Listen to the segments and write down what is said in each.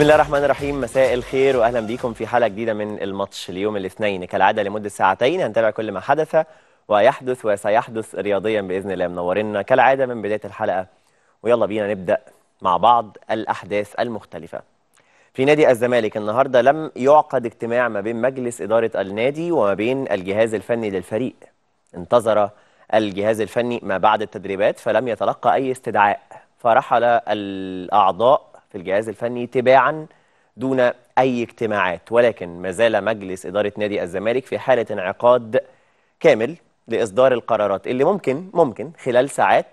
بسم الله الرحمن الرحيم مساء الخير واهلا بيكم في حلقه جديده من الماتش ليوم الاثنين كالعاده لمده ساعتين هنتابع كل ما حدث ويحدث وسيحدث رياضيا باذن الله منورنا كالعاده من بدايه الحلقه ويلا بينا نبدا مع بعض الاحداث المختلفه في نادي الزمالك النهارده لم يعقد اجتماع ما بين مجلس اداره النادي وما بين الجهاز الفني للفريق انتظر الجهاز الفني ما بعد التدريبات فلم يتلقى اي استدعاء فرحل الاعضاء في الجهاز الفني تباعا دون أي اجتماعات ولكن ما زال مجلس إدارة نادي الزمالك في حالة انعقاد كامل لإصدار القرارات اللي ممكن ممكن خلال ساعات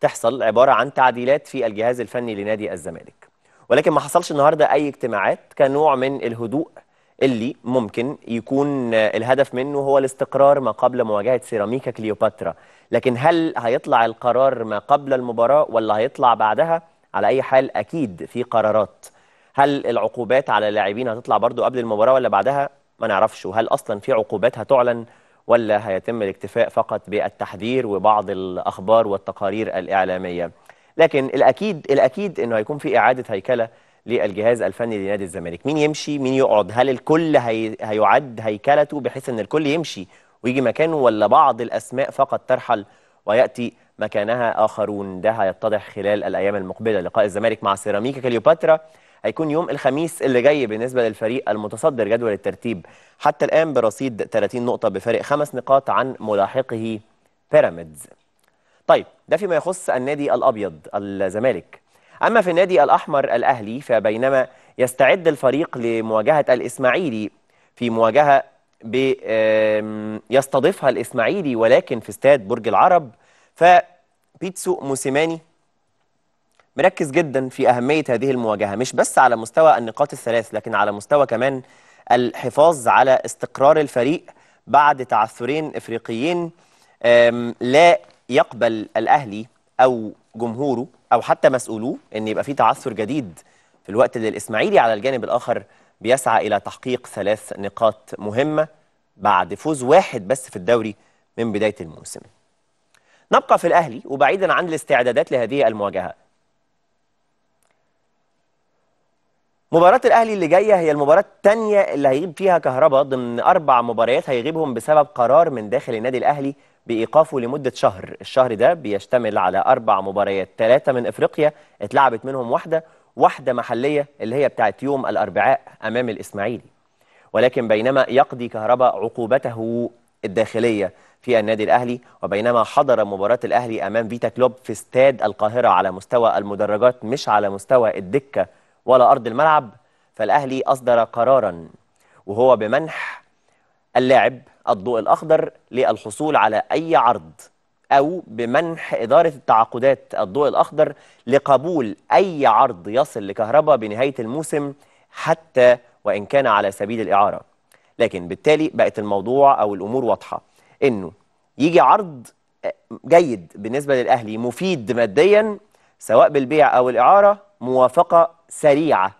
تحصل عبارة عن تعديلات في الجهاز الفني لنادي الزمالك ولكن ما حصلش النهاردة أي اجتماعات كنوع من الهدوء اللي ممكن يكون الهدف منه هو الاستقرار ما قبل مواجهة سيراميكا كليوباترا لكن هل هيطلع القرار ما قبل المباراة ولا هيطلع بعدها؟ على اي حال اكيد في قرارات هل العقوبات على اللاعبين هتطلع برضو قبل المباراه ولا بعدها ما نعرفش وهل اصلا في عقوبات هتعلن ولا هيتم الاكتفاء فقط بالتحذير وبعض الاخبار والتقارير الاعلاميه لكن الاكيد الاكيد انه هيكون في اعاده هيكله للجهاز الفني لنادي الزمالك مين يمشي مين يقعد هل الكل هي... هيعد هيكلته بحيث ان الكل يمشي ويجي مكانه ولا بعض الاسماء فقط ترحل وياتي مكانها آخرون ده هيتضح خلال الأيام المقبلة لقاء الزمالك مع سيراميكا كليوباترا هيكون يوم الخميس اللي جاي بالنسبة للفريق المتصدر جدول الترتيب حتى الآن برصيد 30 نقطة بفارق خمس نقاط عن ملاحقه بيراميدز طيب ده فيما يخص النادي الأبيض الزمالك أما في النادي الأحمر الأهلي فبينما يستعد الفريق لمواجهة الإسماعيلي في مواجهة يستضيفها الإسماعيلي ولكن في استاد برج العرب فبيتسو موسيماني مركز جدا في أهمية هذه المواجهة مش بس على مستوى النقاط الثلاث لكن على مستوى كمان الحفاظ على استقرار الفريق بعد تعثرين إفريقيين لا يقبل الأهلي أو جمهوره أو حتى مسؤولوه أن يبقى في تعثر جديد في الوقت اللي الإسماعيلي على الجانب الآخر بيسعى إلى تحقيق ثلاث نقاط مهمة بعد فوز واحد بس في الدوري من بداية الموسم نبقى في الأهلي وبعيدا عن الاستعدادات لهذه المواجهة مباراة الأهلي اللي جاية هي المباراة الثانية اللي هيغيب فيها كهربا ضمن أربع مباريات هيغيبهم بسبب قرار من داخل النادي الأهلي بإيقافه لمدة شهر الشهر ده بيشتمل على أربع مباريات ثلاثة من إفريقيا اتلعبت منهم واحدة واحدة محلية اللي هي بتاعت يوم الأربعاء أمام الإسماعيلي ولكن بينما يقضي كهربا عقوبته الداخلية في النادي الأهلي وبينما حضر مباراة الأهلي أمام فيتا كلوب في استاد القاهرة على مستوى المدرجات مش على مستوى الدكة ولا أرض الملعب فالأهلي أصدر قرارا وهو بمنح اللاعب الضوء الأخضر للحصول على أي عرض أو بمنح إدارة التعاقدات الضوء الأخضر لقبول أي عرض يصل لكهرباء بنهاية الموسم حتى وإن كان على سبيل الإعارة لكن بالتالي بقت الموضوع او الامور واضحه انه يجي عرض آه، جيد بالنسبه للاهلي مفيد ماديا سواء بالبيع او الاعاره موافقه سريعه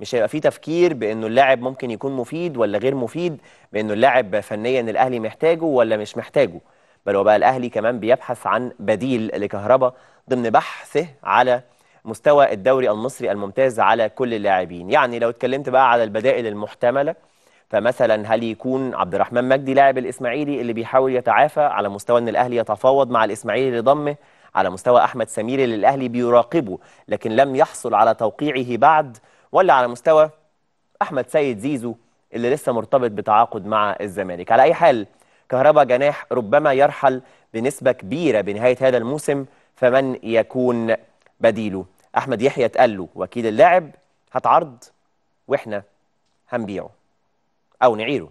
مش هيبقى في تفكير بانه اللاعب ممكن يكون مفيد ولا غير مفيد بانه اللاعب فنيا الاهلي محتاجه ولا مش محتاجه بل وبقى الاهلي كمان بيبحث عن بديل لكهربا ضمن بحثه على مستوى الدوري المصري الممتاز على كل اللاعبين يعني لو اتكلمت بقى على البدائل المحتمله فمثلا هل يكون عبد الرحمن مجدي لاعب الاسماعيلي اللي بيحاول يتعافى على مستوى ان الاهلي يتفاوض مع الاسماعيلي لضمه على مستوى احمد سمير اللي الاهلي بيراقبه لكن لم يحصل على توقيعه بعد ولا على مستوى احمد سيد زيزو اللي لسه مرتبط بتعاقد مع الزمالك على اي حال كهربا جناح ربما يرحل بنسبه كبيره بنهايه هذا الموسم فمن يكون بديله احمد يحيى اتقال له وكيل اللاعب هتعرض واحنا هنبيعه أو نعيره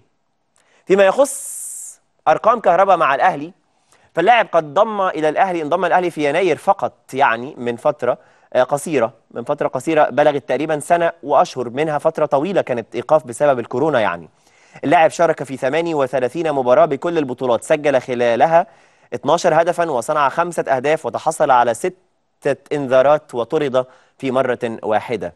فيما يخص أرقام كهرباء مع الأهلي فاللاعب قد ضم إلى الأهلي انضم الأهلي في يناير فقط يعني من فترة آه، قصيرة من فترة قصيرة بلغت تقريبا سنة وأشهر منها فترة طويلة كانت إيقاف بسبب الكورونا يعني اللاعب شارك في 38 مباراة بكل البطولات سجل خلالها 12 هدفا وصنع خمسة أهداف وتحصل على ستة انذارات وطرد في مرة واحدة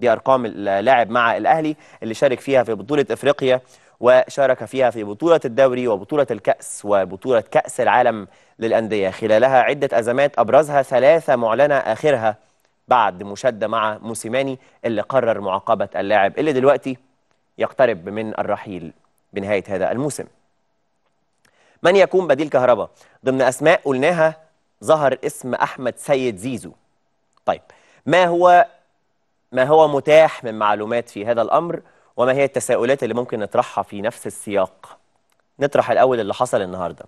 دي ارقام اللاعب مع الاهلي اللي شارك فيها في بطوله افريقيا وشارك فيها في بطوله الدوري وبطوله الكاس وبطوله كاس العالم للانديه خلالها عده ازمات ابرزها ثلاثه معلنه اخرها بعد مشاده مع موسيماني اللي قرر معاقبه اللاعب اللي دلوقتي يقترب من الرحيل بنهايه هذا الموسم من يكون بديل كهرباء ضمن اسماء قلناها ظهر اسم احمد سيد زيزو طيب ما هو ما هو متاح من معلومات في هذا الأمر وما هي التساؤلات اللي ممكن نطرحها في نفس السياق نطرح الأول اللي حصل النهاردة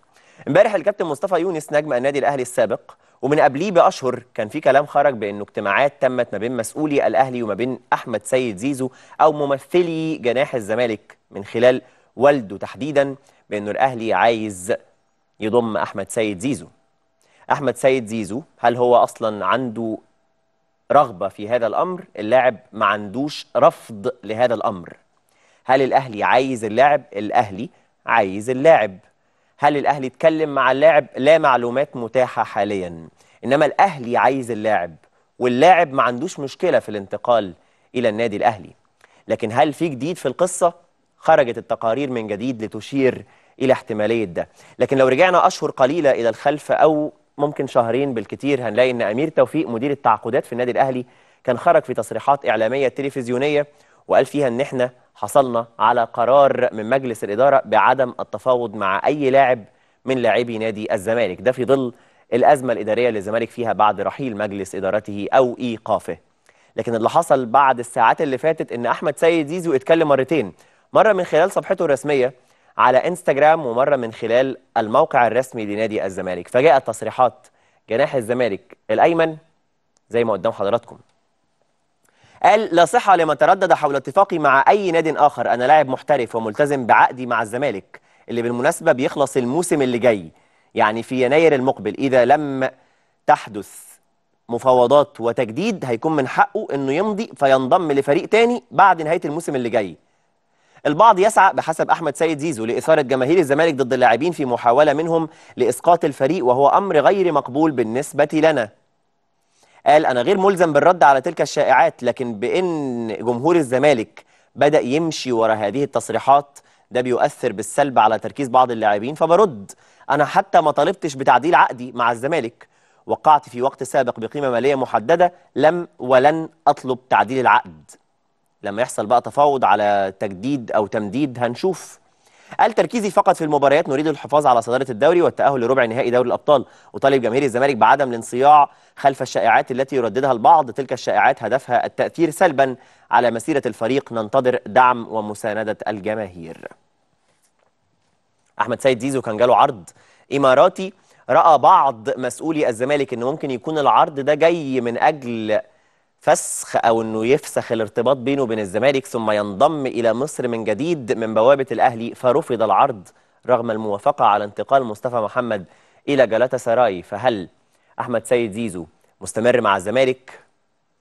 امبارح الكابتن مصطفى يونس نجم النادي الأهلي السابق ومن قبليه بأشهر كان في كلام خرج بأنه اجتماعات تمت ما بين مسؤولي الأهلي وما بين أحمد سيد زيزو أو ممثلي جناح الزمالك من خلال والده تحديدا بأنه الأهلي عايز يضم أحمد سيد زيزو أحمد سيد زيزو هل هو أصلا عنده رغبه في هذا الامر اللاعب ما عندوش رفض لهذا الامر هل الاهلي عايز اللاعب الاهلي عايز اللاعب هل الاهلي اتكلم مع اللاعب لا معلومات متاحه حاليا انما الاهلي عايز اللاعب واللاعب ما عندوش مشكله في الانتقال الى النادي الاهلي لكن هل في جديد في القصه خرجت التقارير من جديد لتشير الى احتماليه ده لكن لو رجعنا اشهر قليله الى الخلف او ممكن شهرين بالكتير هنلاقي ان امير توفيق مدير التعاقدات في النادي الاهلي كان خرج في تصريحات اعلاميه تلفزيونيه وقال فيها ان احنا حصلنا على قرار من مجلس الاداره بعدم التفاوض مع اي لاعب من لاعبي نادي الزمالك ده في ظل الازمه الاداريه اللي الزمالك فيها بعد رحيل مجلس ادارته او ايقافه لكن اللي حصل بعد الساعات اللي فاتت ان احمد سيد زيزو اتكلم مرتين مره من خلال صفحته الرسميه على انستجرام ومره من خلال الموقع الرسمي لنادي الزمالك فجاءت تصريحات جناح الزمالك الايمن زي ما قدام حضراتكم قال لا صحة لمن تردد حول اتفاقي مع أي نادي آخر أنا لاعب محترف وملتزم بعقدي مع الزمالك اللي بالمناسبة بيخلص الموسم اللي جاي يعني في يناير المقبل إذا لم تحدث مفاوضات وتجديد هيكون من حقه انه يمضي فينضم لفريق تاني بعد نهايه الموسم اللي جاي البعض يسعى بحسب أحمد سيد زيزو لإثارة جماهير الزمالك ضد اللاعبين في محاولة منهم لإسقاط الفريق وهو أمر غير مقبول بالنسبة لنا قال أنا غير ملزم بالرد على تلك الشائعات لكن بأن جمهور الزمالك بدأ يمشي ورا هذه التصريحات ده بيؤثر بالسلب على تركيز بعض اللاعبين فبرد أنا حتى ما طالبتش بتعديل عقدي مع الزمالك وقعت في وقت سابق بقيمة مالية محددة لم ولن أطلب تعديل العقد لما يحصل بقى تفاوض على تجديد أو تمديد هنشوف قال تركيزي فقط في المباريات نريد الحفاظ على صدارة الدوري والتأهل لربع نهائي دوري الأبطال وطالب جماهير الزمالك بعدم الانصياع خلف الشائعات التي يرددها البعض تلك الشائعات هدفها التأثير سلبا على مسيرة الفريق ننتظر دعم ومساندة الجماهير أحمد سيد زيزو كان جاله عرض إماراتي رأى بعض مسؤولي الزمالك أن ممكن يكون العرض ده جاي من أجل فسخ او انه يفسخ الارتباط بينه وبين الزمالك ثم ينضم الى مصر من جديد من بوابه الاهلي فرفض العرض رغم الموافقه على انتقال مصطفى محمد الى جلاتا سراي فهل احمد سيد زيزو مستمر مع الزمالك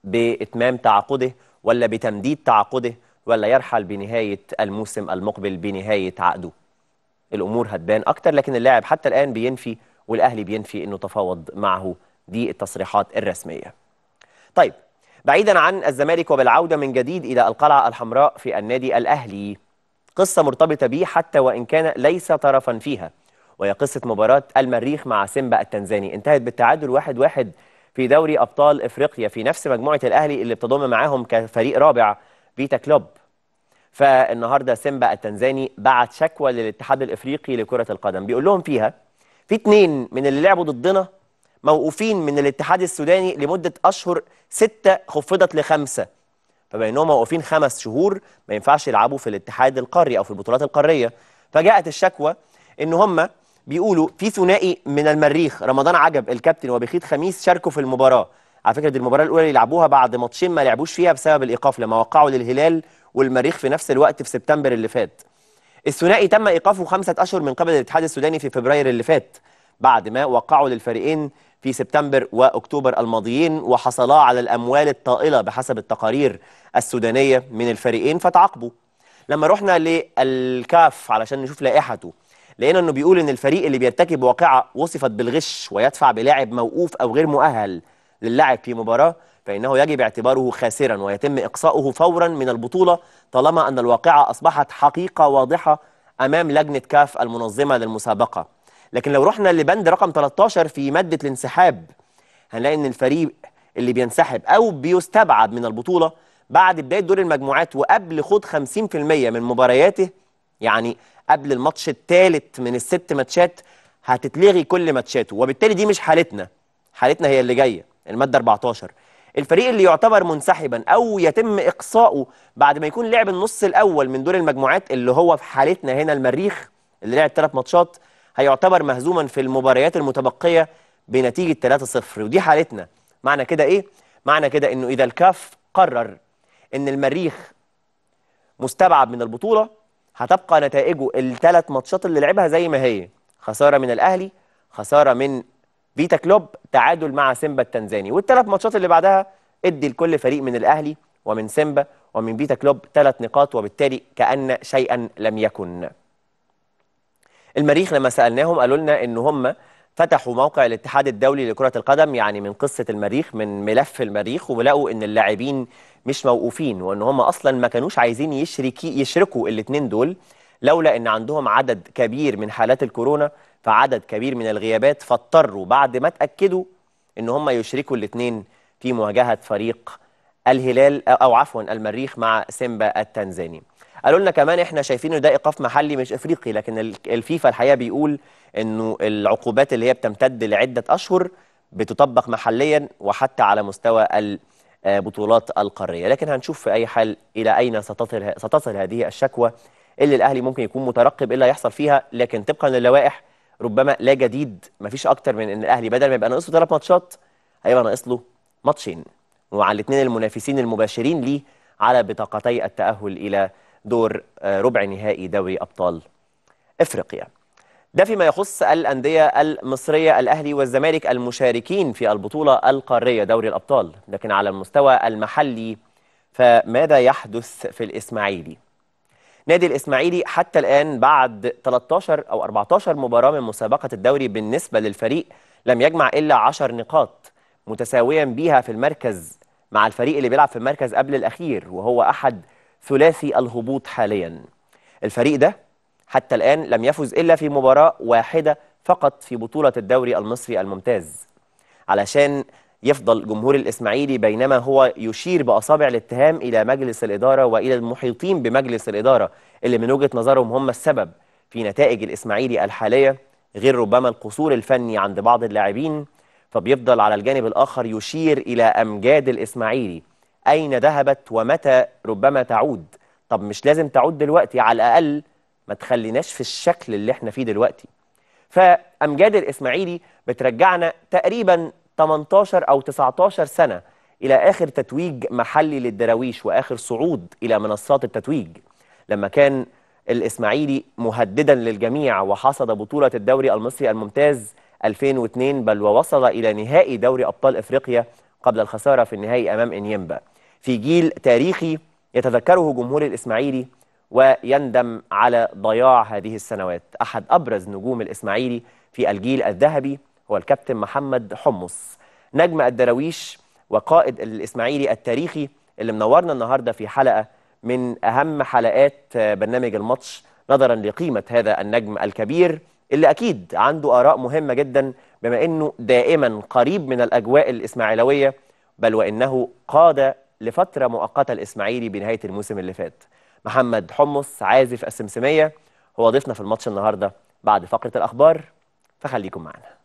باتمام تعاقده ولا بتمديد تعاقده ولا يرحل بنهايه الموسم المقبل بنهايه عقده الامور هتبان اكتر لكن اللاعب حتى الان بينفي والاهلي بينفي انه تفاوض معه دي التصريحات الرسميه طيب بعيدا عن الزمالك وبالعودة من جديد إلى القلعة الحمراء في النادي الأهلي قصة مرتبطة به حتى وإن كان ليس طرفا فيها وهي قصة مباراة المريخ مع سيمبا التنزاني انتهت بالتعادل 1-1 واحد واحد في دوري أبطال إفريقيا في نفس مجموعة الأهلي اللي بتضم معاهم كفريق رابع فيتا كلوب فالنهاردة سيمبا التنزاني بعت شكوى للاتحاد الإفريقي لكرة القدم بيقول لهم فيها في اتنين من اللي لعبوا ضدنا موقوفين من الاتحاد السوداني لمدة أشهر ستة خفضت لخمسة فبما أنهم موقوفين خمس شهور ما ينفعش يلعبوا في الاتحاد القاري أو في البطولات القارية فجاءت الشكوى أن هم بيقولوا في ثنائي من المريخ رمضان عجب الكابتن وبخيت خميس شاركوا في المباراة على فكرة دي المباراة الأولى اللي يلعبوها بعد ماتشين ما لعبوش فيها بسبب الإيقاف لما وقعوا للهلال والمريخ في نفس الوقت في سبتمبر اللي فات الثنائي تم إيقافه خمسة أشهر من قبل الاتحاد السوداني في فبراير اللي فات بعد ما وقعوا للفريقين في سبتمبر وأكتوبر الماضيين وحصلا على الأموال الطائلة بحسب التقارير السودانية من الفريقين فتعاقبوا لما رحنا للكاف علشان نشوف لائحته لقينا انه بيقول ان الفريق اللي بيرتكب واقعه وصفت بالغش ويدفع بلاعب موقوف او غير مؤهل للعب في مباراه فانه يجب اعتباره خاسرا ويتم اقصاؤه فورا من البطوله طالما ان الواقعه اصبحت حقيقه واضحه امام لجنه كاف المنظمه للمسابقه لكن لو رحنا لبند رقم 13 في مادة الانسحاب هنلاقي ان الفريق اللي بينسحب او بيستبعد من البطولة بعد بداية دور المجموعات وقبل خوض 50% من مبارياته يعني قبل الماتش الثالث من الست ماتشات هتتلغي كل ماتشاته وبالتالي دي مش حالتنا حالتنا هي اللي جاية المادة 14 الفريق اللي يعتبر منسحبا او يتم اقصائه بعد ما يكون لعب النص الاول من دور المجموعات اللي هو في حالتنا هنا المريخ اللي لعب ثلاث ماتشات هيعتبر مهزوما في المباريات المتبقية بنتيجة 3-0 ودي حالتنا معنى كده إيه؟ معنى كده إنه إذا الكاف قرر إن المريخ مستبعد من البطولة هتبقى نتائجه الثلاث ماتشات اللي لعبها زي ما هي خسارة من الأهلي خسارة من فيتا كلوب تعادل مع سيمبا التنزاني والثلاث ماتشات اللي بعدها ادي لكل فريق من الأهلي ومن سيمبا ومن بيتا كلوب ثلاث نقاط وبالتالي كأن شيئا لم يكن المريخ لما سالناهم قالوا لنا ان هم فتحوا موقع الاتحاد الدولي لكرة القدم يعني من قصة المريخ من ملف المريخ ولقوا ان اللاعبين مش موقوفين وان هم اصلا ما كانوش عايزين يشركي يشركوا الاثنين دول لولا ان عندهم عدد كبير من حالات الكورونا فعدد كبير من الغيابات فاضطروا بعد ما اتاكدوا ان هم يشركوا الاثنين في مواجهة فريق الهلال او عفوا المريخ مع سيمبا التنزاني قالوا لنا كمان احنا شايفين ان ده ايقاف محلي مش افريقي لكن الفيفا الحقيقه بيقول انه العقوبات اللي هي بتمتد لعده اشهر بتطبق محليا وحتى على مستوى البطولات آه، القاريه لكن هنشوف في اي حال الى اين ستصل ستصل هذه الشكوى اللي الاهلي ممكن يكون مترقب ايه اللي هيحصل فيها لكن طبقا للوائح ربما لا جديد مفيش اكتر من ان الاهلي بدل ما يبقى ناقص له ثلاث ماتشات هيبقى ناقص له ماتشين وعلى الاثنين المنافسين المباشرين ليه على بطاقتي التاهل الى دور آه، ربع نهائي دوري أبطال إفريقيا ده فيما يخص الأندية المصرية الأهلي والزمالك المشاركين في البطولة القارية دوري الأبطال لكن على المستوى المحلي فماذا يحدث في الإسماعيلي؟ نادي الإسماعيلي حتى الآن بعد 13 أو 14 مباراة من مسابقة الدوري بالنسبة للفريق لم يجمع إلا 10 نقاط متساويا بها في المركز مع الفريق اللي بيلعب في المركز قبل الأخير وهو أحد ثلاثي الهبوط حاليا الفريق ده حتى الآن لم يفز إلا في مباراة واحدة فقط في بطولة الدوري المصري الممتاز علشان يفضل جمهور الإسماعيلي بينما هو يشير بأصابع الاتهام إلى مجلس الإدارة وإلى المحيطين بمجلس الإدارة اللي من وجهة نظرهم هم السبب في نتائج الإسماعيلي الحالية غير ربما القصور الفني عند بعض اللاعبين فبيفضل على الجانب الآخر يشير إلى أمجاد الإسماعيلي أين ذهبت ومتى ربما تعود طب مش لازم تعود دلوقتي على الأقل ما تخليناش في الشكل اللي احنا فيه دلوقتي فأمجاد الإسماعيلي بترجعنا تقريبا 18 أو 19 سنة إلى آخر تتويج محلي للدراويش وآخر صعود إلى منصات التتويج لما كان الإسماعيلي مهددا للجميع وحصد بطولة الدوري المصري الممتاز 2002 بل ووصل إلى نهائي دوري أبطال إفريقيا قبل الخسارة في النهائي أمام إنيمبا في جيل تاريخي يتذكره جمهور الإسماعيلي ويندم على ضياع هذه السنوات أحد أبرز نجوم الإسماعيلي في الجيل الذهبي هو الكابتن محمد حمص نجم الدراويش وقائد الإسماعيلي التاريخي اللي منورنا النهاردة في حلقة من أهم حلقات برنامج الماتش نظرا لقيمة هذا النجم الكبير اللي أكيد عنده آراء مهمة جدا بما أنه دائما قريب من الأجواء الإسماعيلوية بل وأنه قاد لفتره مؤقته الاسماعيلي بنهايه الموسم اللي فات محمد حمص عازف السمسميه هو ضيفنا في الماتش النهارده بعد فقره الاخبار فخليكم معنا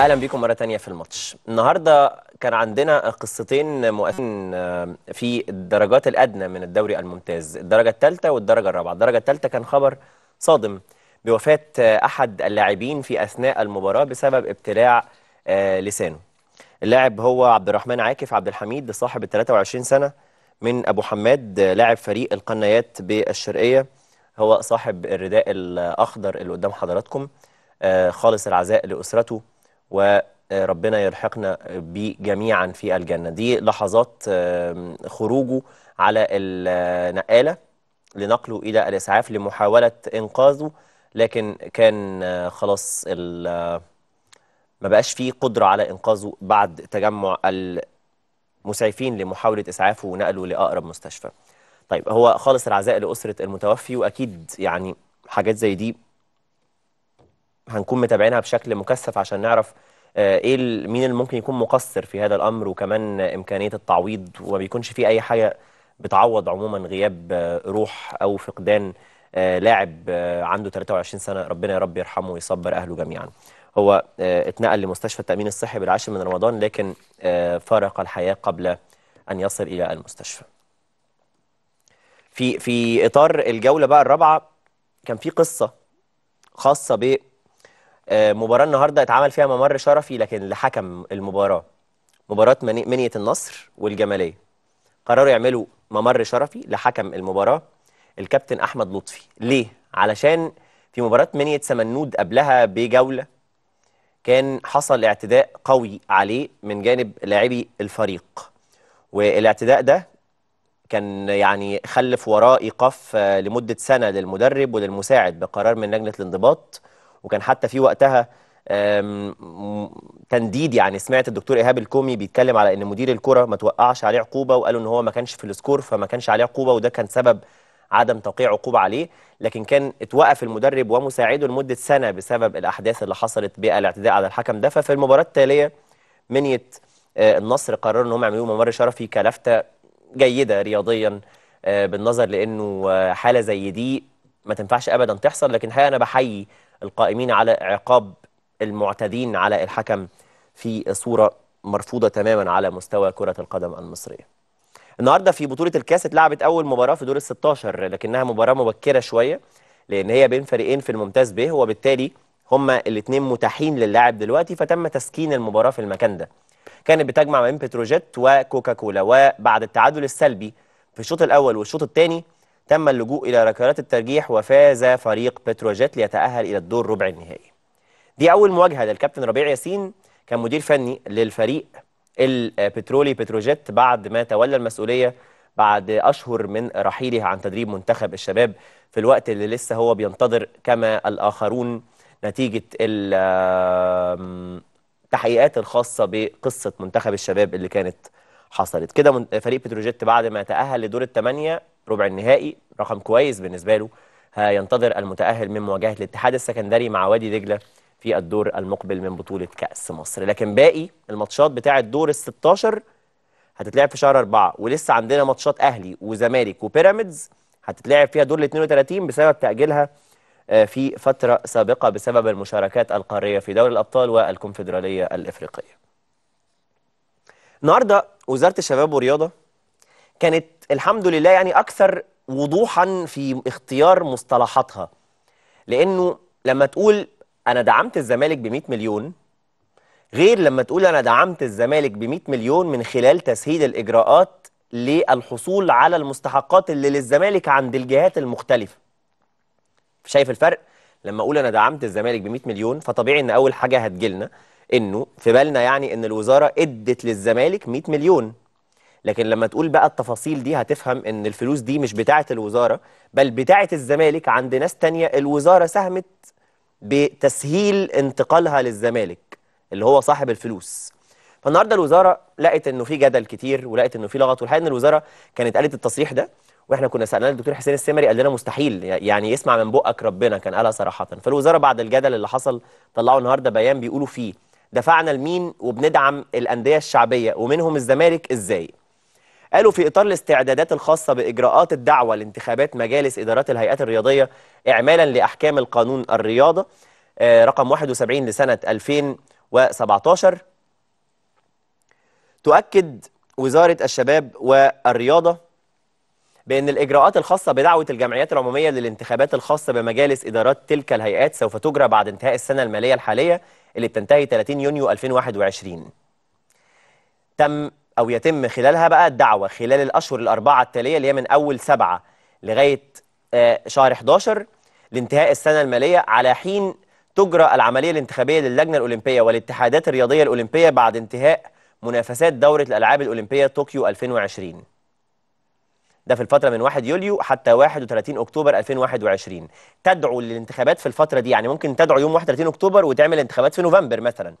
اهلا بيكم مره ثانيه في الماتش النهارده كان عندنا قصتين مؤثرين آه، في الدرجات الادنى من الدوري الممتاز الدرجه الثالثه والدرجه الرابعه الدرجه الثالثه كان خبر صادم بوفاه آه، احد اللاعبين في اثناء المباراه بسبب ابتلاع آه، لسانه اللاعب هو عبد الرحمن عاكف عبد الحميد صاحب ال 23 سنه من ابو حماد لاعب فريق القنيات بالشرقيه هو صاحب الرداء الاخضر اللي قدام حضراتكم خالص العزاء لاسرته وربنا يلحقنا بيه جميعا في الجنة دي لحظات خروجه على النقالة لنقله إلى الإسعاف لمحاولة إنقاذه لكن كان آه، خلاص ما بقاش فيه قدرة على إنقاذه بعد تجمع المسعفين لمحاولة إسعافه ونقله لأقرب مستشفى طيب هو خالص العزاء لأسرة المتوفي وأكيد يعني حاجات زي دي هنكون متابعينها بشكل مكثف عشان نعرف آه، ايه مين اللي ممكن يكون مقصر في هذا الامر وكمان امكانيه التعويض وما بيكونش في اي حاجه بتعوض عموما غياب آه، روح او فقدان آه، لاعب عنده 23 سنه ربنا يا رب يرحمه ويصبر اهله جميعا. هو اتنقل لمستشفى التامين الصحي بالعاشر من رمضان لكن فارق الحياه قبل ان يصل الى المستشفى. في في اطار الجوله بقى الرابعه كان في قصه خاصه ب آه، مباراه النهارده اتعمل فيها ممر شرفي لكن لحكم المباراه مباراه منيه النصر والجماليه قرروا يعملوا ممر شرفي لحكم المباراه الكابتن احمد لطفي ليه علشان في مباراه منيه سمنود قبلها بجوله كان حصل اعتداء قوي عليه من جانب لاعبي الفريق والاعتداء ده كان يعني خلف وراه ايقاف آه، لمده سنه للمدرب وللمساعد بقرار من لجنه الانضباط وكان حتى في وقتها تنديد يعني سمعت الدكتور ايهاب الكومي بيتكلم على ان مدير الكره ما توقعش عليه عقوبه وقالوا ان هو ما كانش في السكور فما كانش عليه عقوبه وده كان سبب عدم توقيع عقوبه عليه لكن كان اتوقف المدرب ومساعده لمده سنه بسبب الاحداث اللي حصلت بالاعتداء على الحكم ده ففي المباراه التاليه منيه آه، النصر قرروا ان هم يعملوا ممر شرفي كلفته جيده رياضيا آه، بالنظر لانه آه، حاله زي دي ما تنفعش ابدا تحصل لكن الحقيقه انا بحيي القائمين على عقاب المعتدين على الحكم في صورة مرفوضة تماما على مستوى كرة القدم المصرية النهارده في بطوله الكاس اتلعبت اول مباراه في دور ال 16 لكنها مباراه مبكره شويه لان هي بين فريقين في الممتاز به وبالتالي هما الاثنين متاحين للاعب دلوقتي فتم تسكين المباراه في المكان ده كانت بتجمع ما بين بتروجيت وكوكاكولا وبعد التعادل السلبي في الشوط الاول والشوط الثاني تم اللجوء إلى ركلات الترجيح وفاز فريق بتروجيت ليتأهل إلى الدور ربع النهائي دي أول مواجهة للكابتن ربيع ياسين كان مدير فني للفريق البترولي بتروجيت بعد ما تولى المسؤولية بعد أشهر من رحيله عن تدريب منتخب الشباب في الوقت اللي لسه هو بينتظر كما الآخرون نتيجة التحقيقات الخاصة بقصة منتخب الشباب اللي كانت حصلت كده من فريق بتروجيت بعد ما تأهل لدور الثمانية ربع النهائي رقم كويس بالنسبة له هينتظر المتأهل من مواجهة الاتحاد السكندري مع وادي دجلة في الدور المقبل من بطولة كأس مصر لكن باقي الماتشات بتاعة دور ال 16 هتتلعب في شهر 4 ولسه عندنا ماتشات أهلي وزمالك وبيراميدز هتتلعب فيها دور ال 32 بسبب تأجيلها آه، في فترة سابقة بسبب المشاركات القارية في دوري الأبطال والكونفدرالية الإفريقية النهارده وزاره الشباب والرياضه كانت الحمد لله يعني اكثر وضوحا في اختيار مصطلحاتها لانه لما تقول انا دعمت الزمالك ب 100 مليون غير لما تقول انا دعمت الزمالك ب 100 مليون من خلال تسهيل الاجراءات للحصول على المستحقات اللي للزمالك عند الجهات المختلفه شايف الفرق لما اقول انا دعمت الزمالك ب 100 مليون فطبيعي ان اول حاجه هتجيلنا انه في بالنا يعني ان الوزاره ادت للزمالك 100 مليون لكن لما تقول بقى التفاصيل دي هتفهم ان الفلوس دي مش بتاعه الوزاره بل بتاعه الزمالك عند ناس تانية الوزاره ساهمت بتسهيل انتقالها للزمالك اللي هو صاحب الفلوس فالنهارده الوزاره لقت انه في جدل كتير ولقت انه في لغط والحقيقه ان الوزاره كانت قالت التصريح ده واحنا كنا سالنا الدكتور حسين السمري قال لنا مستحيل يعني يسمع من بقك ربنا كان قالها صراحه فالوزاره بعد الجدل اللي حصل طلعوا النهارده بيان بيقولوا فيه دفعنا لمين وبندعم الانديه الشعبيه ومنهم الزمالك ازاي قالوا في اطار الاستعدادات الخاصه باجراءات الدعوه لانتخابات مجالس ادارات الهيئات الرياضيه اعمالا لاحكام القانون الرياضه آه، رقم 71 لسنه 2017 تؤكد وزاره الشباب والرياضه بان الاجراءات الخاصه بدعوه الجمعيات العموميه للانتخابات الخاصه بمجالس ادارات تلك الهيئات سوف تجرى بعد انتهاء السنه الماليه الحاليه اللي بتنتهي 30 يونيو 2021 تم أو يتم خلالها بقى الدعوة خلال الأشهر الأربعة التالية اللي هي من أول سبعة لغاية آه، شهر 11 لانتهاء السنة المالية على حين تجرى العملية الانتخابية للجنة الأولمبية والاتحادات الرياضية الأولمبية بعد انتهاء منافسات دورة الألعاب الأولمبية طوكيو 2020 ده في الفترة من 1 يوليو حتى 31 أكتوبر 2021 تدعو للانتخابات في الفترة دي يعني ممكن تدعو يوم 31 أكتوبر وتعمل انتخابات في نوفمبر مثلا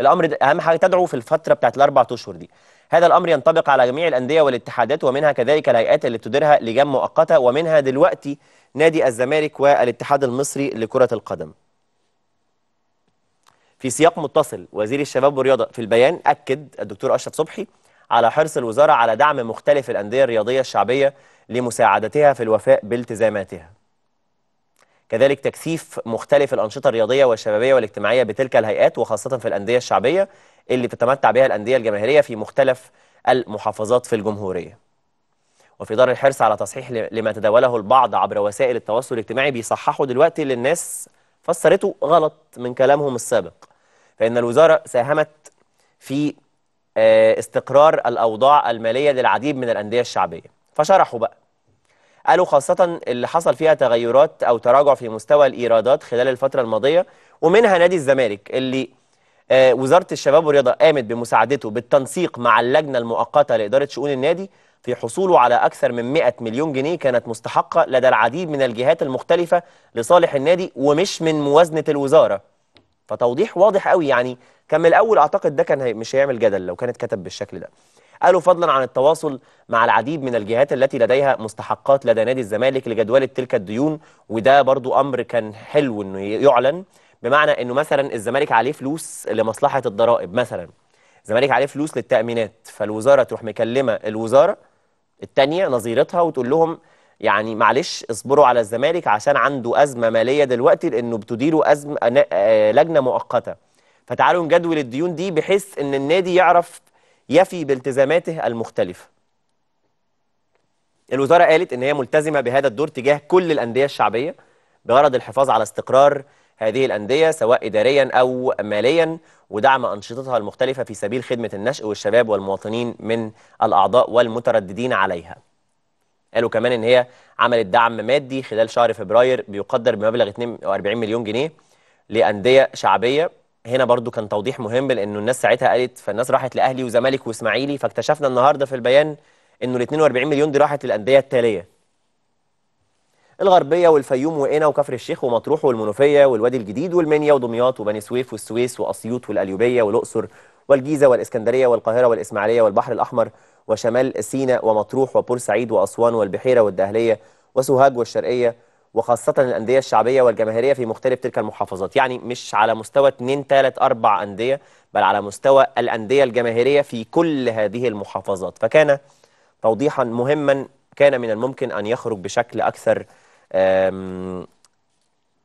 الأمر ده أهم حاجة تدعو في الفترة بتاعت الأربع أشهر دي هذا الأمر ينطبق على جميع الأندية والاتحادات ومنها كذلك الهيئات اللي بتديرها لجان مؤقتة ومنها دلوقتي نادي الزمالك والاتحاد المصري لكرة القدم في سياق متصل وزير الشباب والرياضة في البيان أكد الدكتور أشرف صبحي على حرص الوزارة على دعم مختلف الأندية الرياضية الشعبية لمساعدتها في الوفاء بالتزاماتها كذلك تكثيف مختلف الأنشطة الرياضية والشبابية والاجتماعية بتلك الهيئات وخاصة في الأندية الشعبية اللي تتمتع بها الأندية الجماهيرية في مختلف المحافظات في الجمهورية وفي دار الحرص على تصحيح لما تداوله البعض عبر وسائل التواصل الاجتماعي بيصححوا دلوقتي اللي الناس فسرته غلط من كلامهم السابق فإن الوزارة ساهمت في آه، استقرار الأوضاع المالية للعديد من الأندية الشعبية فشرحوا بقى قالوا خاصة اللي حصل فيها تغيرات أو تراجع في مستوى الإيرادات خلال الفترة الماضية ومنها نادي الزمالك اللي آه، وزارة الشباب والرياضة قامت بمساعدته بالتنسيق مع اللجنة المؤقتة لإدارة شؤون النادي في حصوله على أكثر من 100 مليون جنيه كانت مستحقة لدى العديد من الجهات المختلفة لصالح النادي ومش من موازنة الوزارة فتوضيح واضح قوي يعني كان من الاول اعتقد ده كان هي مش هيعمل جدل لو كانت كتب بالشكل ده قالوا فضلا عن التواصل مع العديد من الجهات التي لديها مستحقات لدى نادي الزمالك لجدولة تلك الديون وده برضو أمر كان حلو أنه يعلن بمعنى أنه مثلا الزمالك عليه فلوس لمصلحة الضرائب مثلا الزمالك عليه فلوس للتأمينات فالوزارة تروح مكلمة الوزارة التانية نظيرتها وتقول لهم يعني معلش اصبروا على الزمالك عشان عنده أزمة مالية دلوقتي لأنه بتديره أزمة لجنة مؤقتة فتعالوا نجدول الديون دي بحيث ان النادي يعرف يفي بالتزاماته المختلفه الوزاره قالت ان هي ملتزمه بهذا الدور تجاه كل الانديه الشعبيه بغرض الحفاظ على استقرار هذه الانديه سواء اداريا او ماليا ودعم انشطتها المختلفه في سبيل خدمه النشء والشباب والمواطنين من الاعضاء والمترددين عليها. قالوا كمان ان هي عملت دعم مادي خلال شهر فبراير بيقدر بمبلغ 42 مليون جنيه لانديه شعبيه هنا برضو كان توضيح مهم لانه الناس ساعتها قالت فالناس راحت لاهلي وزمالك واسماعيلي فاكتشفنا النهارده في البيان انه ال 42 مليون دي راحت للانديه التاليه الغربيه والفيوم وقنا وكفر الشيخ ومطروح والمنوفيه والوادي الجديد والمنيا ودمياط وبني سويف والسويس واسيوط والاليوبيه والاقصر والجيزه والاسكندريه والقاهره والاسماعيليه والبحر الاحمر وشمال سيناء ومطروح وبورسعيد واسوان والبحيره والدهليه وسوهاج والشرقيه وخاصة الأندية الشعبية والجماهيرية في مختلف تلك المحافظات يعني مش على مستوى 2 3 4 أندية بل على مستوى الأندية الجماهيرية في كل هذه المحافظات فكان توضيحا مهما كان من الممكن أن يخرج بشكل أكثر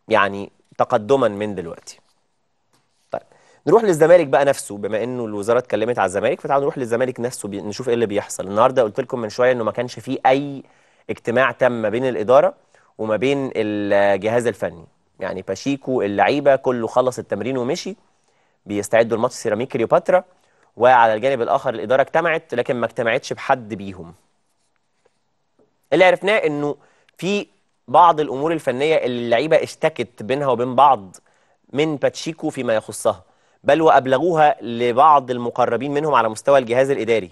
يعني تقدما من دلوقتي طيب نروح للزمالك بقى نفسه بما انه الوزاره اتكلمت على الزمالك فتعالوا نروح للزمالك نفسه نشوف ايه اللي بيحصل النهارده قلت لكم من شويه انه ما كانش فيه اي اجتماع تم بين الاداره وما بين الجهاز الفني يعني باشيكو اللعيبه كله خلص التمرين ومشي بيستعدوا لماتش سيراميك كليوباترا وعلى الجانب الاخر الاداره اجتمعت لكن ما اجتمعتش بحد بيهم اللي عرفناه انه في بعض الامور الفنيه اللي اللعيبه اشتكت بينها وبين بعض من باتشيكو فيما يخصها بل وابلغوها لبعض المقربين منهم على مستوى الجهاز الاداري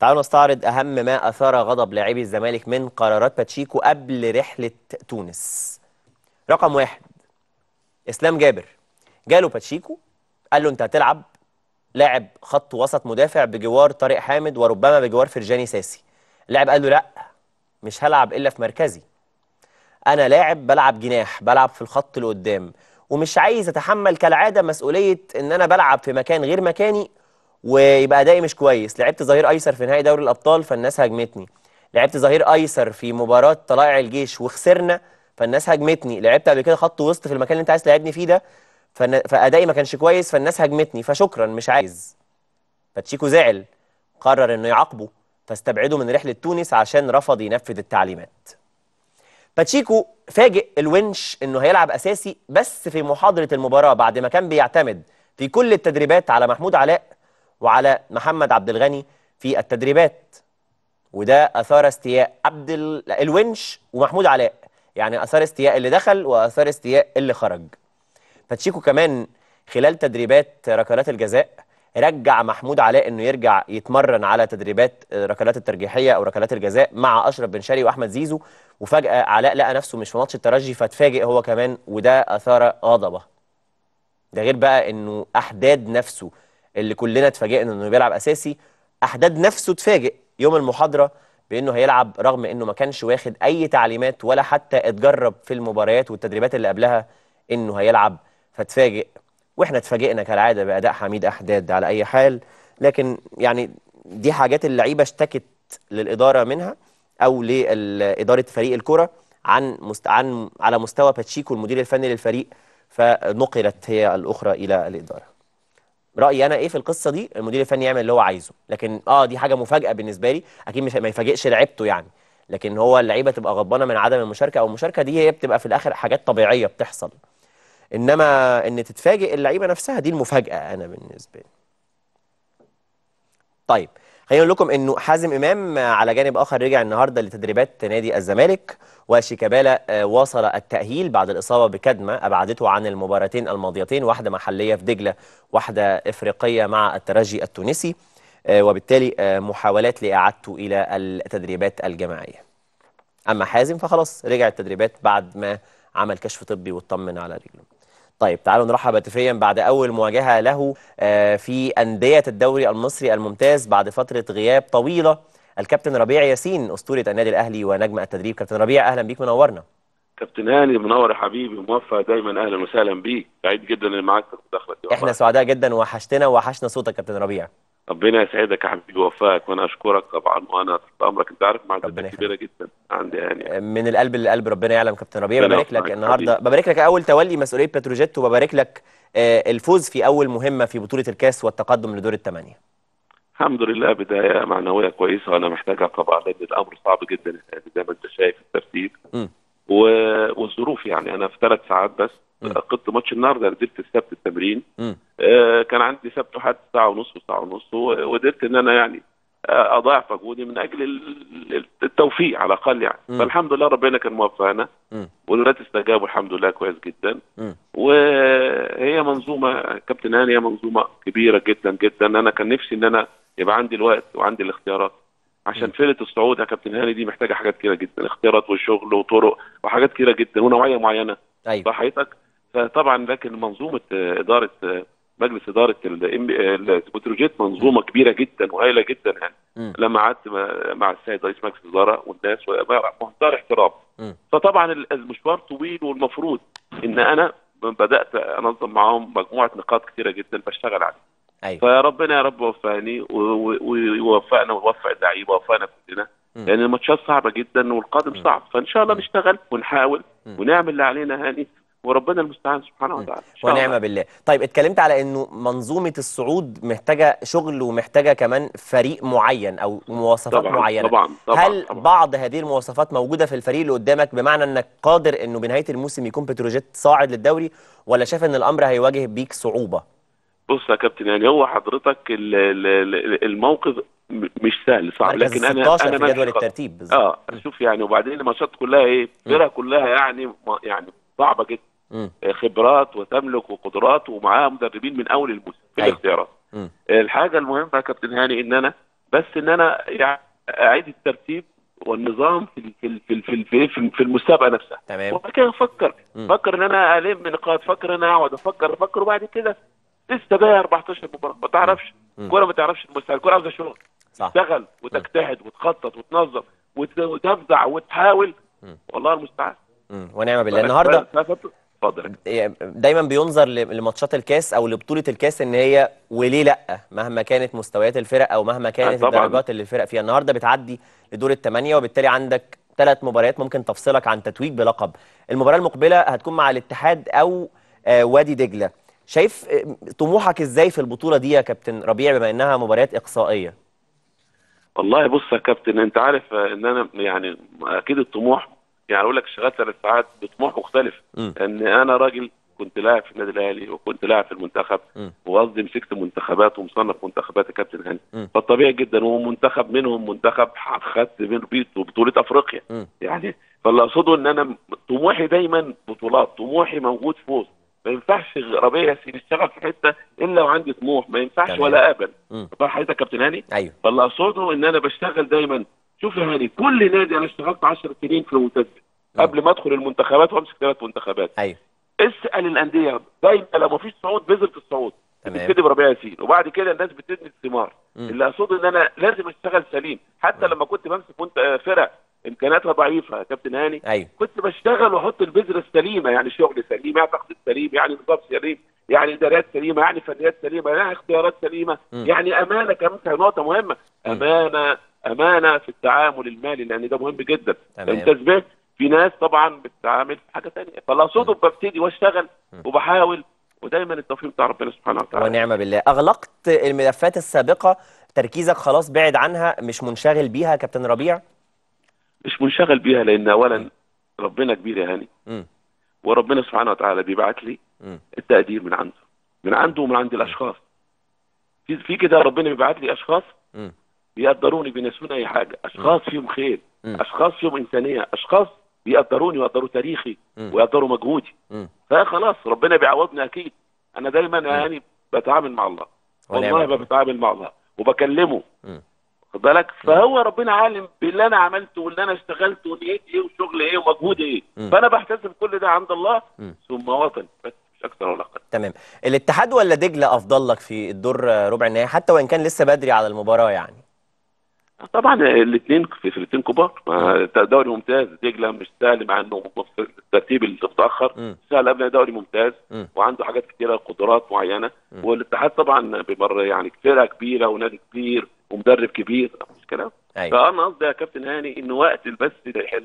تعالوا نستعرض أهم ما أثار غضب لاعبي الزمالك من قرارات باتشيكو قبل رحلة تونس رقم واحد إسلام جابر جاله باتشيكو قال له أنت هتلعب لاعب خط وسط مدافع بجوار طارق حامد وربما بجوار فرجاني ساسي اللاعب قال له لا مش هلعب إلا في مركزي أنا لاعب بلعب جناح بلعب في الخط اللي قدام ومش عايز أتحمل كالعادة مسؤولية إن أنا بلعب في مكان غير مكاني ويبقى ادائي مش كويس لعبت ظهير ايسر في نهائي دوري الابطال فالناس هاجمتني لعبت ظهير ايسر في مباراه طلائع الجيش وخسرنا فالناس هاجمتني لعبت قبل كده خط وسط في المكان اللي انت عايز تلعبني فيه ده فن... فادائي ما كانش كويس فالناس هاجمتني فشكرا مش عايز باتشيكو زعل قرر انه يعاقبه فاستبعده من رحله تونس عشان رفض ينفذ التعليمات باتشيكو فاجئ الونش انه هيلعب اساسي بس في محاضره المباراه بعد ما كان بيعتمد في كل التدريبات على محمود علاء وعلى محمد عبد الغني في التدريبات وده اثار استياء عبد الونش ومحمود علاء يعني اثار استياء اللي دخل واثار استياء اللي خرج باتشيكو كمان خلال تدريبات ركلات الجزاء رجع محمود علاء انه يرجع يتمرن على تدريبات ركلات الترجيحيه او ركلات الجزاء مع اشرف بن شرقي واحمد زيزو وفجاه علاء لقى نفسه مش في ماتش الترجي فتفاجئ هو كمان وده اثار غضبه ده غير بقى انه احداد نفسه اللي كلنا اتفاجئنا انه بيلعب اساسي احداد نفسه اتفاجئ يوم المحاضره بانه هيلعب رغم انه ما كانش واخد اي تعليمات ولا حتى اتجرب في المباريات والتدريبات اللي قبلها انه هيلعب فاتفاجئ واحنا اتفاجئنا كالعاده باداء حميد احداد على اي حال لكن يعني دي حاجات اللعيبه اشتكت للاداره منها او لاداره فريق الكره عن مست... عن على مستوى باتشيكو المدير الفني للفريق فنقلت هي الاخرى الى الاداره رايي انا ايه في القصه دي المدير الفني يعمل اللي هو عايزه لكن اه دي حاجه مفاجاه بالنسبه لي اكيد مش ما يفاجئش لعيبته يعني لكن هو اللعيبه تبقى غضبانه من عدم المشاركه او المشاركه دي هي بتبقى في الاخر حاجات طبيعيه بتحصل انما ان تتفاجئ اللعيبه نفسها دي المفاجاه انا بالنسبه لي طيب خلينا نقول لكم انه حازم امام على جانب اخر رجع النهارده لتدريبات نادي الزمالك وشيكابالا آه، واصل التاهيل بعد الاصابه بكدمه ابعدته عن المباراتين الماضيتين واحده محليه في دجله واحده افريقيه مع الترجي التونسي آه، وبالتالي آه، محاولات لاعادته الى التدريبات الجماعيه اما حازم فخلاص رجع التدريبات بعد ما عمل كشف طبي واطمن على رجله طيب تعالوا نرحب هاتفيا بعد اول مواجهه له آه، في انديه الدوري المصري الممتاز بعد فتره غياب طويله الكابتن ربيع ياسين اسطوره النادي الاهلي ونجم التدريب كابتن ربيع اهلا بيك منورنا كابتن هاني منور يا حبيبي وموفق دايما اهلا وسهلا بيك سعيد جدا ان معاك في احنا سعداء جدا وحشتنا وحشنا صوتك كابتن ربيع ربنا يسعدك يا حبيبي ويوفقك وانا اشكرك طبعا وانا تحت امرك انت عارف معزتك كبيره جدا عندي يعني من القلب للقلب ربنا يعلم كابتن ربيع ببارك لك النهارده ببارك لك اول تولي مسؤوليه بتروجيت وببارك لك آه، الفوز في اول مهمه في بطوله الكاس والتقدم لدور الثمانيه الحمد لله بدايه معنويه كويسه وانا محتاجها طبعا لان الامر صعب جدا يعني زي ما انت شايف الترتيب والظروف يعني انا في ثلاث ساعات بس فقدت ماتش النهارده نزلت السبت التمرين آه كان عندي سبت وحد ساعه ونص وساعه ونص وقدرت ان انا يعني آه، اضاعف مجهودي من اجل التوفيق على الاقل يعني م. فالحمد لله ربنا كان موفقنا والولاد استجابوا الحمد لله كويس جدا م. وهي منظومه كابتن هاني هي منظومه كبيره جدا جدا انا كان نفسي ان انا يبقى عندي الوقت وعندي الاختيارات عشان فرقه الصعود يا كابتن هاني دي محتاجه حاجات كثيره جدا اختيارات وشغل وطرق وحاجات كثيره جدا ونوعيه معينه أيوة. فحضرتك فطبعا لكن منظومه آه، اداره آه، مجلس اداره البتروجيت آه، منظومه كبيره جدا وهائله جدا يعني م. لما قعدت مع السيد رئيس مجلس الاداره والناس ومنتهى الاحترام فطبعا المشوار طويل والمفروض ان انا بدات انظم معاهم مجموعه نقاط كثيره جدا بشتغل عليها أيوة. فربنا يا رب وفقني ويوفقنا ويوفق اللعيبه ويوفقنا كلنا لان يعني الماتشات صعبه جدا والقادم صعب فان شاء الله نشتغل ونحاول ونعمل اللي علينا هاني يعني. وربنا المستعان سبحانه وتعالى ونعم بالله طيب اتكلمت على انه منظومه الصعود محتاجه شغل ومحتاجه كمان فريق معين او مواصفات طبعًا معينه طبعا طبعا هل طبعًا. بعض هذه المواصفات موجوده في الفريق اللي قدامك بمعنى انك قادر انه بنهايه الموسم يكون بتروجيت صاعد للدوري ولا شايف ان الامر هيواجه بيك صعوبه بص يا كابتن يعني هو حضرتك الموقف مش سهل صعب لكن انا انا في جدول الترتيب بالظبط اه شوف يعني وبعدين الماتشات كلها ايه الفرق كلها يعني يعني صعبه جدا آه، خبرات وتملك وقدرات ومعاها مدربين من اول الموسم في أيوه. الاختيارات الحاجه المهمه يا كابتن هاني ان انا بس ان انا يعني اعيد الترتيب والنظام في في في في في, في المسابقه نفسها تمام وبعد كده افكر افكر ان انا الم نقاط فكر ان انا اقعد افكر افكر وبعد كده لسه باقي 14 مباراه ما تعرفش الكوره ما تعرفش المستوى الكوره عاوزه شغل تشتغل وتجتهد وتخطط وتنظم وتفزع وتحاول والله المستعان ونعم بالله طيب، النهارده دايما بينظر لماتشات الكاس او لبطوله الكاس ان هي وليه لا مهما كانت مستويات الفرق او مهما كانت طبعا. الدرجات اللي الفرق فيها النهارده بتعدي لدور الثمانيه وبالتالي عندك ثلاث مباريات ممكن تفصلك عن تتويج بلقب المباراه المقبله هتكون مع الاتحاد او آه، وادي دجله شايف آه، طموحك ازاي في البطوله دي يا كابتن ربيع بما انها مباريات اقصائيه والله بص يا كابتن انت عارف آه، ان انا يعني اكيد الطموح يعني اقول لك شغال ثلاث ساعات بطموح مختلف م. ان انا راجل كنت لاعب في النادي الاهلي وكنت لاعب في المنتخب وقصدي مسكت منتخبات ومصنف منتخبات الكابتن هاني فالطبيعي جدا ومنتخب منهم منتخب خدت منه بطوله افريقيا م. يعني فاللي اقصده ان انا طموحي دايما بطولات طموحي موجود فوز ما ينفعش ربيع ياسين يشتغل في حته الا وعندي طموح ما ينفعش ولا ابدا فرحت يا كابتن هاني ايوه فاللي اقصده ان انا بشتغل دايما شوف يا هاني كل نادي انا اشتغلت 10 سنين في المنتدى آه. قبل ما ادخل المنتخبات وامسك ثلاث منتخبات ايوه اسال الانديه دايما لو ما فيش صعود بذره الصعود تمام بربيع ياسين وبعد كده الناس بتبني الثمار اللي اقصده ان انا لازم اشتغل سليم حتى مم. لما كنت بمسك آه، فرق امكانياتها ضعيفه يا كابتن هاني أيوه. كنت بشتغل واحط البذره السليمه يعني شغل سليم يعني تخطيط سليم يعني نظام سليم يعني ادارات سليمه يعني فنيات سليمه يعني اختيارات سليمه مم. يعني امانه كمان نقطه مهمه امانه امانه في التعامل المالي لان ده مهم جدا انت سمعت في ناس طبعا بتتعامل حاجه ثانيه فلا صدق ببتدي واشتغل وبحاول ودايما التوفيق بتاع ربنا سبحانه وتعالى ونعم بالله اغلقت الملفات السابقه تركيزك خلاص بعد عنها مش منشغل بيها كابتن ربيع مش منشغل بيها لان اولا ربنا كبير يا هاني وربنا سبحانه وتعالى بيبعت لي التقدير من عنده من عنده ومن عند الاشخاص في كده ربنا بيبعت لي اشخاص بيقدروني بينسوني اي حاجه اشخاص فيهم خير اشخاص فيهم انسانيه اشخاص بيقدروني ويقدروا تاريخي ويقدروا مجهودي فخلاص ربنا بيعوضني اكيد انا دايما يعني بتعامل مع الله والله ما بتعامل مع الله وبكلمه خد بالك فهو ربنا عالم باللي انا عملته واللي انا اشتغلته ونيتي ايه وشغل ايه ومجهود ايه فانا بحتسب كل ده عند الله ثم وطن بس مش اكثر ولا اقل تمام الاتحاد ولا دجله افضل لك في الدور ربع النهائي حتى وان كان لسه بدري على المباراه يعني طبعا الاثنين في فرقتين كبار دوري ممتاز دجله مش سهل مع انه الترتيب اللي متاخر سهل قبل دوري ممتاز م. وعنده حاجات كثيره قدرات معينه م. والاتحاد طبعا بمر يعني فرقه كبيره ونادي كبير ومدرب كبير مش كلام أيوة. فانا قصدي يا كابتن هاني ان وقت بس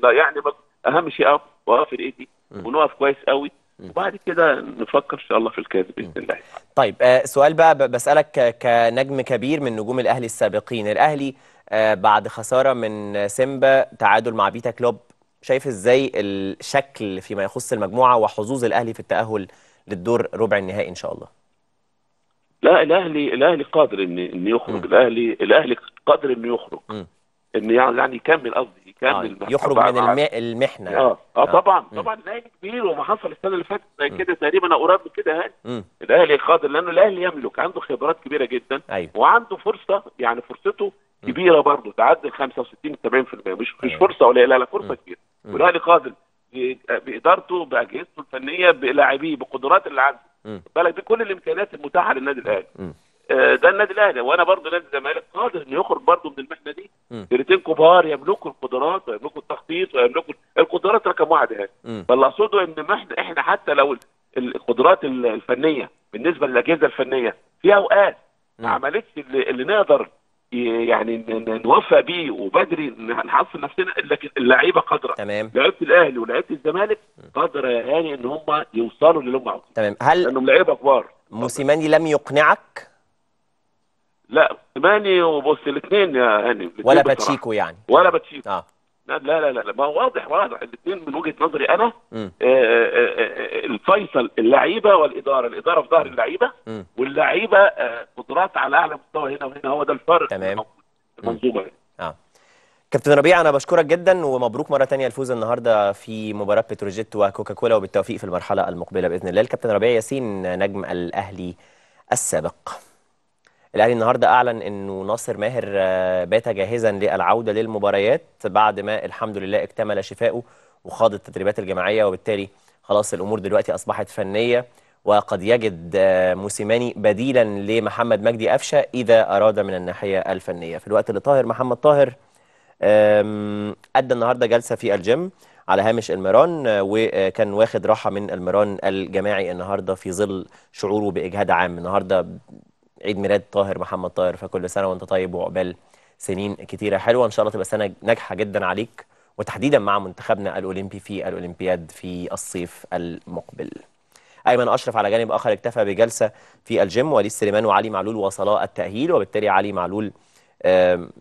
يعني بس اهم شيء اقف واقف فرقتي ونقف كويس قوي وبعد كده نفكر ان شاء الله في الكاس باذن الله طيب آه، سؤال بقى بسالك كنجم كبير من نجوم الاهلي السابقين الاهلي آه، بعد خساره من سيمبا تعادل مع بيتا كلوب شايف ازاي الشكل فيما يخص المجموعه وحظوظ الاهلي في التاهل للدور ربع النهائي ان شاء الله لا الاهلي الاهلي قادر ان ان يخرج م. الاهلي الاهلي قادر انه يخرج م. ان يعني يعني يكمل قصدي يكمل آه يخرج من الم... المحنه يعني. آه. اه طبعا م. طبعا الاهلي كبير وما حصل السنه اللي فاتت كده تقريبا قريب من كده اهي يعني. الاهلي قادر لانه الاهلي يملك عنده خبرات كبيره جدا أيوه. وعنده فرصه يعني فرصته كبيره برضه تعدل 65 70% مش مش أيوة. فرصه قليله لا فرصه كبيره والاهلي قادر بادارته باجهزته الفنيه بلاعبيه بقدرات اللي عنده بالك بكل الامكانيات المتاحه للنادي الاهلي آه، ده النادي الاهلي وانا برضه نادي الزمالك قادر انه يخرج برضه من المحنه دي فرقتين كبار يملكوا القدرات ويملكوا التخطيط ويملكوا القدرات رقم واحد اهلي يعني. فاللي اقصده ان احنا احنا حتى لو القدرات الفنيه بالنسبه للاجهزه الفنيه في اوقات ما عملتش اللي, اللي نقدر يعني نوفى بيه وبدري نحصل نفسنا لكن اللعيبه قادره تمام لعيبه الاهلي ولعيبه الزمالك قادره يا هاني ان هم يوصلوا للي هم عاوزينه تمام هل لانهم لعيبه كبار موسيماني لم يقنعك؟ لا موسيماني وبص الاثنين يا هاني ولا باتشيكو يعني ولا باتشيكو اه لا لا لا, لا. ما هو واضح واضح الاثنين من وجهه نظري انا آه، آه، آه، الفيصل اللعيبه والاداره، الاداره في ظهر اللعيبه واللعيبه قدرات على اعلى مستوى هنا وهنا هو ده الفرق تمام المنظومه اه كابتن ربيع انا بشكرك جدا ومبروك مره ثانيه الفوز النهارده في مباراه بتروجيت وكوكاكولا وبالتوفيق في المرحله المقبله باذن الله الكابتن ربيع ياسين نجم الاهلي السابق الاهلي النهارده اعلن انه ناصر ماهر آه، بات جاهزا للعوده للمباريات بعد ما الحمد لله اكتمل شفائه وخاض التدريبات الجماعيه وبالتالي خلاص الامور دلوقتي اصبحت فنيه وقد يجد آه، موسيماني بديلا لمحمد مجدي قفشه اذا اراد من الناحيه الفنيه في الوقت اللي طاهر محمد طاهر ادى النهارده جلسه في الجيم على هامش المران آه، وكان واخد راحه من المران الجماعي النهارده في ظل شعوره باجهاد عام النهارده عيد ميلاد طاهر محمد طاهر فكل سنه وانت طيب وعقبال سنين كتيره حلوه ان شاء الله تبقى سنه ناجحه جدا عليك وتحديدا مع منتخبنا الاولمبي في الاولمبياد في الصيف المقبل ايمن اشرف على جانب اخر اكتفى بجلسه في الجيم وليد سليمان وعلي معلول وصلا التاهيل وبالتالي علي معلول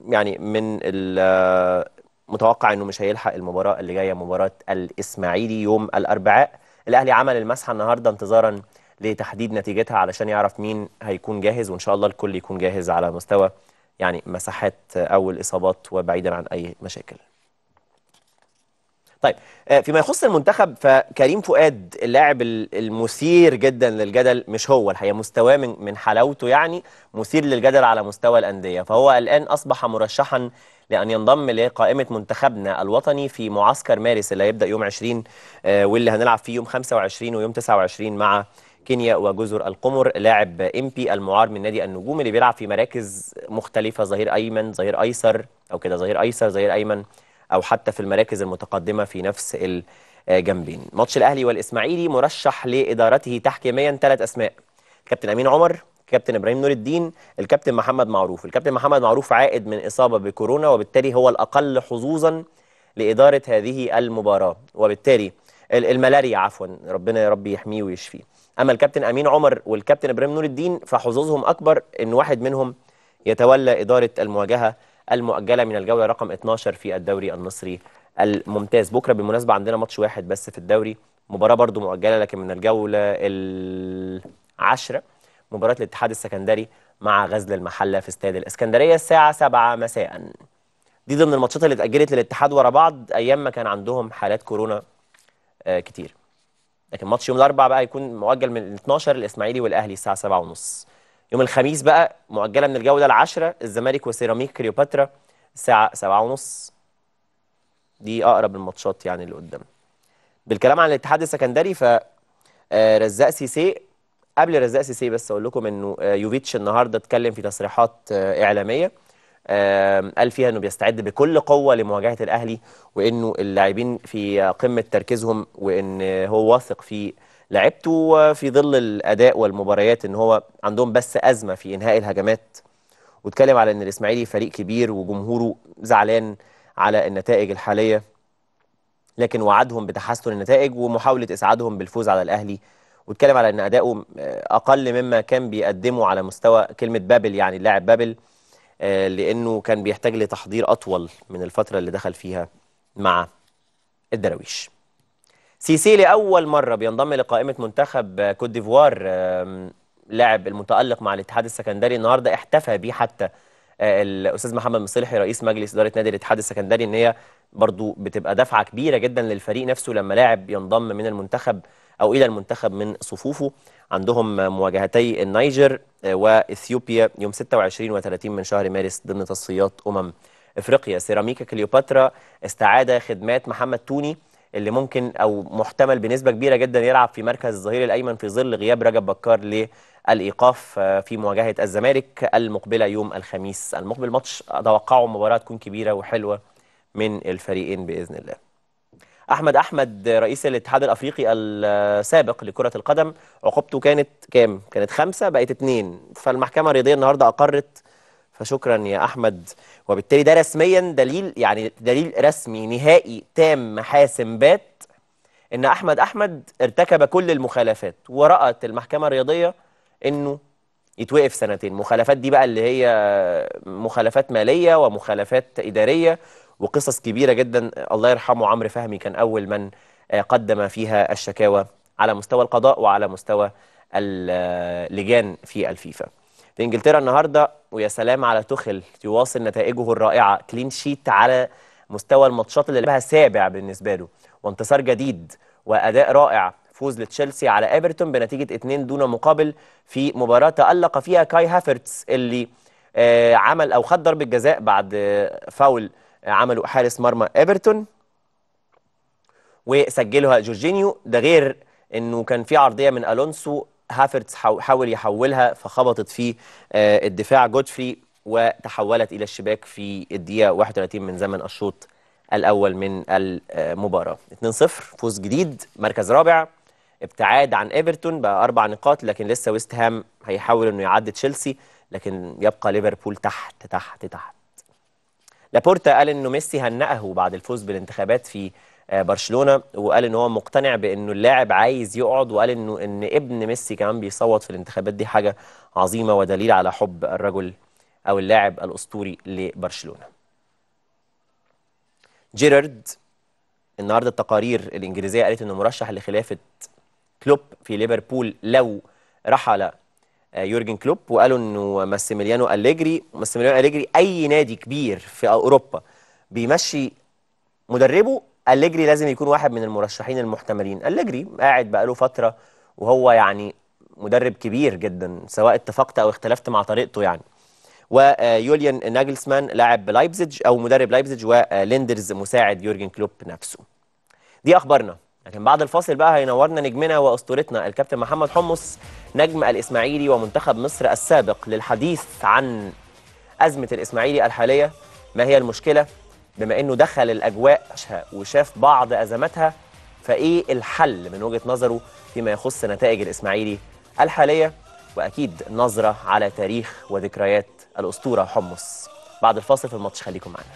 يعني من آه، متوقع انه مش هيلحق المباراه اللي جايه مباراه الاسماعيلي يوم الاربعاء الاهلي عمل المسحه النهارده انتظارا لتحديد نتيجتها علشان يعرف مين هيكون جاهز وان شاء الله الكل يكون جاهز على مستوى يعني مساحات او الاصابات وبعيدا عن اي مشاكل طيب آه، فيما يخص المنتخب فكريم فؤاد اللاعب المثير جدا للجدل مش هو الحقيقه مستواه من من حلاوته يعني مثير للجدل على مستوى الانديه فهو الان اصبح مرشحا لان ينضم لقائمه منتخبنا الوطني في معسكر مارس اللي هيبدا يوم 20 آه، واللي هنلعب فيه يوم 25 ويوم 29 مع كينيا وجزر القمر لاعب امبي المعار من نادي النجوم اللي بيلعب في مراكز مختلفه ظهير ايمن ظهير ايسر او كده ظهير ايسر ظهير ايمن او حتى في المراكز المتقدمه في نفس الجنبين ماتش الاهلي والاسماعيلي مرشح لادارته تحكيميا ثلاث اسماء كابتن امين عمر كابتن ابراهيم نور الدين الكابتن محمد معروف الكابتن محمد معروف عائد من اصابه بكورونا وبالتالي هو الاقل حظوظا لاداره هذه المباراه وبالتالي الملاريا عفوا ربنا يا رب يحميه ويشفيه اما الكابتن امين عمر والكابتن ابراهيم نور الدين فحظوظهم اكبر ان واحد منهم يتولى اداره المواجهه المؤجله من الجوله رقم 12 في الدوري المصري الممتاز بكره بالمناسبه عندنا ماتش واحد بس في الدوري مباراه برضو مؤجله لكن من الجوله العاشره مباراه الاتحاد السكندري مع غزل المحله في استاد الاسكندريه الساعه 7 مساء دي ضمن الماتشات اللي اتاجلت للاتحاد ورا بعض ايام ما كان عندهم حالات كورونا آه، كتير لكن ماتش يوم الاربعاء بقى يكون مؤجل من 12 الاسماعيلي والاهلي الساعه 7:30 يوم الخميس بقى مؤجله من الجوله العاشره الزمالك وسيراميك كليوباترا الساعه 7:30 دي اقرب الماتشات يعني اللي قدام بالكلام عن الاتحاد السكندري ف آه، رزاق سيسي قبل رزاق سيسي بس اقول لكم انه آه، يوفيتش النهارده اتكلم في تصريحات آه، اعلاميه قال فيها انه بيستعد بكل قوه لمواجهه الاهلي وانه اللاعبين في قمه تركيزهم وان هو واثق في لعبته في ظل الاداء والمباريات ان هو عندهم بس ازمه في انهاء الهجمات واتكلم على ان الاسماعيلي فريق كبير وجمهوره زعلان على النتائج الحاليه لكن وعدهم بتحسن النتائج ومحاوله اسعادهم بالفوز على الاهلي واتكلم على ان اداؤه اقل مما كان بيقدمه على مستوى كلمه بابل يعني اللاعب بابل آه، لأنه كان بيحتاج لتحضير أطول من الفترة اللي دخل فيها مع الدراويش سيسي لأول مرة بينضم لقائمة منتخب كوت ديفوار لاعب المتألق مع الاتحاد السكندري النهاردة احتفى بيه حتى آه، الأستاذ محمد مصلحي رئيس مجلس إدارة نادي الاتحاد السكندري إن هي برضو بتبقى دفعة كبيرة جدا للفريق نفسه لما لاعب ينضم من المنتخب أو إلى المنتخب من صفوفه عندهم مواجهتي النيجر آه، وإثيوبيا يوم 26 و30 من شهر مارس ضمن تصفيات أمم إفريقيا سيراميكا كليوباترا استعاد خدمات محمد توني اللي ممكن أو محتمل بنسبة كبيرة جدا يلعب في مركز الظهير الأيمن في ظل غياب رجب بكار للإيقاف آه، في مواجهة الزمالك المقبلة يوم الخميس المقبل ماتش أتوقعه مباراة تكون كبيرة وحلوة من الفريقين بإذن الله احمد احمد رئيس الاتحاد الافريقي السابق لكره القدم عقوبته كانت كام كانت خمسة بقت اتنين فالمحكمه الرياضيه النهارده اقرت فشكرا يا احمد وبالتالي ده رسميا دليل يعني دليل رسمي نهائي تام حاسم بات ان احمد احمد ارتكب كل المخالفات ورات المحكمه الرياضيه انه يتوقف سنتين مخالفات دي بقى اللي هي مخالفات ماليه ومخالفات اداريه وقصص كبيرة جدا الله يرحمه عمرو فهمي كان أول من آه، قدم فيها الشكاوى على مستوى القضاء وعلى مستوى اللجان في الفيفا في انجلترا النهارده ويا سلام على تخل يواصل نتائجه الرائعه كلين شيت على مستوى الماتشات اللي لعبها سابع بالنسبه له وانتصار جديد واداء رائع فوز لتشيلسي على ايفرتون بنتيجه 2 دون مقابل في مباراه تالق فيها كاي هافرتس اللي آه، عمل او خد ضربه جزاء بعد آه، فاول عملوا حارس مرمى ايفرتون وسجلها جورجينيو ده غير انه كان في عرضيه من الونسو هافرتس حاول يحولها فخبطت في آه، الدفاع جودفري وتحولت الى الشباك في الدقيقه 31 من زمن الشوط الاول من المباراه 2-0 فوز جديد مركز رابع ابتعاد عن ايفرتون بقى اربع نقاط لكن لسه ويست هام هيحاول انه يعدي تشيلسي لكن يبقى ليفربول تحت تحت تحت لابورتا قال انه ميسي هنأه بعد الفوز بالانتخابات في آه، برشلونه وقال ان هو مقتنع بانه اللاعب عايز يقعد وقال انه ان ابن ميسي كمان بيصوت في الانتخابات دي حاجه عظيمه ودليل على حب الرجل او اللاعب الاسطوري لبرشلونه. جيرارد النهارده التقارير الانجليزيه قالت انه مرشح لخلافه كلوب في ليفربول لو رحل آه، يورجن كلوب وقالوا انه ماسيميليانو أليجري ماسيميليانو أليجري اي نادي كبير في اوروبا بيمشي مدربه أليجري لازم يكون واحد من المرشحين المحتملين أليجري قاعد بقاله فتره وهو يعني مدرب كبير جدا سواء اتفقت او اختلفت مع طريقته يعني ويوليان آه، ناجلسمان لاعب لايبزيج او مدرب لايبزيج وليندرز آه، مساعد يورجن كلوب نفسه دي اخبارنا لكن بعد الفاصل بقى هينورنا نجمنا واسطورتنا الكابتن محمد حمص نجم الاسماعيلي ومنتخب مصر السابق للحديث عن ازمه الاسماعيلي الحاليه ما هي المشكله بما انه دخل الاجواء وشاف بعض ازماتها فايه الحل من وجهه نظره فيما يخص نتائج الاسماعيلي الحاليه واكيد نظره على تاريخ وذكريات الاسطوره حمص بعد الفاصل في الماتش خليكم معانا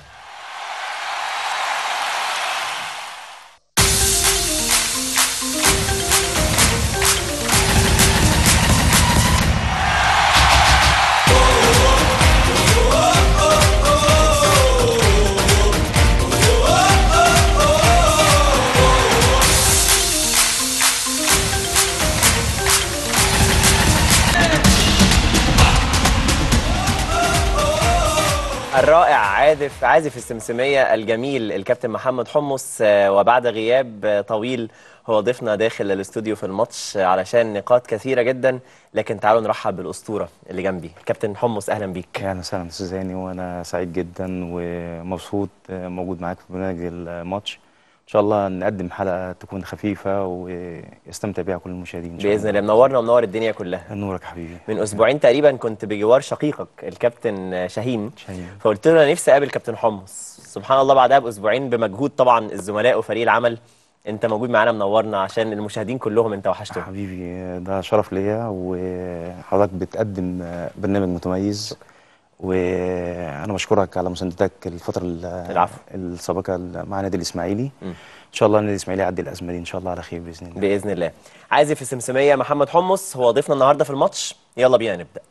الرائع عازف عازف السمسميه الجميل الكابتن محمد حمص آه، وبعد غياب طويل هو ضيفنا داخل الاستوديو في الماتش علشان نقاط كثيره جدا لكن تعالوا نرحب بالاسطوره اللي جنبي كابتن حمص اهلا بيك اهلا وسهلا استاذ هاني وانا سعيد جدا ومبسوط آه، موجود معاك في برنامج الماتش ان شاء الله نقدم حلقه تكون خفيفه ويستمتع بها كل المشاهدين إن شاء الله باذن الله منورنا ومنور الدنيا كلها نورك حبيبي من اسبوعين تقريبا كنت بجوار شقيقك الكابتن شاهين شاهين فقلت له انا نفسي اقابل كابتن حمص سبحان الله بعدها باسبوعين بمجهود طبعا الزملاء وفريق العمل انت موجود معانا منورنا عشان المشاهدين كلهم انت وحشتهم حبيبي ده شرف ليا وحضرتك بتقدم برنامج متميز شكرا. وانا بشكرك على مساندتك الفتره العفو السابقه مع نادي الاسماعيلي ان شاء الله النادي الاسماعيلي يعدي الازمه دي ان شاء الله على خير باذن الله باذن الله عازف السمسميه محمد حمص هو ضيفنا النهارده في الماتش يلا بينا نبدا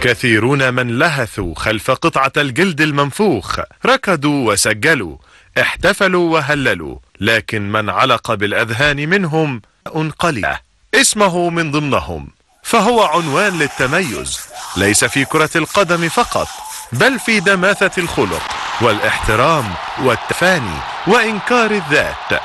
كثيرون من لهثوا خلف قطعة الجلد المنفوخ ركضوا وسجلوا احتفلوا وهللوا لكن من علق بالأذهان منهم قليلة اسمه من ضمنهم فهو عنوان للتميز ليس في كرة القدم فقط بل في دماثة الخلق والاحترام والتفاني وإنكار الذات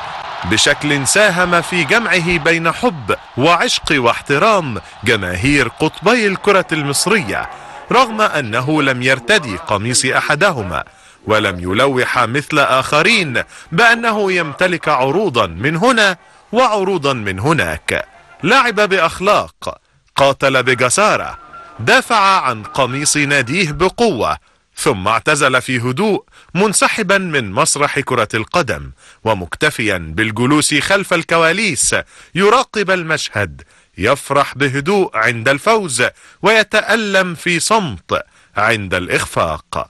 بشكل ساهم في جمعه بين حب وعشق واحترام جماهير قطبي الكرة المصرية رغم أنه لم يرتدي قميص أحدهما ولم يلوح مثل آخرين بأنه يمتلك عروضا من هنا وعروضا من هناك لعب بأخلاق قاتل بجسارة دافع عن قميص ناديه بقوة ثم اعتزل في هدوء منسحبا من مسرح كرة القدم ومكتفيا بالجلوس خلف الكواليس يراقب المشهد يفرح بهدوء عند الفوز ويتألم في صمت عند الإخفاق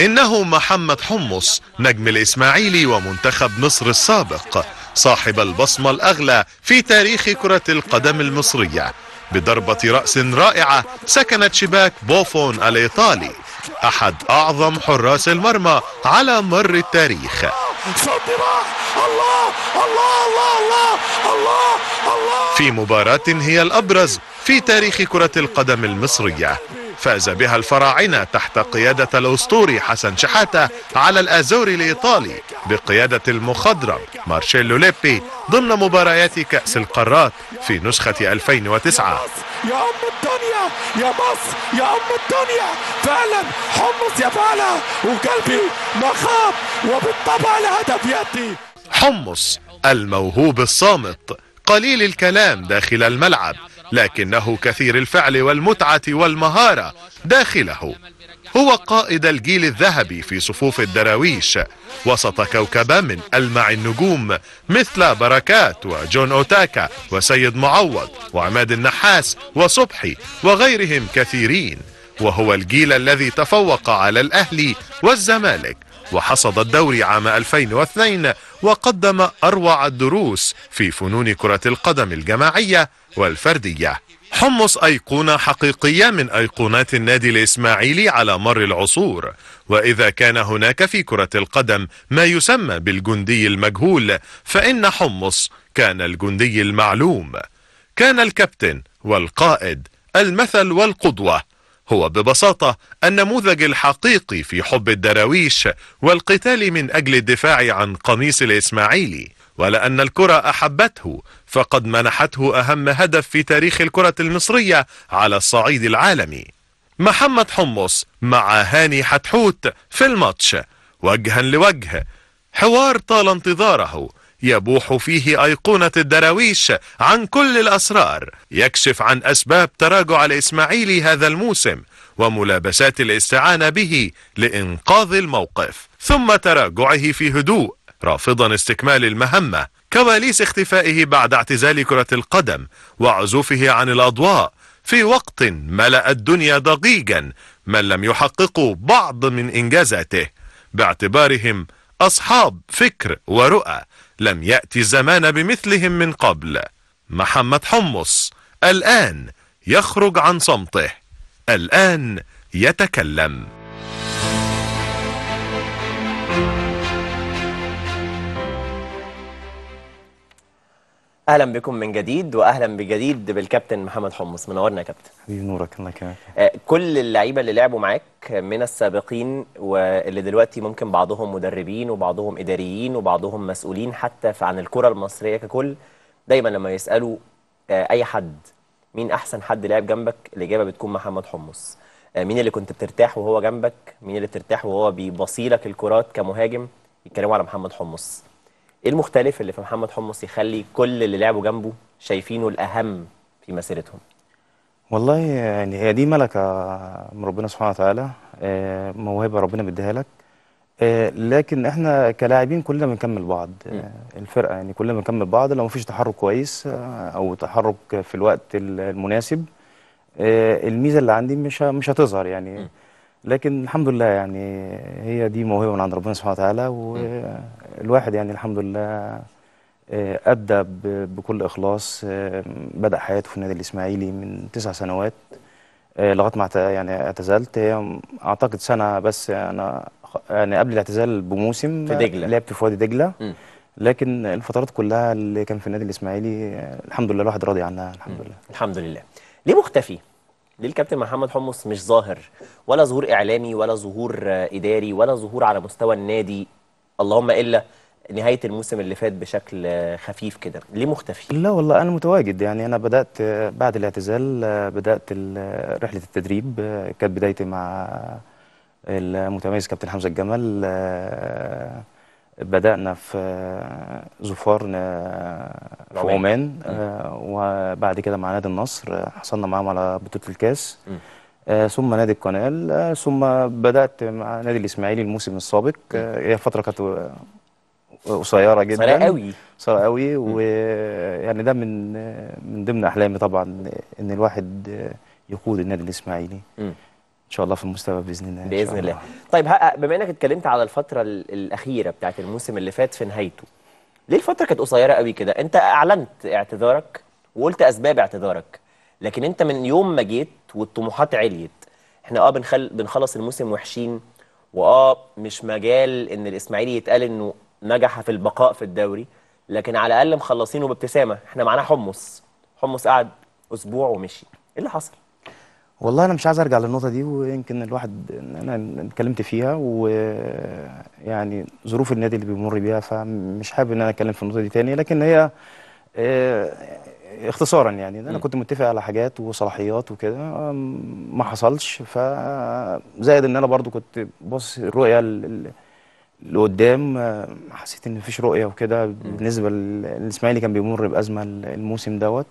إنه محمد حمص نجم الإسماعيلي ومنتخب مصر السابق صاحب البصمة الأغلى في تاريخ كرة القدم المصرية بضربة رأس رائعة سكنت شباك بوفون الإيطالي أحد أعظم حراس المرمى على مر التاريخ في مباراة هي الأبرز في تاريخ كرة القدم المصرية فاز بها الفراعنة تحت قيادة الأسطوري حسن شحاتة على الأزوري الإيطالي بقيادة المخضرم مارشيلو ليبي ضمن مباريات كأس القارات في نسخة 2009 يا أم الدنيا يا مصر يا أم الدنيا فعلا حمص يا فعلا وقلبي ما خاب وبالطبع الهدف يأتي حمص الموهوب الصامت قليل الكلام داخل الملعب لكنه كثير الفعل والمتعة والمهارة داخله هو قائد الجيل الذهبي في صفوف الدراويش وسط كوكبة من ألمع النجوم مثل بركات وجون أوتاكا وسيد معوض وعماد النحاس وصبحي وغيرهم كثيرين وهو الجيل الذي تفوق على الأهلي والزمالك وحصد الدوري عام 2002 وقدم أروع الدروس في فنون كرة القدم الجماعية والفردية حمص أيقونة حقيقية من أيقونات النادي الإسماعيلي على مر العصور وإذا كان هناك في كرة القدم ما يسمى بالجندي المجهول فإن حمص كان الجندي المعلوم كان الكابتن والقائد المثل والقدوة هو ببساطة النموذج الحقيقي في حب الدراويش والقتال من أجل الدفاع عن قميص الإسماعيلي ولأن الكرة أحبته فقد منحته أهم هدف في تاريخ الكرة المصرية على الصعيد العالمي محمد حمص مع هاني حتحوت في الماتش وجها لوجه حوار طال انتظاره يبوح فيه أيقونة الدراويش عن كل الأسرار يكشف عن أسباب تراجع الإسماعيلي هذا الموسم وملابسات الاستعانة به لإنقاذ الموقف ثم تراجعه في هدوء رافضا استكمال المهمة كواليس اختفائه بعد اعتزال كرة القدم وعزوفه عن الأضواء في وقت ملأ الدنيا ضجيجا من لم يحققوا بعض من إنجازاته باعتبارهم أصحاب فكر ورؤى لم يأتي الزمان بمثلهم من قبل محمد حمص الآن يخرج عن صمته الآن يتكلم اهلا بكم من جديد واهلا بجديد بالكابتن محمد حمص منورنا يا كابتن حبيبي نورك الله يكرمك آه، كل اللعيبه اللي لعبوا معاك من السابقين واللي دلوقتي ممكن بعضهم مدربين وبعضهم اداريين وبعضهم مسؤولين حتى عن الكره المصريه ككل دايما لما يسالوا آه، اي حد مين احسن حد لعب جنبك الاجابه بتكون محمد حمص آه، مين اللي كنت بترتاح وهو جنبك مين اللي بترتاح وهو بيبصيلك الكرات كمهاجم يتكلموا على محمد حمص ايه المختلف اللي في محمد حمص يخلي كل اللي لعبوا جنبه شايفينه الاهم في مسيرتهم والله يعني هي دي ملكه من ربنا سبحانه وتعالى آه، موهبه ربنا بيديها لك آه، لكن احنا كلاعبين كلنا بنكمل بعض آه، الفرقه يعني كلنا بنكمل بعض لو مفيش تحرك كويس او تحرك في الوقت المناسب الميزه اللي عندي مش مش هتظهر يعني لكن الحمد لله يعني هي دي موهبه من عند ربنا سبحانه وتعالى والواحد يعني الحمد لله ادى آه، بكل اخلاص آه، بدا حياته في النادي الاسماعيلي من تسع سنوات آه، لغايه ما يعني اعتزلت اعتقد سنه بس انا يعني قبل الاعتزال بموسم في دجله لعبت في وادي دجله م. لكن الفترات كلها اللي كان في النادي الاسماعيلي الحمد لله الواحد راضي عنها الحمد لله الحمد لله ليه مختفي ليه الكابتن محمد حمص مش ظاهر ولا ظهور اعلامي ولا ظهور اداري ولا ظهور على مستوى النادي اللهم الا نهايه الموسم اللي فات بشكل خفيف كده ليه مختفي لا والله انا متواجد يعني انا بدات بعد الاعتزال بدات رحله التدريب كانت بدايتي مع المتميز كابتن حمزه الجمل بدأنا في زفار آه، في عمان آه، وبعد كده مع نادي النصر آه، حصلنا معاهم على بطولة الكاس ثم نادي القنال ثم بدأت مع نادي الإسماعيلي الموسم السابق هي فترة كانت قصيرة جدا قصيرة قوي قصيرة قوي ويعني ده من من ضمن أحلامي طبعا إن الواحد يقود النادي الإسماعيلي ان شاء الله في المستقبل باذن الله باذن الله. طيب بما انك اتكلمت على الفتره الاخيره بتاعه الموسم اللي فات في نهايته ليه الفتره كانت قصيره قوي كده انت اعلنت اعتذارك وقلت اسباب اعتذارك لكن انت من يوم ما جيت والطموحات عليت احنا اه بنخل... بنخلص الموسم وحشين واه مش مجال ان الاسماعيلي يتقال انه نجح في البقاء في الدوري لكن على الاقل مخلصينه بابتسامه احنا معانا حمص حمص قعد اسبوع ومشي ايه اللي حصل والله انا مش عايز ارجع للنقطه دي ويمكن الواحد انا اتكلمت فيها ويعني ظروف النادي اللي بيمر بيها فمش حابب ان انا اتكلم في النقطه دي تاني لكن هي آه، اختصارا يعني انا كنت متفق على حاجات وصلاحيات وكده آه، ما حصلش فزائد ان انا برضو كنت بص الرؤيه اللي قدام آه، حسيت ان مفيش رؤيه وكده بالنسبه للاسماعيلي كان بيمر بازمه الموسم دوت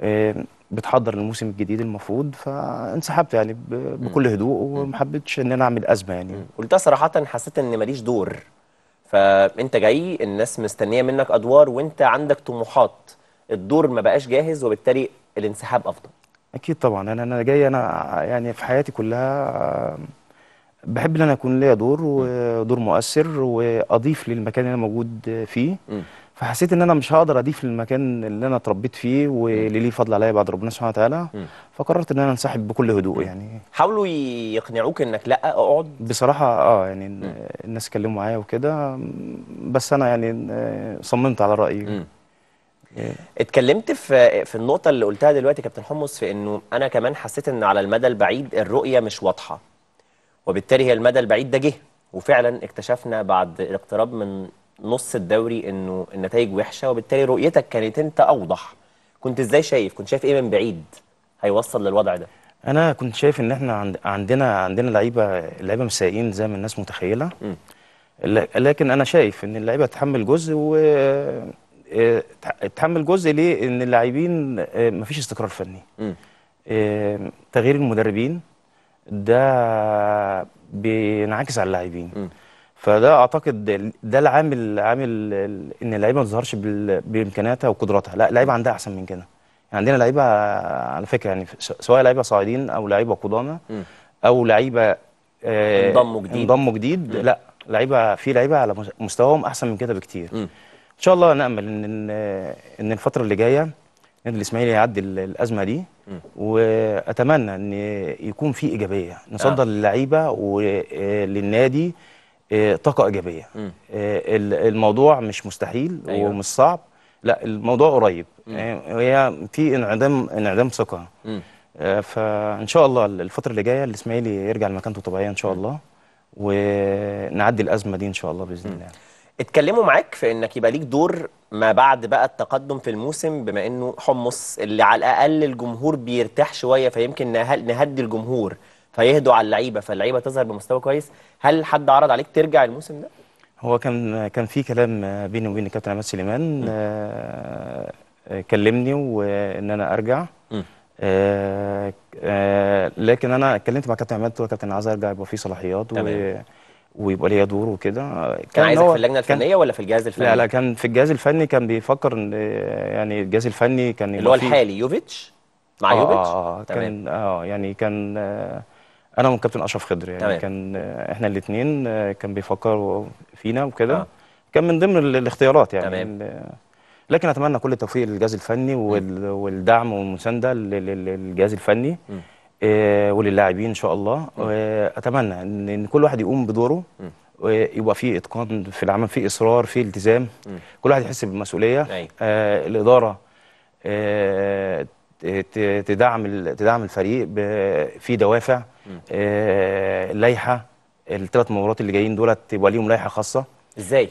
آه، بتحضر الموسم الجديد المفروض فانسحبت يعني بكل هدوء وما حبيتش ان انا اعمل ازمه يعني قلتها صراحه حسيت ان ماليش دور فانت جاي الناس مستنيه منك ادوار وانت عندك طموحات الدور ما بقاش جاهز وبالتالي الانسحاب افضل اكيد طبعا انا انا جاي انا يعني في حياتي كلها بحب ان انا اكون ليا دور ودور مؤثر واضيف للمكان اللي انا موجود فيه م. فحسيت ان انا مش هقدر اضيف للمكان اللي انا اتربيت فيه واللي ليه فضل عليا بعد ربنا سبحانه وتعالى فقررت ان انا انسحب بكل هدوء يعني حاولوا يقنعوك انك لا اقعد بصراحه اه يعني م. الناس اتكلموا معايا وكده بس انا يعني صممت على رايي إيه. اتكلمت في في النقطه اللي قلتها دلوقتي كابتن حمص في انه انا كمان حسيت ان على المدى البعيد الرؤيه مش واضحه وبالتالي هي المدى البعيد ده جه وفعلا اكتشفنا بعد الاقتراب من نص الدوري انه النتائج وحشه وبالتالي رؤيتك كانت انت اوضح كنت ازاي شايف كنت شايف ايه من بعيد هيوصل للوضع ده انا كنت شايف ان احنا عند... عندنا عندنا لعيبه لعيبه مسائين زي ما الناس متخيله لكن انا شايف ان اللعيبه تحمل جزء و آه، تحمل جزء ليه ان اللاعبين آه، مفيش استقرار فني آه، تغيير المدربين ده بينعكس على اللاعبين فده اعتقد ده العامل عامل ان اللعيبه ما تظهرش بامكاناتها وقدراتها لا اللعيبه عندها احسن من كده يعني عندنا لعيبه على فكره يعني سواء لعيبه صاعدين او لعيبه قدامى او لعيبه آه انضموا جديد انضموا جديد لا لعيبه في لعيبه على مستواهم احسن من كده بكتير م. ان شاء الله نامل ان ان الفتره اللي جايه النادي الاسماعيلي يعدي الازمه دي واتمنى ان يكون في ايجابيه نصدر آه. للعيبه وللنادي آه، آه، طاقه ايجابيه آه، الموضوع مش مستحيل أيوة. ومش صعب لا الموضوع قريب يعني هي في انعدام انعدام ثقه آه، فان شاء الله الفتره اللي جايه الاسماعيلي يرجع لمكانته الطبيعيه ان شاء الله ونعدي الازمه دي ان شاء الله باذن الله اتكلموا معاك في انك يبقى ليك دور ما بعد بقى التقدم في الموسم بما انه حمص اللي على الاقل الجمهور بيرتاح شويه فيمكن نهدي الجمهور فيهدوا على اللعيبه فاللعيبه تظهر بمستوى كويس هل حد عرض عليك ترجع الموسم ده؟ هو كان كان في كلام بيني وبين الكابتن عماد سليمان آه، كلمني وان انا ارجع آه،, آه لكن انا اتكلمت مع كابتن عماد كابتن عايز ارجع يبقى في صلاحيات ويبقى ليا دور وكده كان عايزك في اللجنه الفنيه ولا في الجهاز الفني؟ لا لا كان في الجهاز الفني كان بيفكر ان يعني الجهاز الفني كان اللي هو الحالي يوفيتش مع آه، يوفيتش؟ اه تمام. كان اه يعني كان آه انا والكابتن اشرف خضر يعني طبعا. كان آه، احنا الاثنين آه، كان بيفكروا فينا وكده آه. كان من ضمن الاختيارات يعني تمام. لكن اتمنى كل التوفيق للجهاز الفني والدعم والمسانده للجهاز الفني آه، وللاعبين ان شاء الله اتمنى ان كل واحد يقوم بدوره يبقى في اتقان في العمل في اصرار في التزام كل واحد يحس بالمسؤوليه آه الاداره تدعم تدعم الفريق في دوافع آه، لائحه الثلاث مباريات اللي جايين دولت تبقى ليهم لائحه خاصه ازاي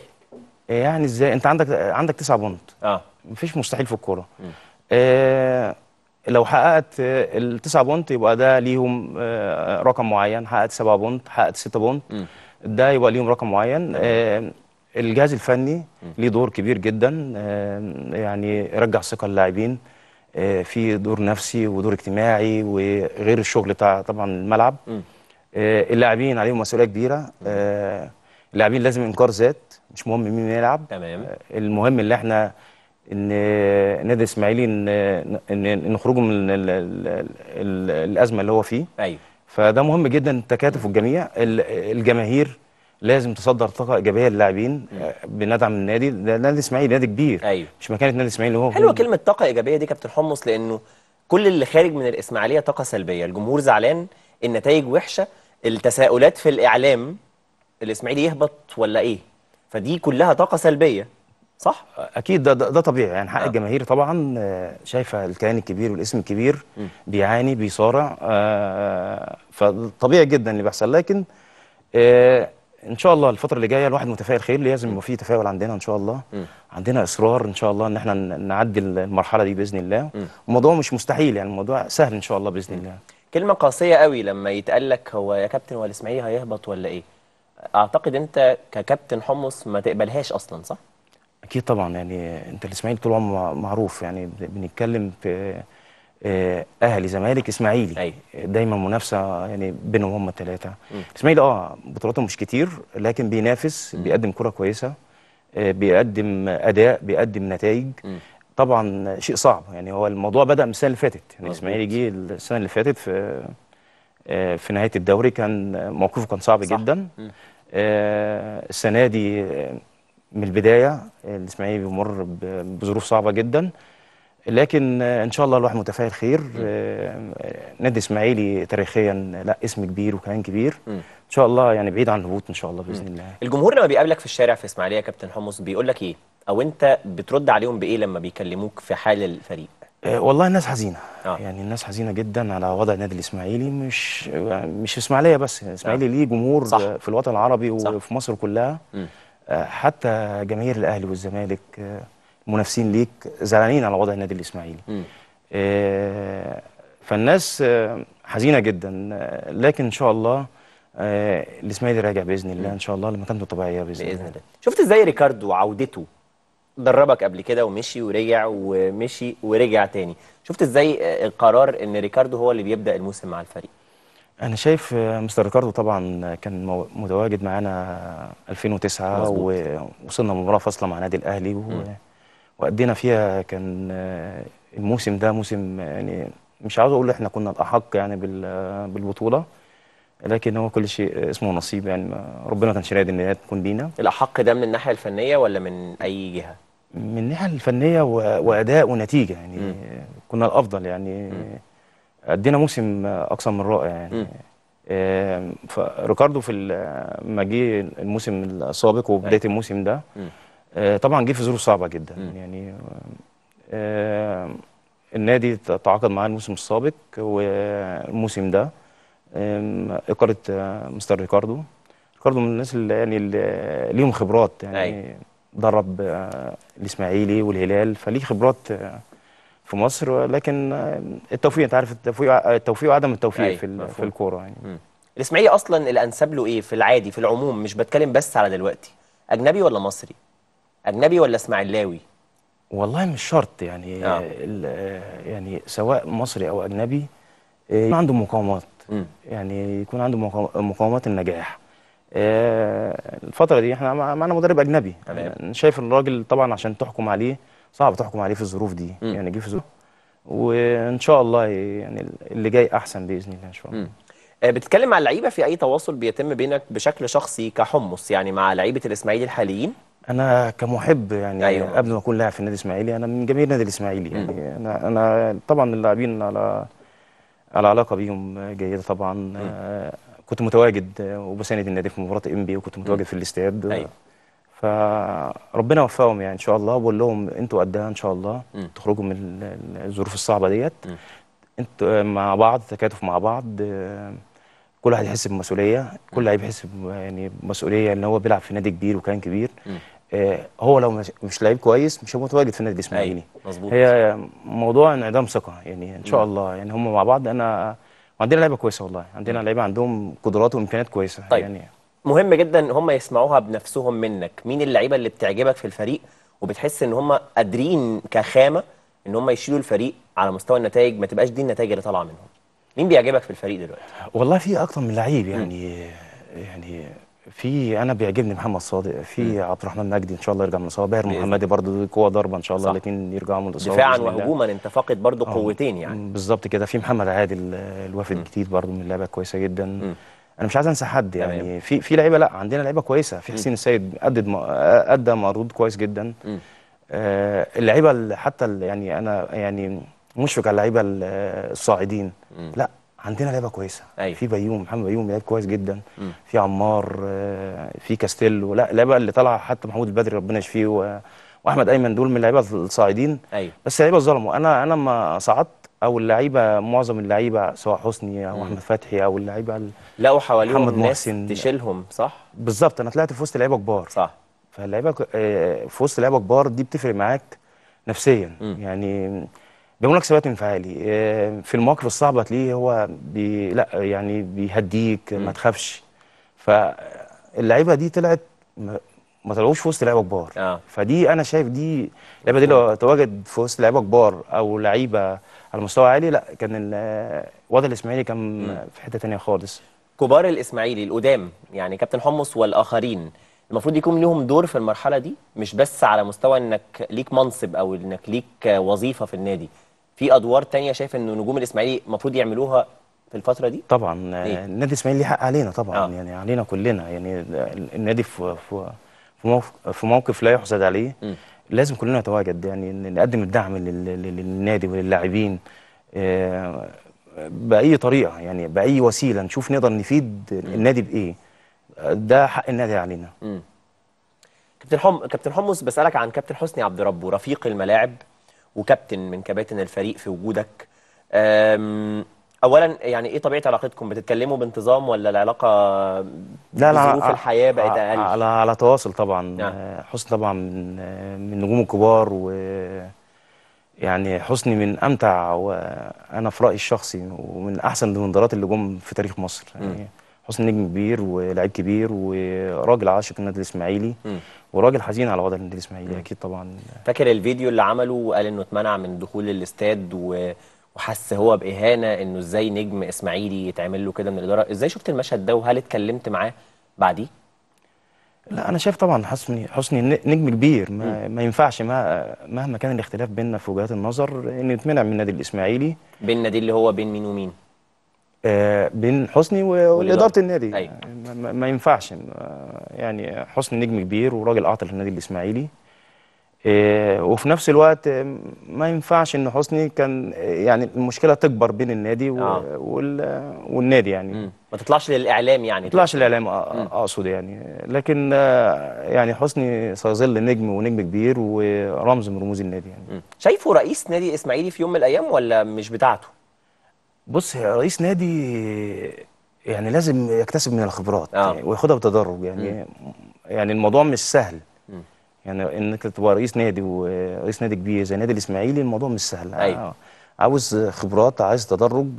آه، يعني ازاي انت عندك عندك 9 بونت اه مفيش مستحيل في الكوره آه، لو حققت التسعة بونت يبقى ده ليهم رقم معين حققت 7 بونت حققت 6 بونت م. ده يبقى ليهم رقم معين الجهاز الفني ليه دور كبير جدا يعني رجع ثقه اللاعبين آه، في دور نفسي ودور اجتماعي وغير الشغل بتاع طبعا الملعب آه، اللاعبين عليهم مسؤوليه كبيره آه، اللاعبين لازم انكار ذات مش مهم مين يلعب تمام المهم اللي احنا ان نادي الاسماعيلي ان نخرجه من الـ الـ الـ الازمه اللي هو فيه ايوه فده مهم جدا التكاتف والجميع الجماهير لازم تصدر طاقه ايجابيه للاعبين آه، بندعم النادي ده نادي اسماعيلي نادي كبير أيوه. مش مكانه نادي اللي هو حلوه كلمه طاقه ايجابيه دي كابتن حمص لانه كل اللي خارج من الاسماعيليه طاقه سلبيه الجمهور زعلان النتائج وحشه التساؤلات في الاعلام الاسماعيلي يهبط ولا ايه فدي كلها طاقه سلبيه صح اكيد ده ده, ده طبيعي يعني حق آه. الجماهير طبعا آه، شايفه الكيان الكبير والاسم الكبير م. بيعاني بيصارع آه، فطبيعي جدا اللي بيحصل لكن آه ان شاء الله الفتره اللي جايه الواحد متفائل خير لازم يبقى في تفاؤل عندنا ان شاء الله م. عندنا اصرار ان شاء الله ان احنا نعدي المرحله دي باذن الله الموضوع مش مستحيل يعني الموضوع سهل ان شاء الله باذن الله كلمه قاسيه قوي لما يتقال لك هو يا كابتن هو الاسماعيلي هيهبط ولا ايه اعتقد انت ككابتن حمص ما تقبلهاش اصلا صح اكيد طبعا يعني انت الاسماعيلي طول عمره معروف يعني بنتكلم في آه، اهلي زمالك اسماعيلي أي. دايما منافسه يعني بينهم هم الثلاثه اسماعيلي اه بطولاته مش كتير لكن بينافس م. بيقدم كره كويسه آه، بيقدم اداء بيقدم نتائج طبعا شيء صعب يعني هو الموضوع بدا من السنه اللي فاتت يعني اسماعيلي جه السنه اللي فاتت في آه، في نهايه الدوري كان موقفه كان صعب صح. جدا م. السنه دي من البدايه الاسماعيلي بيمر بظروف صعبه جدا لكن ان شاء الله الواحد متفائل خير آه، نادي اسماعيلي تاريخيا لا اسم كبير وكمان كبير ان شاء الله يعني بعيد عن الهبوط ان شاء الله باذن الله الجمهور لما بيقابلك في الشارع في اسماعيليه يا كابتن حمص بيقول لك ايه او انت بترد عليهم بايه لما بيكلموك في حال الفريق آه، والله الناس حزينه آه. يعني الناس حزينه جدا على وضع النادي الاسماعيلي مش مش اسماعيليه بس الاسماعيلي آه. ليه جمهور صح. في الوطن العربي صح. وفي مصر كلها آه، حتى جماهير الاهلي والزمالك منافسين ليك زعلانين على وضع النادي الاسماعيلي آه، فالناس آه، حزينه جدا آه، لكن ان شاء الله الاسماعيلي راجع باذن الله ان شاء الله لمكانته الطبيعيه باذن, بإذن الله شفت ازاي ريكاردو عودته دربك قبل كده ومشي ورجع ومشي ورجع تاني شفت ازاي القرار ان ريكاردو هو اللي بيبدا الموسم مع الفريق انا شايف مستر ريكاردو طبعا كان متواجد معانا 2009 ووصلنا مباراه فاصله مع نادي الاهلي و... وأدينا فيها كان آه، الموسم ده موسم يعني مش عاوز أقول إحنا كنا الأحق يعني آه، بالبطولة لكن هو كل شيء اسمه نصيب يعني ربنا كانش رايد ان هي تكون لينا الاحق ده من الناحيه الفنيه ولا من اي جهه من الناحيه الفنيه واداء ونتيجه يعني م. كنا الافضل يعني ادينا موسم اقصى من رائع يعني آه، فريكاردو في لما جه الموسم السابق وبدايه أيوة. الموسم ده م. آه، طبعا جه في ظروف صعبه جدا م. يعني آه، النادي تعاقد معاه الموسم السابق والموسم ده آه، اقاله مستر ريكاردو ريكاردو من الناس اللي يعني اللي ليهم خبرات يعني أي. درب الاسماعيلي والهلال فليه خبرات في مصر ولكن التوفيق انت عارف التوفيق التوفيق وعدم التوفيق أي. في مفهوم. في الكوره يعني الاسماعيلي اصلا الانسب له ايه في العادي في العموم مش بتكلم بس على دلوقتي اجنبي ولا مصري أجنبي ولا إسماعيلاوي؟ والله مش شرط يعني نعم. يعني سواء مصري أو أجنبي آه، يكون عنده مقاومات يعني يكون عنده مقاومات النجاح آه، الفترة دي احنا معانا مدرب أجنبي أنا شايف الراجل طبعا عشان تحكم عليه صعب تحكم عليه في الظروف دي يعني جه في ظروف وان شاء الله يعني اللي جاي احسن باذن الله ان شاء الله آه، بتتكلم مع اللعيبه في اي تواصل بيتم بينك بشكل شخصي كحمص يعني مع لعيبه الاسماعيلي الحاليين انا كمحب يعني أيوة. قبل ما اكون لاعب في النادي الاسماعيلي انا من جماهير النادي الاسماعيلي يعني انا انا طبعا اللاعبين على على علاقه بيهم جيده طبعا م. آه، كنت متواجد آه، وبساند النادي في مباراه ام بي وكنت متواجد م. في الاستاد أيوة. فربنا وفقهم يعني ان شاء الله بقول لهم انتوا قدها ان شاء الله م. تخرجوا من الظروف الصعبه ديت انتوا آه، مع بعض تكاتف مع بعض كل واحد يحس بمسؤوليه كل لعيب يحس يعني بمسؤوليه ان هو بيلعب في نادي كبير وكان كبير آه، هو لو مش لعيب كويس مش متواجد في النادي الاسماعيلي أيوة، يعني مظبوط هي موضوع انعدام ثقه يعني ان شاء الله يعني هم مع بعض انا عندنا لعيبه كويسه والله عندنا لعيبه عندهم قدرات وامكانيات كويسه طيب. يعني مهم جدا ان هم يسمعوها بنفسهم منك مين اللعيبه اللي بتعجبك في الفريق وبتحس ان هم قادرين كخامه ان هم يشيلوا الفريق على مستوى النتائج ما تبقاش دي النتائج اللي طالعه منهم مين بيعجبك في الفريق دلوقتي والله في اكتر من لعيب يعني م. يعني في انا بيعجبني محمد صادق في عبد الرحمن مجدي ان شاء الله يرجع من الاصابه باهر محمدي برضه قوه ضربه ان شاء الله الاثنين يرجعوا من الاصابه دفاعا وهجوما انت فاقد برضه آه. قوتين يعني بالظبط كده في محمد عادل آه، الوافد كتير برضه من اللعبه كويسه جدا م. انا مش عايز انسى حد يعني تمام. في في لعيبه لا عندنا لعيبه كويسه في حسين السيد ادى آه، ادى مردود كويس جدا آه اللعيبه حتى يعني انا يعني مشفق على اللعيبه الصاعدين لا عندنا لعيبه كويسه أيوة. في بيوم محمد بيوم لعيب كويس جدا م. في عمار آه، في كاستيلو لا اللعيبه اللي طالعه حتى محمود البدري ربنا يشفيه واحمد ايمن دول من اللعيبه الصاعدين أيوة. بس اللعيبه ظلموا انا انا لما صعدت او اللعيبه معظم اللعيبه سواء حسني او احمد فتحي او اللعيبه لقوا حواليهم ناس تشيلهم صح بالظبط انا طلعت في وسط لعيبه كبار صح فاللعيبه آه، في وسط لعيبه كبار دي بتفرق معاك نفسيا م. يعني بيقول لك ثبات انفعالي آه، في المواقف الصعبه تلاقيه هو بي لا يعني بيهديك ما تخافش فاللعيبه دي طلعت ما طلعوش في وسط لعيبه كبار آه. فدي انا شايف دي اللعيبه دي لو تواجد في وسط لعيبه كبار او لعيبه على مستوى عالي لا كان وضع الاسماعيلي كان في حته ثانيه خالص كبار الاسماعيلي القدام يعني كابتن حمص والاخرين المفروض يكون لهم دور في المرحله دي مش بس على مستوى انك ليك منصب او انك ليك وظيفه في النادي في ادوار تانية شايف ان نجوم الاسماعيلي المفروض يعملوها في الفتره دي طبعا آه، إيه؟ النادي الاسماعيلي ليه حق علينا طبعا آه. يعني علينا كلنا يعني النادي في في في موقف لا يحسد عليه م. لازم كلنا نتواجد يعني نقدم الدعم للنادي وللاعبين آه، باي طريقه يعني باي وسيله نشوف نقدر نفيد النادي بايه ده حق النادي علينا م. كابتن حم كابتن حمص بسالك عن كابتن حسني عبد ربه رفيق الملاعب وكابتن من كباتن الفريق في وجودك اولا يعني ايه طبيعه علاقتكم بتتكلموا بانتظام ولا العلاقه لا لا ظروف الحياه بقت اقل على على تواصل طبعا نعم. حسن طبعا من من نجوم الكبار و يعني حسني من امتع وانا في رايي الشخصي ومن احسن المنظرات اللي جم في تاريخ مصر يعني حسني نجم كبير ولاعيب كبير وراجل عاشق النادي الاسماعيلي وراجل حزين على وضع النادي الاسماعيلي اكيد طبعا فاكر الفيديو اللي عمله وقال انه اتمنع من دخول الاستاد و... وحس هو باهانه انه ازاي نجم اسماعيلي يتعمل له كده من الاداره ازاي شفت المشهد ده وهل اتكلمت معاه بعديه لا انا شايف طبعا حسني حسني نجم كبير ما, ما ينفعش ما مهما كان الاختلاف بيننا في وجهات النظر ان يتمنع من النادي الاسماعيلي بيننا دي اللي هو بين مين ومين آه، بين حسني واداره النادي ما, ينفعش آه، يعني حسني نجم كبير وراجل اعطى للنادي الاسماعيلي آه، وفي نفس الوقت ما ينفعش ان حسني كان يعني المشكله تكبر بين النادي آه. والنادي يعني ما تطلعش للاعلام يعني ما تطلعش للاعلام اقصد يعني لكن يعني حسني سيظل نجم ونجم كبير ورمز من رموز النادي يعني شايفه رئيس نادي اسماعيلي في يوم من الايام ولا مش بتاعته بص يا رئيس نادي يعني لازم يكتسب من الخبرات آه. يعني وياخدها بتدرج يعني م. يعني الموضوع مش سهل م. يعني انك تبقى رئيس نادي ورئيس نادي كبير زي نادي الاسماعيلي الموضوع مش سهل أيوة. آه. عاوز خبرات عايز تدرج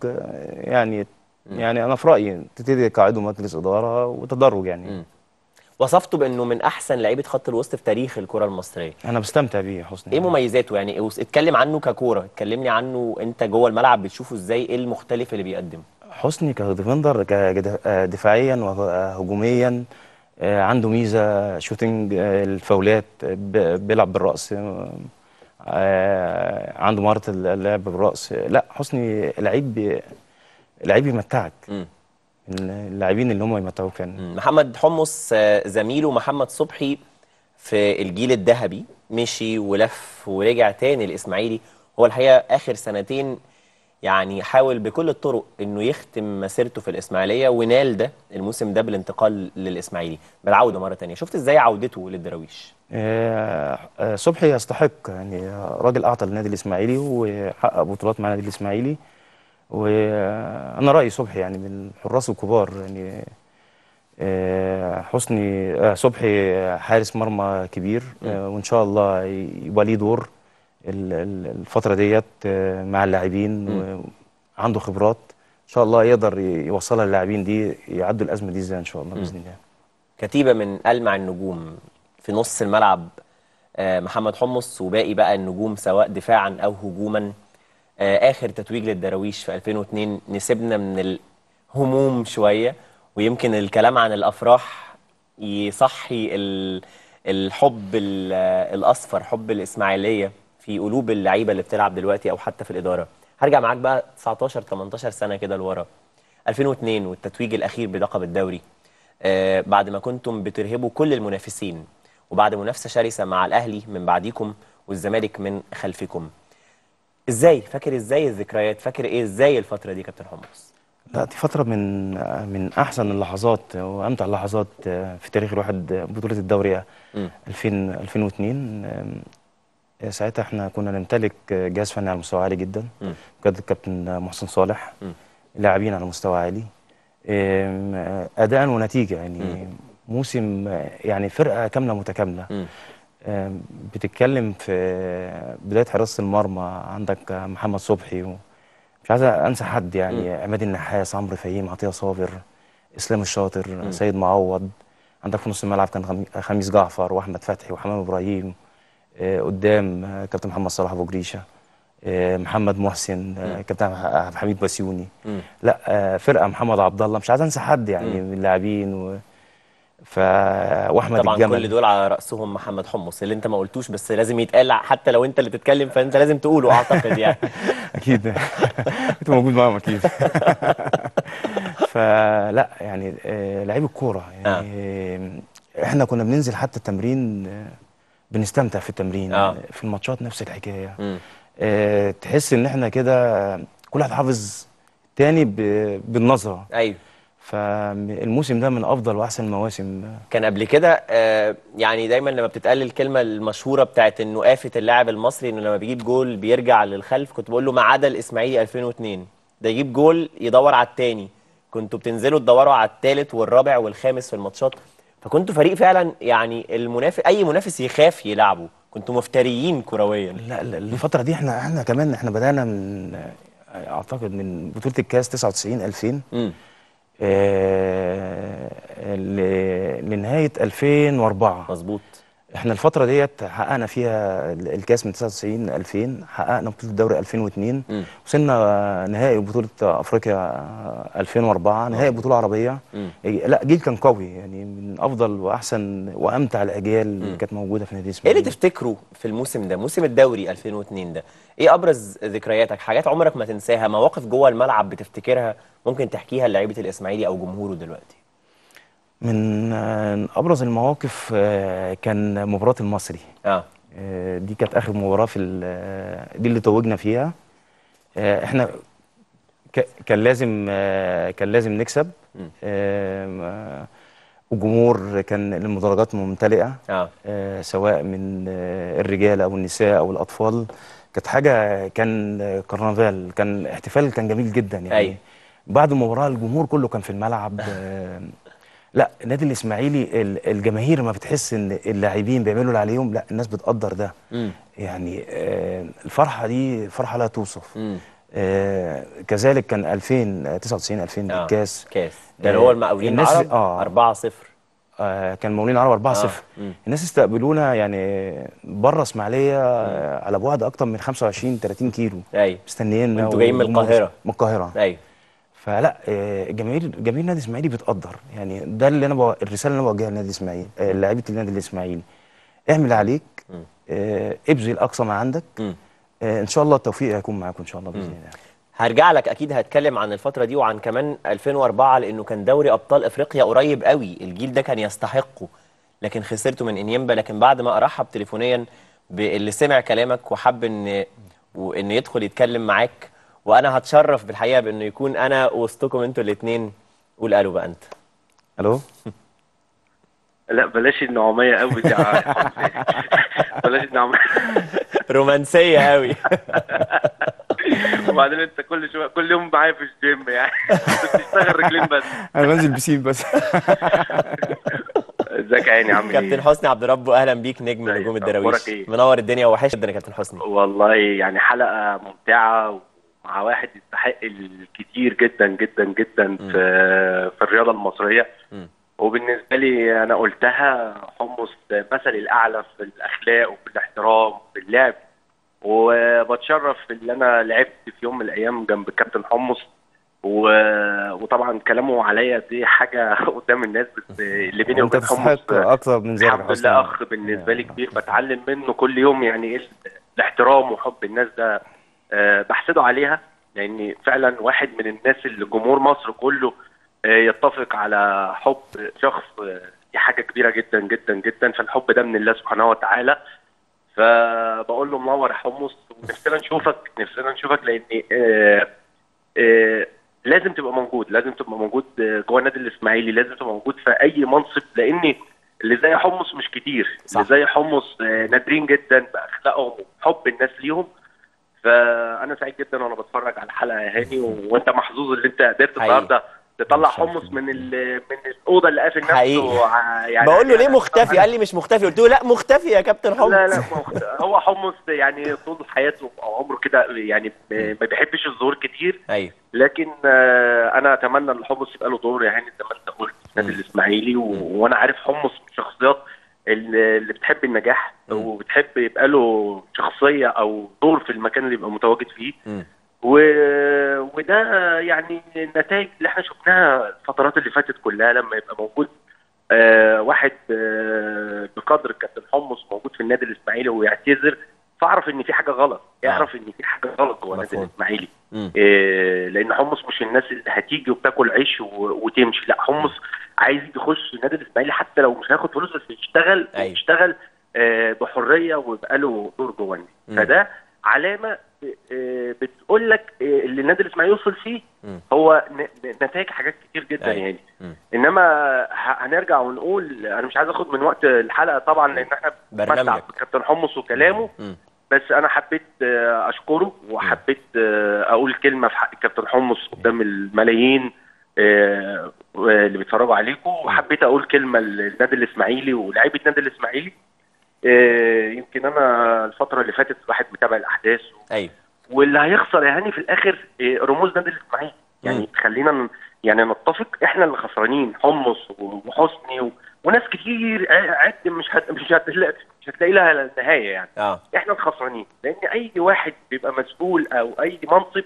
يعني م. يعني انا في رايي تبتدي قاعده مجلس اداره وتدرج يعني م. وصفته بانه من احسن لعيبه خط الوسط في تاريخ الكره المصريه انا بستمتع بيه يا حسني ايه مميزاته يعني إيه اتكلم عنه ككوره اتكلمني عنه انت جوه الملعب بتشوفه ازاي ايه المختلف اللي بيقدمه حسني كديفندر آه، دفاعيا وهجوميا آه، آه، عنده ميزه شوتنج الفاولات بيلعب بالراس عنده مهاره اللعب بالراس لا حسني لعيب لعيب يمتعك اللاعبين اللي هم يمتعوك يعني محمد حمص آه، زميله محمد صبحي في الجيل الذهبي مشي ولف ورجع تاني الاسماعيلي هو الحقيقه اخر سنتين يعني حاول بكل الطرق انه يختم مسيرته في الاسماعيليه ونال ده الموسم ده بالانتقال للاسماعيلي بالعوده مره تانية شفت ازاي عودته للدراويش آه، آه، صبحي يستحق يعني راجل اعطى للنادي الاسماعيلي وحقق بطولات مع النادي الاسماعيلي وانا رايي صبحي يعني من الحراس الكبار يعني آه، حسني آه، صبحي حارس مرمى كبير آه، وان شاء الله يبقى ليه دور الفتره ديت مع اللاعبين عنده خبرات ان شاء الله يقدر يوصلها للاعبين دي يعدوا الازمه دي ازاي ان شاء الله باذن الله كتيبه من المع النجوم في نص الملعب محمد حمص وباقي بقى النجوم سواء دفاعا او هجوما آه، اخر تتويج للدراويش في 2002 نسيبنا من الهموم شويه ويمكن الكلام عن الافراح يصحي الحب الاصفر حب الاسماعيليه في قلوب اللعيبه اللي بتلعب دلوقتي او حتى في الاداره هرجع معاك بقى 19 18 سنه كده لورا 2002 والتتويج الاخير بلقب الدوري آه، بعد ما كنتم بترهبوا كل المنافسين وبعد منافسه شرسه مع الاهلي من بعديكم والزمالك من خلفكم ازاي فاكر ازاي الذكريات فاكر ايه ازاي الفتره دي كابتن حمص لا دي فتره من من احسن اللحظات وامتع اللحظات في تاريخ الواحد بطوله الدوري 2000 2002 ساعتها احنا كنا نمتلك جهاز فني على مستوى عالي جدا بجد الكابتن محسن صالح لاعبين على مستوى عالي اداء ونتيجه يعني موسم يعني فرقه كامله متكامله بتتكلم في بدايه حراسه المرمى عندك محمد صبحي مش عايز انسى حد يعني عماد النحاس عمرو فهيم عطيه صابر اسلام الشاطر م. سيد معوض عندك في نص الملعب كان خميس جعفر واحمد فتحي وحمام ابراهيم آه، قدام آه، كابتن محمد صلاح ابو جريشه آه، محمد محسن كابتن عبد الحميد بسيوني لا فرقه محمد عبد الله مش عايز انسى حد يعني م. من اللاعبين ف واحمد طبعا الجمل كل دول على راسهم محمد حمص اللي انت ما قلتوش بس لازم يتقال حتى لو انت اللي تتكلم فانت لازم تقوله اعتقد يعني اكيد انت موجود معاهم اكيد فلا يعني آه، لعيب الكوره يعني آه. آه، احنا كنا بننزل حتى التمرين بنستمتع في التمرين آه. في الماتشات نفس الحكايه تحس ان احنا كده كل واحد حافظ تاني بالنظره ايوه فالموسم ده من افضل واحسن مواسم كان قبل كده آه، يعني دايما لما بتتقال الكلمه المشهوره بتاعت انه قافه اللاعب المصري انه لما بيجيب جول بيرجع للخلف كنت بقول له ما عدا الاسماعيلي 2002 ده يجيب جول يدور على الثاني كنتوا بتنزلوا تدوروا على الثالث والرابع والخامس في الماتشات فكنتوا فريق فعلا يعني المنافس اي منافس يخاف يلعبه كنتوا مفتريين كرويا لا الفتره دي احنا احنا كمان احنا بدانا من اعتقد من بطوله الكاس 99 2000 آه، لنهايه 2004 مظبوط احنا الفتره ديت حققنا فيها الكاس من 99 2000 حققنا بطوله الدوري 2002 وصلنا نهائي بطوله افريقيا 2004 نهائي آه. بطوله عربيه مم. إيه، لا جيل كان قوي يعني من افضل واحسن وامتع الاجيال اللي كانت موجوده في نادي اسماعيل ايه اللي تفتكره في الموسم ده موسم الدوري 2002 ده ايه ابرز ذكرياتك حاجات عمرك ما تنساها مواقف جوه الملعب بتفتكرها ممكن تحكيها لعيبه الاسماعيلي او جمهوره دلوقتي من آه، ابرز المواقف آه، كان مباراه المصري آه. اه دي كانت اخر مباراه في دي اللي توجنا فيها احنا كان لازم كان لازم نكسب الجمهور كان المدرجات ممتلئه آه. سواء من الرجال او النساء او الاطفال كانت حاجه كان كرنفال كان احتفال كان جميل جدا يعني أي. بعد المباراه الجمهور كله كان في الملعب لا النادي الاسماعيلي الجماهير ما بتحس ان اللاعبين بيعملوا اللي عليهم لا الناس بتقدر ده مم. يعني آه الفرحه دي فرحه لا توصف آه كذلك كان 2099 2000 آه. الكاس كاس اللي هو المقاولين آه، الناس آه 4 0 آه، كان مولين عرب 4 0 آه. الناس استقبلونا يعني بره اسماعيليه على بعد اكتر من 25 30 كيلو ايوه مستنيين انتوا جايين من القاهره من القاهره ايوه فلا آه، جماهير جماهير نادي الاسماعيلي بتقدر يعني ده اللي انا الرساله اللي انا بوجهها لنادي الاسماعيلي آه، لعيبه النادي الاسماعيلي اعمل عليك آه، ابذل اقصى ما عندك ان شاء الله التوفيق هيكون معاكم ان شاء الله باذن الله هرجع لك اكيد هتكلم عن الفتره دي وعن كمان 2004 لانه كان دوري ابطال افريقيا قريب قوي الجيل ده كان يستحقه لكن خسرته من انيمبا لكن بعد ما ارحب تليفونيا باللي سمع كلامك وحب ان وان يدخل يتكلم معاك وانا هتشرف بالحقيقه بانه يكون انا وسطكم انتوا الاثنين قول الو بقى انت الو لا بلاش النعوميه قوي دي بلاش النعوميه رومانسيه قوي وبعدين انت كل شويه كل يوم معايا في الجيم يعني بتشتغل رجلين بس انا بنزل بسيف بس ازيك يا عيني عامل ايه؟ كابتن حسني عبد ربه اهلا بيك نجم نجوم الدراويش إيه؟ منور الدنيا جدا يا كابتن حسني والله يعني حلقه ممتعه مع واحد يستحق الكتير جدا جدا جدا م. في في الرياضه المصريه م. وبالنسبه لي انا قلتها حمص مثل الاعلى في الاخلاق وفي الاحترام وفي اللعب وبتشرف ان انا لعبت في يوم من الايام جنب كابتن حمص و... وطبعا كلامه عليا دي حاجه قدام الناس بس اللي بيني وبين حمص اكثر من ذلك الحمد لله اخ بالنسبه لي يعني. كبير بتعلم منه كل يوم يعني ايه الاحترام وحب الناس ده آه، بحسده عليها لان فعلا واحد من الناس اللي جمهور مصر كله آه، يتفق على حب شخص آه، دي حاجه كبيره جدا جدا جدا فالحب ده من الله سبحانه وتعالى فبقول له منور يا حمص ونفسنا نشوفك نفسنا نشوفك لان آآ آآ لازم تبقى موجود لازم تبقى موجود جوه النادي الاسماعيلي لازم تبقى موجود في اي منصب لان اللي زي حمص مش كتير صح. اللي زي حمص نادرين جدا باخلاقهم وحب الناس ليهم فانا سعيد جدا وانا بتفرج على الحلقه يا هاني وانت محظوظ اللي انت قدرت النهارده تطلع حمص من من الاوضه اللي قافل نفسه حقيقي. يعني بقول له ليه مختفي قال لي مش مختفي قلت له لا مختفي يا كابتن حمص لا لا هو حمص يعني طول حياته او عمره كده يعني ما بيحبش الظهور كتير ايوه لكن آه، انا اتمنى ان حمص يبقى له دور يعني زي ما انت قلت في النادي الاسماعيلي وانا عارف حمص شخصيات اللي بتحب النجاح وبتحب يبقى له شخصيه او دور في المكان اللي يبقى متواجد فيه و... وده يعني النتائج اللي احنا شفناها الفترات اللي فاتت كلها لما يبقى موجود آه واحد آه بقدر كابتن حمص موجود في النادي الاسماعيلي ويعتذر فاعرف ان في حاجه غلط آه. اعرف ان في حاجه غلط جوه نادي الاسماعيلي إيه لان حمص مش الناس اللي هتيجي وبتاكل عيش وتمشي لا حمص عايز يخش نادي الاسماعيلي حتى لو مش هياخد فلوس بس يشتغل أيوة. يشتغل آه بحريه ويبقى له دور جوه النادي فده علامه آه، بتقول لك آه، اللي النادي الاسماعيلي يوصل فيه هو نتائج حاجات كتير جدا أيه. يعني مم. انما هنرجع ونقول انا مش عايز اخد من وقت الحلقه طبعا لان احنا بنتعب كابتن حمص وكلامه مم. بس انا حبيت آه، اشكره وحبيت آه، اقول كلمه في حق الكابتن حمص قدام الملايين آه، اللي بيتفرجوا عليكم وحبيت اقول كلمه للنادي الاسماعيلي ولاعيبه النادي الاسماعيلي يمكن انا الفتره اللي فاتت الواحد متابع الاحداث ايوه واللي هيخسر يا هاني في الاخر رموز نادي الاسماعيلي يعني خلينا يعني نتفق احنا اللي خسرانين حمص وحسني و... وناس كتير عد مش هت... مش هتلاقي مش هتلاقي لها نهايه يعني آه. احنا الخسرانين لان اي واحد بيبقى مسؤول او اي منصب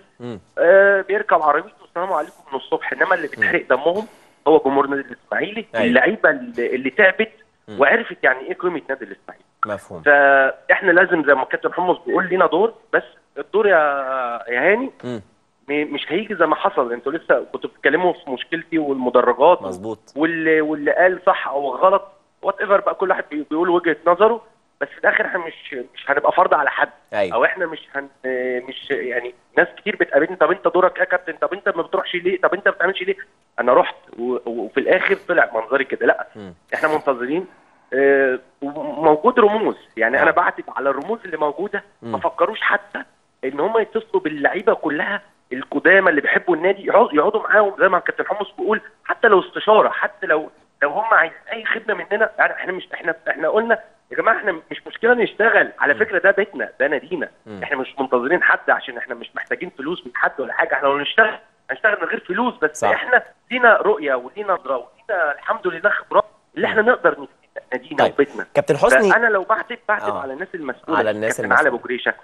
آه بيركب عربيته السلام عليكم من الصبح انما اللي بيتحرق دمهم هو جمهور النادي الاسماعيلي أيوة. اللعيبه اللي تعبت م. وعرفت يعني ايه قيمه نادي الاسماعيلي مفهوم فاحنا لازم زي ما كابتن حمص بيقول لينا دور بس الدور يا يا هاني مش هيجي زي ما حصل انتوا لسه كنتوا بتتكلموا في مشكلتي والمدرجات مظبوط واللي واللي قال صح او غلط وات ايفر بقى كل واحد بيقول وجهه نظره بس في الاخر احنا مش مش هنبقى فرض على حد أيوة. او احنا مش هن مش يعني ناس كتير بتقابلني طب انت دورك ايه يا كابتن طب انت ما بتروحش ليه طب انت ما بتعملش ليه انا رحت وفي الاخر طلع منظري كده لا م. احنا منتظرين آه، وموجود رموز يعني انا آه. بعتب على الرموز اللي موجوده ما فكروش حتى ان هم يتصلوا باللعيبه كلها القدامى اللي بيحبوا النادي يقعدوا معاهم زي ما كابتن حمص بيقول حتى لو استشاره حتى لو لو هم عايزين اي خدمه مننا يعني احنا مش احنا احنا قلنا يا جماعه احنا مش مشكله نشتغل على فكره ده بيتنا ده نادينا احنا مش منتظرين حد عشان احنا مش محتاجين فلوس من حد ولا حاجه احنا لو نشتغل هنشتغل من غير فلوس بس صح. احنا لينا رؤيه ولينا نظره ولينا الحمد لله خبرات اللي احنا نقدر نفيد نادينا طيب. وبيتنا كابتن حسني انا لو بعتب بعتب آه. على الناس المسؤوله على الناس كابتن علي ابو جريشه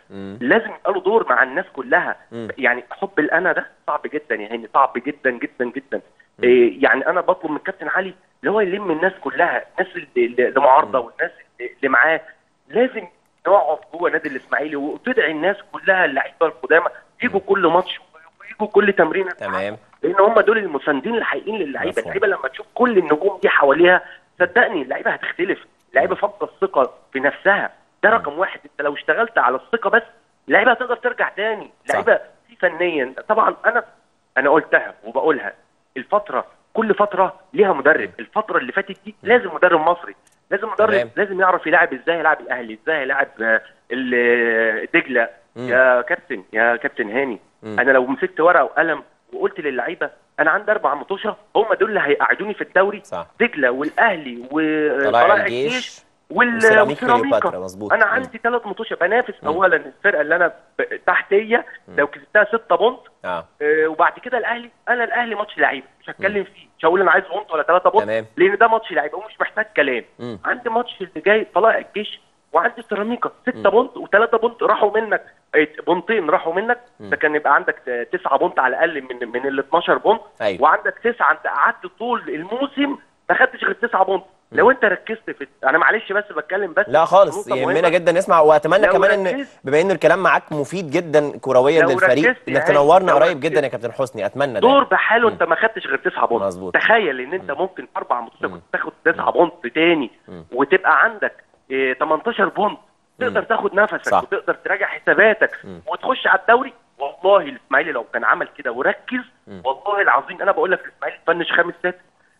لازم يبقى له دور مع الناس كلها مم. يعني حب الانا ده صعب جدا يعني صعب جدا جدا جدا إيه يعني انا بطلب من كابتن علي اللي هو يلم الناس كلها الناس اللي معارضه والناس اللي معاه لازم يقعد جوه نادي الاسماعيلي وتدعي الناس كلها اللعيبه القدامى يجوا كل ماتش ويجوا كل تمرين تمام لان هم دول المساندين الحقيقيين للعيبه اللعيبه لما تشوف كل النجوم دي حواليها صدقني اللعيبه هتختلف اللعيبه فاقده الثقه في نفسها ده رقم واحد انت لو اشتغلت على الثقه بس اللعيبه هتقدر ترجع تاني اللعيبه في فنيا طبعا انا انا قلتها وبقولها الفتره كل فتره ليها مدرب الفتره اللي فاتت دي لازم مدرب مصري لازم مدرب لازم يعرف يلعب ازاي يلعب الاهلي ازاي يلعب آه، آه، دجله يا كابتن يا كابتن هاني مم. انا لو مسكت ورقه وقلم وقلت للعيبه انا عندي اربع مطوشه هم دول اللي هيقعدوني في الدوري صح. دجله والاهلي وطلائع الجيش والسيراميكا مظبوط انا عندي ثلاث مطوشه بنافس مم. اولا الفرقه اللي انا تحتيه لو كسبتها 6 بونت آه. آه وبعد كده الاهلي انا الاهلي ماتش لعيبه مش هتكلم فيه مش هقول انا عايز بونت ولا 3 بونت لان ده ماتش لعيبه ومش محتاج كلام مم. عندي ماتش اللي جاي طلائع الجيش وعندي سيراميكا 6 بونت و3 بونت راحوا منك ايه، بونتين راحوا منك ده كان يبقى عندك 9 بونت على الاقل من من ال 12 بونت أيوة. وعندك 9 انت قعدت طول الموسم ما خدتش غير 9 بونت لو انت ركزت في انا معلش بس بتكلم بس لا خالص يهمنا جدا نسمع واتمنى كمان ان بما ان الكلام معاك مفيد جدا كرويا للفريق انك تنورنا قريب جدا يا كابتن حسني اتمنى ده دور بحاله انت ما خدتش غير 9 بونت تخيل ان انت ممكن اربع ماتشات تاخد 9 بونت تاني وتبقى عندك 18 إيه، بونت تقدر تاخد نفسك صح. وتقدر تراجع حساباتك م. وتخش على الدوري والله الاسماعيلي لو كان عمل كده وركز م. والله العظيم انا بقول لك الاسماعيلي فنش خامس ست آه.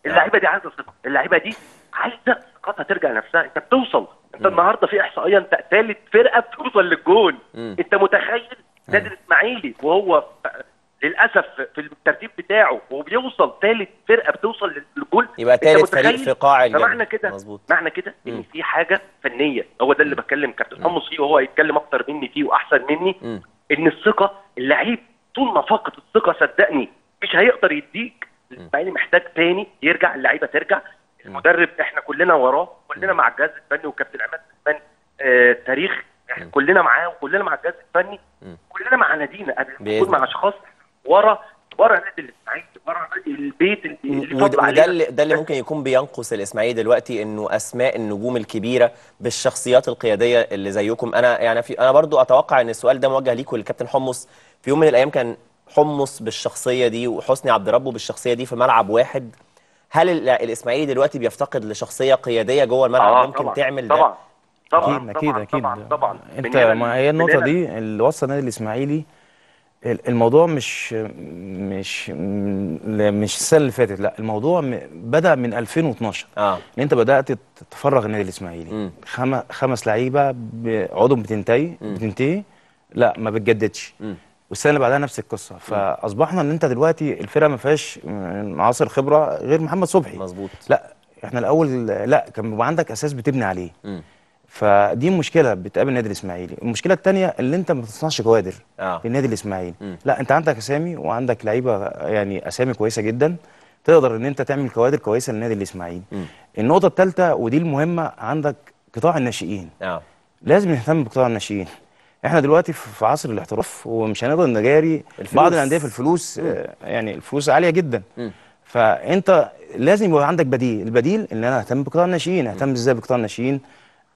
اللعيبه دي عايزه ثقه اللعيبه دي عايزه ثقتها ترجع لنفسها انت بتوصل انت م. النهارده في احصائيه انت ثالث فرقه بتوصل للجون انت متخيل نادي الاسماعيلي وهو للاسف في الترتيب بتاعه وبيوصل ثالث فرقه بتوصل للجول يبقى ثالث فريق في قاع الجدول معنى كده معنى كده ان في حاجه فنيه هو ده اللي بتكلم كابتن حمص فيه وهو هيتكلم اكتر مني فيه واحسن مني م. ان الثقه اللعيب طول ما فقد الثقه صدقني مش هيقدر يديك يعني محتاج تاني يرجع اللعيبه ترجع المدرب احنا كلنا وراه كلنا مع الجهاز الفني وكابتن عماد الفني آه تاريخ احنا كلنا معاه وكلنا مع الجهاز الفني كلنا مع نادينا قبل ما مع اشخاص ورا ورا نادي الاسماعيلي ورا نادي البيت اللي وده ده اللي ده اللي ممكن يكون بينقص الاسماعيلي دلوقتي انه اسماء النجوم الكبيره بالشخصيات القياديه اللي زيكم انا يعني في انا برضو اتوقع ان السؤال ده موجه ليك وللكابتن حمص في يوم من الايام كان حمص بالشخصيه دي وحسني عبد ربه بالشخصيه دي في ملعب واحد هل الاسماعيلي دلوقتي بيفتقد لشخصيه قياديه جوه الملعب آه ممكن طبعًا تعمل طبعًا ده طبعا اكيد اكيد طبعا, طبعًا, طبعًا انت ما هي النقطه دي اللي وصل النادي الاسماعيلي الموضوع مش مش مش السنه اللي فاتت لا الموضوع بدا من 2012 اه ان انت بدات تفرغ النادي الاسماعيلي خم... خمس لعيبه عضو بتنتهي بتنتهي لا ما بتجددش والسنه اللي بعدها نفس القصه فاصبحنا ان انت دلوقتي الفرقه ما فيهاش معاصر خبره غير محمد صبحي مظبوط لا احنا الاول لا كان بيبقى عندك اساس بتبني عليه م. فدي مشكله بتقابل النادي الاسماعيلي المشكله الثانيه اللي انت ما بتصنعش كوادر آه. في النادي الاسماعيلي م. لا انت عندك اسامي وعندك لعيبه يعني اسامي كويسه جدا تقدر ان انت تعمل كوادر كويسه للنادي الاسماعيلي النقطه الثالثه ودي المهمه عندك قطاع الناشئين آه. لازم نهتم بقطاع الناشئين احنا دلوقتي في عصر الاحتراف ومش هنقدر نجاري الفلوس. بعض الانديه في الفلوس م. آه، يعني الفلوس عاليه جدا م. فانت لازم يبقى عندك بديل البديل ان انا اهتم بقطاع الناشئين اهتم ازاي بقطاع الناشئين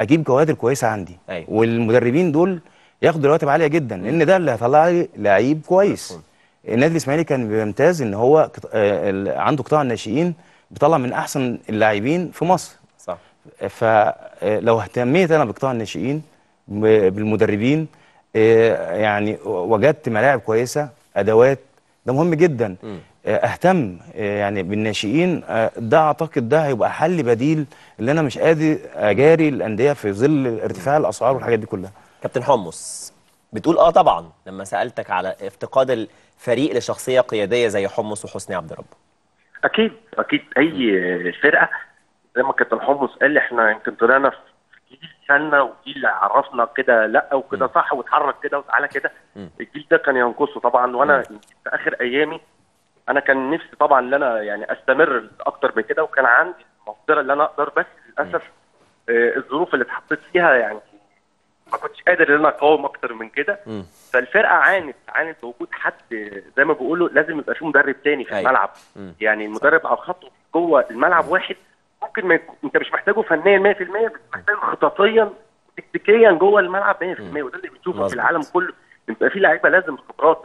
اجيب كوادر كويسه عندي أيوة. والمدربين دول ياخدوا رواتب عاليه جدا لان ده اللي هيطلع لي لعيب كويس النادي الاسماعيلي كان بيمتاز ان هو آه، عنده قطاع الناشئين بيطلع من احسن اللاعبين في مصر صح فلو آه، اهتميت انا بقطاع الناشئين بالمدربين آه، يعني وجدت ملاعب كويسه ادوات ده مهم جدا م. آه، اهتم آه، يعني بالناشئين آه، ده اعتقد ده هيبقى حل بديل اللي انا مش قادر اجاري الانديه في ظل ارتفاع الاسعار والحاجات دي كلها كابتن حمص بتقول اه طبعا لما سالتك على افتقاد الفريق لشخصيه قياديه زي حمص وحسني عبد رب اكيد اكيد اي فرقه زي ما كابتن حمص قال احنا يمكن طلعنا في جيل سنة وجيل عرفنا كده لا وكده صح واتحرك كده وتعالى كده الجيل ده كان ينقصه طبعا وانا في اخر ايامي انا كان نفسي طبعا ان انا يعني استمر اكتر من كده وكان عندي المقدره ان انا اقدر بس للاسف آه، الظروف اللي اتحطيت فيها يعني ما كنتش قادر ان انا اقاوم اكتر من كده فالفرقه عانت عانت وجود حد زي ما بيقولوا لازم يبقى في مدرب تاني في أيوة. الملعب يعني المدرب على خطه جوه الملعب واحد ممكن ما انت مش محتاجه فنيا 100% بس محتاجه خططيا تكتيكيا جوه الملعب 100% وده اللي بنشوفه في العالم كله بيبقى في لعيبه لازم خبرات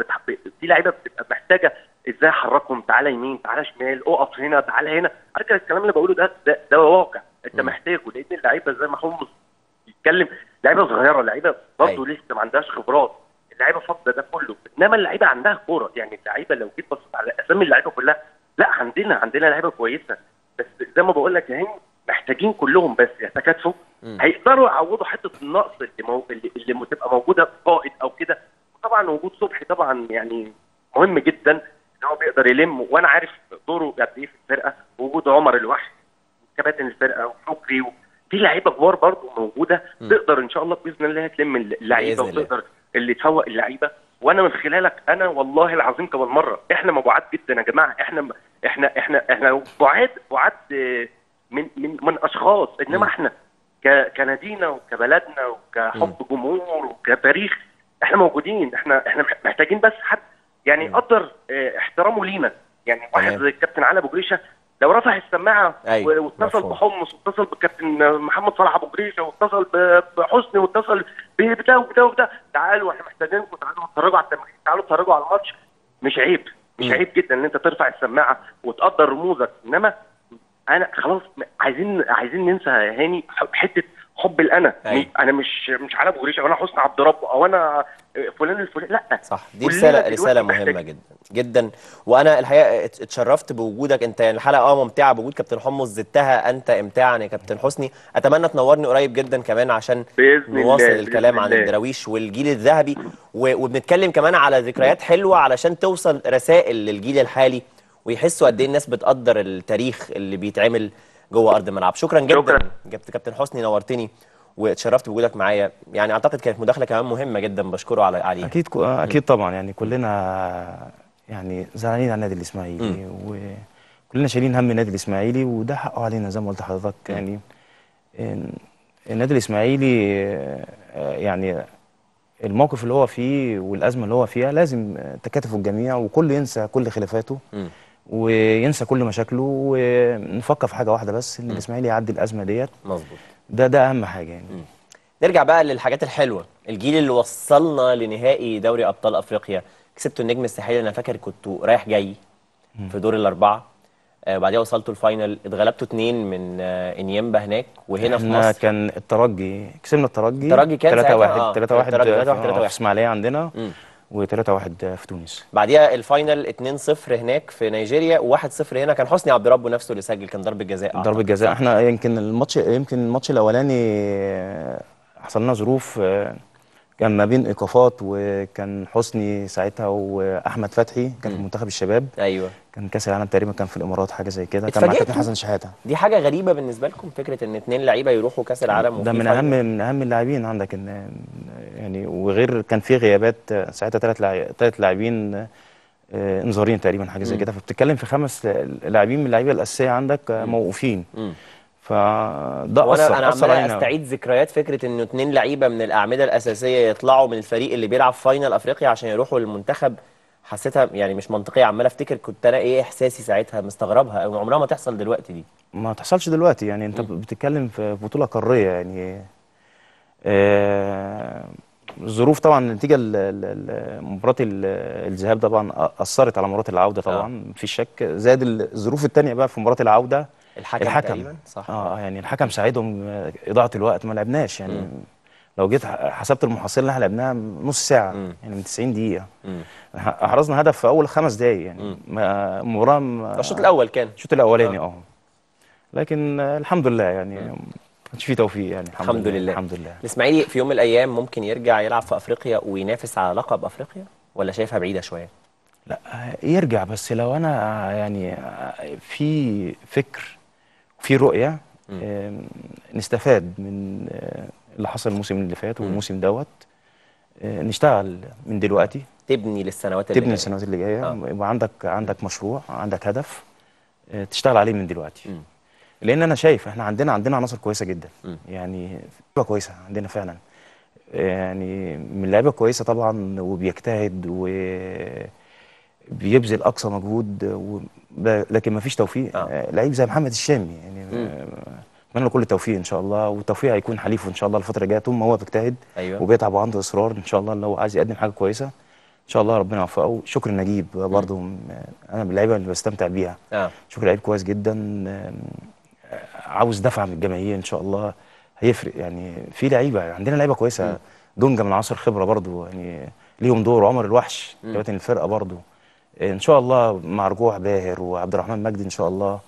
في لعيبه بتبقى محتاجه ازاي احركهم تعالى يمين تعالى شمال اقف هنا تعالى هنا على فكره الكلام اللي بقوله ده ده, ده واقع انت محتاجه لان اللعيبه زي ما حمص بيتكلم لعيبه صغيره لعيبه برضه أيوة. لسه ما عندهاش خبرات اللعيبه فاضله ده كله انما اللعيبه عندها كوره يعني اللعيبه لو جيت بصيت على اسامي اللعيبه كلها لا عندنا عندنا لعيبه كويسه بس زي ما بقول لك اهي محتاجين كلهم بس يتكاتفوا هيقدروا يعوضوا حته النقص اللي مو... اللي بتبقى موجوده في قائد او كده طبعا وجود صبحي طبعا يعني مهم جدا ان هو بيقدر يلم وانا عارف دوره قد ايه في الفرقه وجود عمر الوحش كباتن الفرقه وحكري في لعيبه كبار برضه موجوده تقدر ان شاء الله باذن الله تلم اللعيبه وتقدر اللي تفوق اللعيبه وانا من خلالك انا والله العظيم كمان مره احنا مبعاد جدا يا جماعه احنا احنا احنا احنا بعاد بعاد من من من اشخاص انما احنا كنادينا وكبلدنا وكحب جمهور وكتاريخ احنا موجودين احنا احنا محتاجين بس حد يعني قدر آه، احترامه لينا يعني واحد زي الكابتن علي ابو جريشه لو رفع السماعه أيوة. واتصل بحمص واتصل بكابتن محمد صلاح ابو جريشه واتصل بحسني واتصل بده وبتاع وبتاع تعالوا احنا محتاجينكم تعالوا اتفرجوا على التمرين تعالوا اتفرجوا على الماتش مش عيب مش م. عيب جدا ان انت ترفع السماعه وتقدر رموزك انما انا خلاص عايزين عايزين ننسى هاني حته حب الانا أيوة. انا مش مش علي ابو جريشه او انا حسن عبد ربه آه، او انا فلان الفلاني لا صح دي رساله رساله مهمه محتاج. جدا جدا وانا الحقيقه اتشرفت بوجودك انت يعني الحلقه اه ممتعه بوجود كابتن حمص زدتها انت امتاعا يا كابتن حسني اتمنى تنورني قريب جدا كمان عشان بإذن نواصل الكلام بإذن عن الدراويش والجيل الذهبي وبنتكلم كمان على ذكريات حلوه علشان توصل رسائل للجيل الحالي ويحسوا قد ايه الناس بتقدر التاريخ اللي بيتعمل جوه ارض الملعب شكرا جدا جبت كابتن حسني نورتني واتشرفت بوجودك معايا يعني اعتقد كانت مداخله كمان مهمه جدا بشكره على عليها اكيد كو... اكيد طبعا يعني كلنا يعني زعلانين على النادي الاسماعيلي وكلنا شايلين هم النادي الاسماعيلي وده حقه علينا زي ما قلت لحضرتك يعني النادي الاسماعيلي آه، يعني الموقف اللي هو فيه والازمه اللي هو فيها لازم تكاتفوا الجميع وكل ينسى كل خلافاته وينسى كل مشاكله ونفكر في حاجه واحده بس ان الاسماعيلي يعدي الازمه ديت مظبوط ده ده اهم حاجه يعني م. نرجع بقى للحاجات الحلوه الجيل اللي وصلنا لنهائي دوري ابطال افريقيا كسبتوا النجم الساحلي انا فاكر كنت رايح جاي في دور الاربعه آه وصلتوا الفاينل اتغلبتوا اثنين من آه انيمبا هناك وهنا في مصر كان الترجي كسبنا الترجي الترجي كان 3 1 3 1 3 1 في اسماعيليه عندنا م. و3-1 في تونس بعديها الفاينل 2-0 هناك في نيجيريا و1-0 هنا كان حسني عبد ربه نفسه اللي سجل كان ضربه جزاء ضربه جزاء احنا يمكن الماتش يمكن الماتش الاولاني حصلنا لنا ظروف آه، كان ما بين ايقافات وكان حسني ساعتها واحمد فتحي كان في منتخب الشباب ايوه كان كاس العالم تقريبا كان في الامارات حاجه زي كده كان مع كابتن حسن شحاته دي حاجه غريبه بالنسبه لكم فكره ان اثنين لعيبه يروحوا كاس العالم ده من اهم من اهم اللاعبين عندك ان يعني وغير كان في غيابات ساعتها ثلاث ثلاث لاعبين آه، انذارين تقريبا حاجه زي كده فبتتكلم في خمس لاعبين من اللعيبه الاساسيه عندك آه، موقوفين فده اثر انا أثر عمال استعيد ذكريات فكره انه اثنين لعيبه من الاعمده الاساسيه يطلعوا من الفريق اللي بيلعب فاينل افريقيا عشان يروحوا للمنتخب حسيتها يعني مش منطقيه عمال افتكر كنت انا ايه احساسي ساعتها مستغربها عمرها ما تحصل دلوقتي دي ما تحصلش دلوقتي يعني انت بتتكلم في بطوله قاريه يعني آه الظروف طبعا النتيجه مباراه الذهاب طبعا اثرت على مباراه العوده طبعا آه. مفيش شك زاد الظروف الثانيه بقى في مباراه العوده الحكم, الحكم تقريبا صح اه, آه، يعني الحكم ساعدهم آه، اضاعه الوقت ما لعبناش يعني م. لو جيت حسبت المحاصيل اللي احنا لعبناها نص ساعه م. يعني من 90 دقيقه مم. احرزنا هدف في اول خمس دقائق يعني مباراه الشوط الاول كان الشوط الاولاني اه, آه. لكن الحمد لله يعني ما كانش في توفيق يعني الحمد, الحمد لله. لله الحمد لله الاسماعيلي في يوم من الايام ممكن يرجع يلعب في افريقيا وينافس على لقب افريقيا ولا شايفها بعيده شويه؟ لا يرجع بس لو انا يعني في فكر في رؤيه نستفاد من آه، اللي حصل الموسم اللي فات والموسم دوت آه، نشتغل من دلوقتي تبني للسنوات اللي تبني للسنوات اللي جايه آه. وعندك عندك مشروع عندك هدف تشتغل عليه من دلوقتي م. لان انا شايف احنا عندنا عندنا عناصر كويسه جدا م. يعني لعيبه كويسه عندنا فعلا يعني من لعيبه كويسه طبعا وبيجتهد و بيبذل اقصى مجهود لكن ما فيش توفيق آه. آه. لعيب زي محمد الشامي يعني اتمنى آه، له كل التوفيق ان شاء الله والتوفيق هيكون حليفه ان شاء الله الفتره الجايه طول ما هو بيجتهد أيوة. وبيتعب وعنده اصرار ان شاء الله لو عايز يقدم حاجه كويسه ان شاء الله ربنا يوفقه شكر نجيب برضه آه، انا من اللعيبه اللي بستمتع بيها آه. شكر لعيب كويس جدا عاوز دفعه من الجماهير ان شاء الله هيفرق يعني في لعيبه عندنا لعيبه كويسه دونجا من عصر خبره برضه يعني ليهم دور عمر الوحش كابتن الفرقه برضه ان شاء الله مع رجوع باهر وعبد الرحمن مجدي ان شاء الله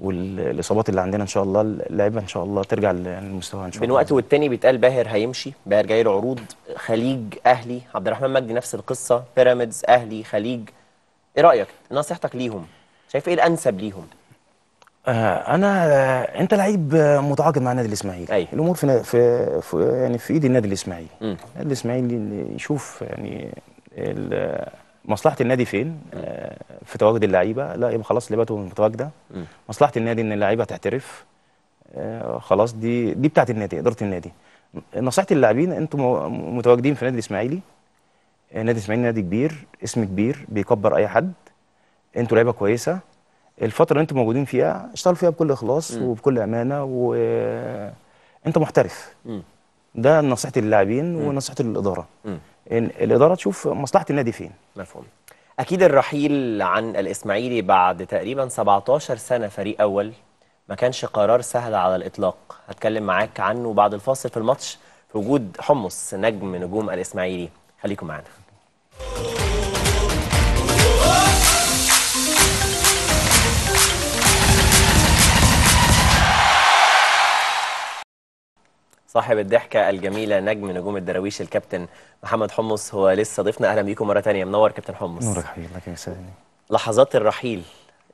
والاصابات اللي عندنا ان شاء الله اللعيبه ان شاء الله ترجع للمستوى ان شاء الله من وقت والتاني بيتقال باهر هيمشي باهر جاي له عروض خليج اهلي عبد الرحمن مجدي نفس القصه بيراميدز اهلي خليج ايه رايك نصيحتك ليهم شايف ايه الانسب ليهم آه انا آه انت لعيب متعاقد مع النادي الاسماعيلي أيه. الامور في, في, في يعني في ايد النادي الاسماعيلي النادي الاسماعيلي يشوف يعني مصلحه النادي فين آه، في تواجد اللعيبه لا يبقى خلاص لعيبته متواجده مصلحه النادي ان اللعيبه تحترف آه، خلاص دي دي بتاعه النادي اداره النادي نصيحه اللاعبين انتم متواجدين في نادي الاسماعيلي آه، نادي الاسماعيلي نادي كبير اسم كبير بيكبر اي حد انتوا لعيبه كويسه الفتره اللي انتوا موجودين فيها اشتغلوا فيها بكل اخلاص وبكل امانه وانت محترف م. ده نصيحه اللاعبين ونصيحه الاداره ان الاداره تشوف مصلحه النادي فين مفهوم اكيد الرحيل عن الاسماعيلي بعد تقريبا 17 سنه فريق اول ما كانش قرار سهل على الاطلاق هتكلم معاك عنه بعد الفاصل في الماتش في وجود حمص نجم نجوم الاسماعيلي خليكم معانا صاحب الضحكه الجميله نجم نجوم الدراويش الكابتن محمد حمص هو لسه ضيفنا اهلا بيكم مره ثانيه منور كابتن حمص نورك حبيبي الله سيدي لحظات الرحيل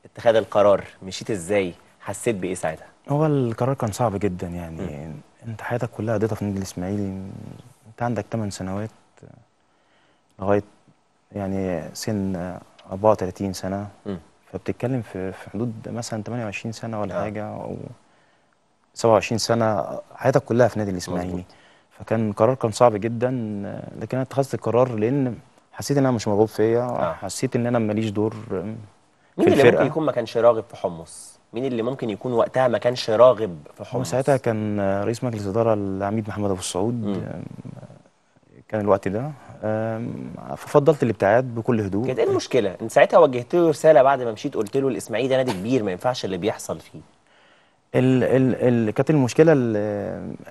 اتخاذ القرار مشيت ازاي حسيت بايه ساعتها هو القرار كان صعب جدا يعني م. انت حياتك كلها قضيتها في النادي الاسماعيلي انت عندك 8 سنوات لغايه يعني سن 34 سنه م. فبتتكلم في حدود مثلا 28 سنه ولا آه. حاجه 27 سنه حياتك كلها في نادي الاسماعيلي فكان قرار كان صعب جدا لكن انا اتخذت القرار لان حسيت ان انا مش مرغوب فيا آه. حسيت ان انا ماليش دور مين اللي الفرقة. ممكن يكون ما كانش راغب في حمص؟ مين اللي ممكن يكون وقتها ما كانش راغب في حمص؟ ساعتها كان رئيس مجلس اداره العميد محمد ابو السعود كان الوقت ده ففضلت الابتعاد بكل هدوء كانت ايه المشكله؟ انت ساعتها وجهت له رساله بعد ما مشيت قلت له الاسماعيلي ده نادي كبير ما ينفعش اللي بيحصل فيه ال ال ال كانت المشكله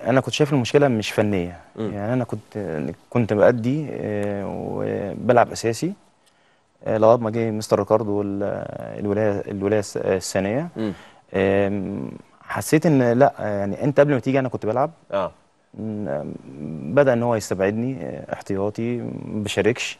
انا كنت شايف المشكله مش فنيه م. يعني انا كنت كنت بادي آه، وبلعب اساسي آه، لغايه ما جه مستر ريكاردو الولايه الولايه الثانيه حسيت ان لا يعني انت قبل ما تيجي انا كنت بلعب اه بدا ان هو يستبعدني آه، احتياطي ما بشاركش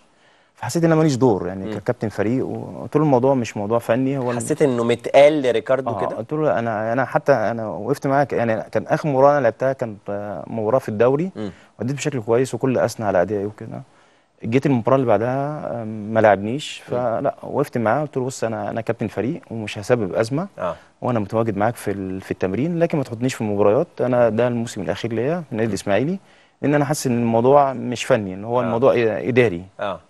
فحسيت ان انا ماليش دور يعني ككابتن فريق وقلت له الموضوع مش موضوع فني هو حسيت انه متقال لريكاردو آه كده قلت له انا انا حتى انا وقفت معاه يعني كان اخر مباراه انا لعبتها كانت مباراه في الدوري واديت بشكل كويس وكل اثنى على ادائي وكده جيت المباراه اللي بعدها ما لعبنيش فلا وقفت معاه قلت له بص انا انا كابتن فريق ومش هسبب ازمه آه. وانا متواجد معاك في في التمرين لكن ما تحطنيش في المباريات انا ده الموسم الاخير ليا في النادي الاسماعيلي لان انا حاسس ان الموضوع مش فني ان هو آه. الموضوع اداري آه.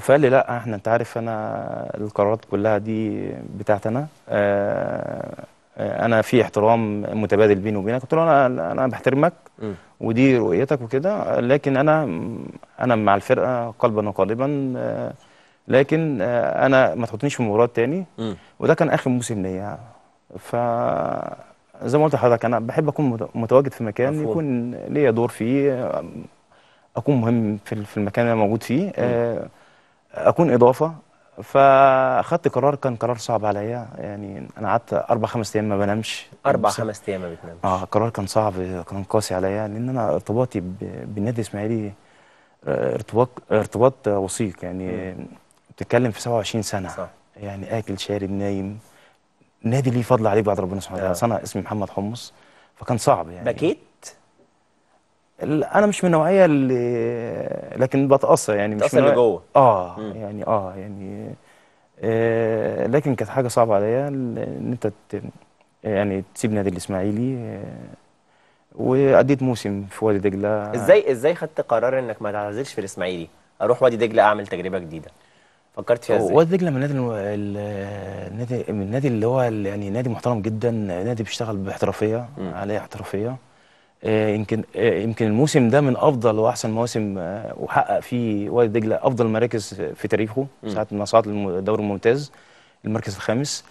فقال لي لا احنا انت عارف انا القرارات كلها دي بتاعت انا آه، آه، انا في احترام متبادل بيني وبينك قلت له انا انا بحترمك ودي رؤيتك وكده لكن انا انا مع الفرقه قلبا وقالبا آه، لكن انا ما تحطنيش في مباراه تاني وده كان اخر موسم ليا ف زي ما قلت لحضرتك انا بحب اكون متواجد في مكان مفهوم. يكون ليا دور فيه اكون مهم في المكان اللي انا موجود فيه اكون اضافه فاخدت قرار كان قرار صعب عليا يعني انا قعدت اربع خمس ايام ما بنامش اربع خمس ايام ما بتنامش اه قرار كان صعب كان قاسي عليا لان انا ارتباطي بالنادي الاسماعيلي آه، ارتباط ارتباط وثيق يعني بتتكلم في 27 سنه صح. يعني اكل شارب نايم نادي ليه فضل عليك بعد ربنا سبحانه وتعالى انا آه. اسمي محمد حمص فكان صعب يعني بكيت انا مش من النوعيه اللي لكن بتاثر يعني مش من اللي جوه اه مم. يعني اه يعني آه لكن كانت حاجه صعبه عليا ان انت يعني تسيب نادي الاسماعيلي آه، وقضيت موسم في وادي دجله ازاي ازاي خدت قرار انك ما تعتزلش في الاسماعيلي اروح وادي دجله اعمل تجربه جديده فكرت فيها ازاي وادي دجله من نادي النادي من النادي اللي هو يعني نادي محترم جدا نادي بيشتغل باحترافيه عليه احترافيه آه، يمكن آه، يمكن الموسم ده من افضل واحسن مواسم آه، وحقق فيه وادي دجله افضل مراكز في تاريخه ساعه ما صعد للدوري الممتاز المركز الخامس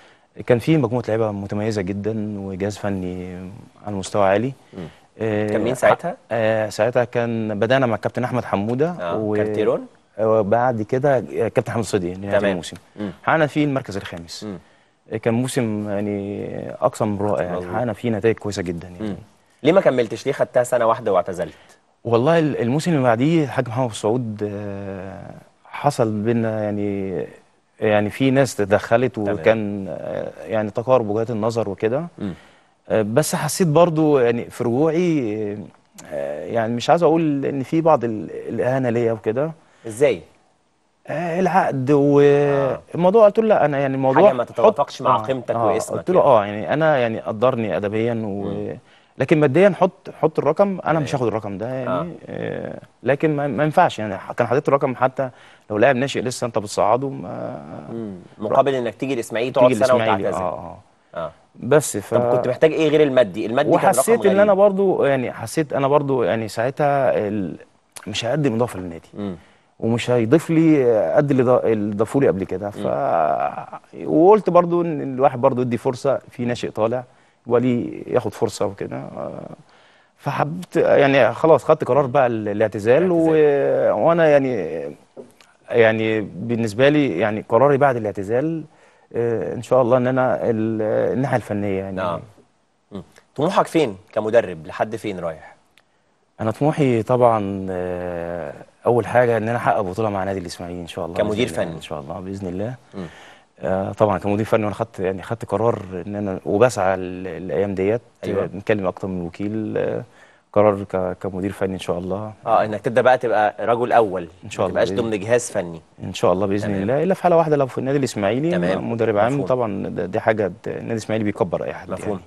كان فيه مجموعه لعيبه متميزه جدا وجهاز فني على مستوى عالي كان مين ساعتها؟ ساعتها كان بدانا مع كابتن احمد حموده آه. و... كارتيرون وبعد كده كابتن حمد صدقي نهايه الموسم حققنا فيه المركز الخامس م. كان موسم يعني اقصى من رائع يعني حققنا فيه نتائج كويسه جدا يعني م. ليه ما كملتش ليه خدتها سنه واحده واعتزلت والله الموسم اللي بعديه الحاج محمد سعود آه، حصل بينا يعني يعني في ناس تدخلت وكان آه، يعني تقارب وجهات النظر وكده آه، بس حسيت برضو يعني في رجوعي يعني مش عايز اقول ان في بعض الاهانه ليا وكده ازاي العقد والموضوع قلت له لا انا يعني الموضوع حاجه ما تتوافقش مع قيمتك آه واسمك قلت له يعني. اه يعني انا يعني قدرني ادبيا و... لكن ماديا حط حط الرقم انا مش إيه. هاخد الرقم ده يعني آه. آه، لكن ما ينفعش يعني كان حاطط الرقم حتى لو لاعب ناشئ لسه انت بتصعده مقابل انك تيجي الاسماعيلي تقعد سنه وتعتزل آه،, اه اه بس ف طب كنت محتاج ايه غير المادي المادي وحسيت كان رقم ان انا برضو يعني حسيت انا برضو يعني ساعتها ال... مش هقدم اضافه للنادي ومش هيضيف لي قد اللي ضافوا لي قبل كده ف وقلت برضو ان الواحد برضو يدي فرصه في ناشئ طالع ولي ياخد فرصه وكده فحبت يعني خلاص خدت قرار بقى الاعتزال و... وانا يعني يعني بالنسبه لي يعني قراري بعد الاعتزال آه، ان شاء الله ان انا الناحيه الفنيه يعني نعم طموحك فين كمدرب لحد فين رايح انا طموحي طبعا آه، اول حاجه ان انا احقق بطوله مع نادي الاسماعيلي ان شاء الله كمدير فني ان شاء الله باذن الله مم. آه، طبعا كمدير فني وانا خدت يعني خدت قرار ان انا وبسعى الايام ديت أيوة. نكلم اكتر من وكيل آه، قرار كمدير فني ان شاء الله اه انك تبدا بقى تبقى رجل اول ان شاء الله ما تبقاش ضمن جهاز فني ان شاء الله باذن تمام. الله الا في حاله واحده لو في النادي الاسماعيلي تمام. مدرب عام طبعا دي حاجه النادي الاسماعيلي بيكبر اي حد مفهوم. يعني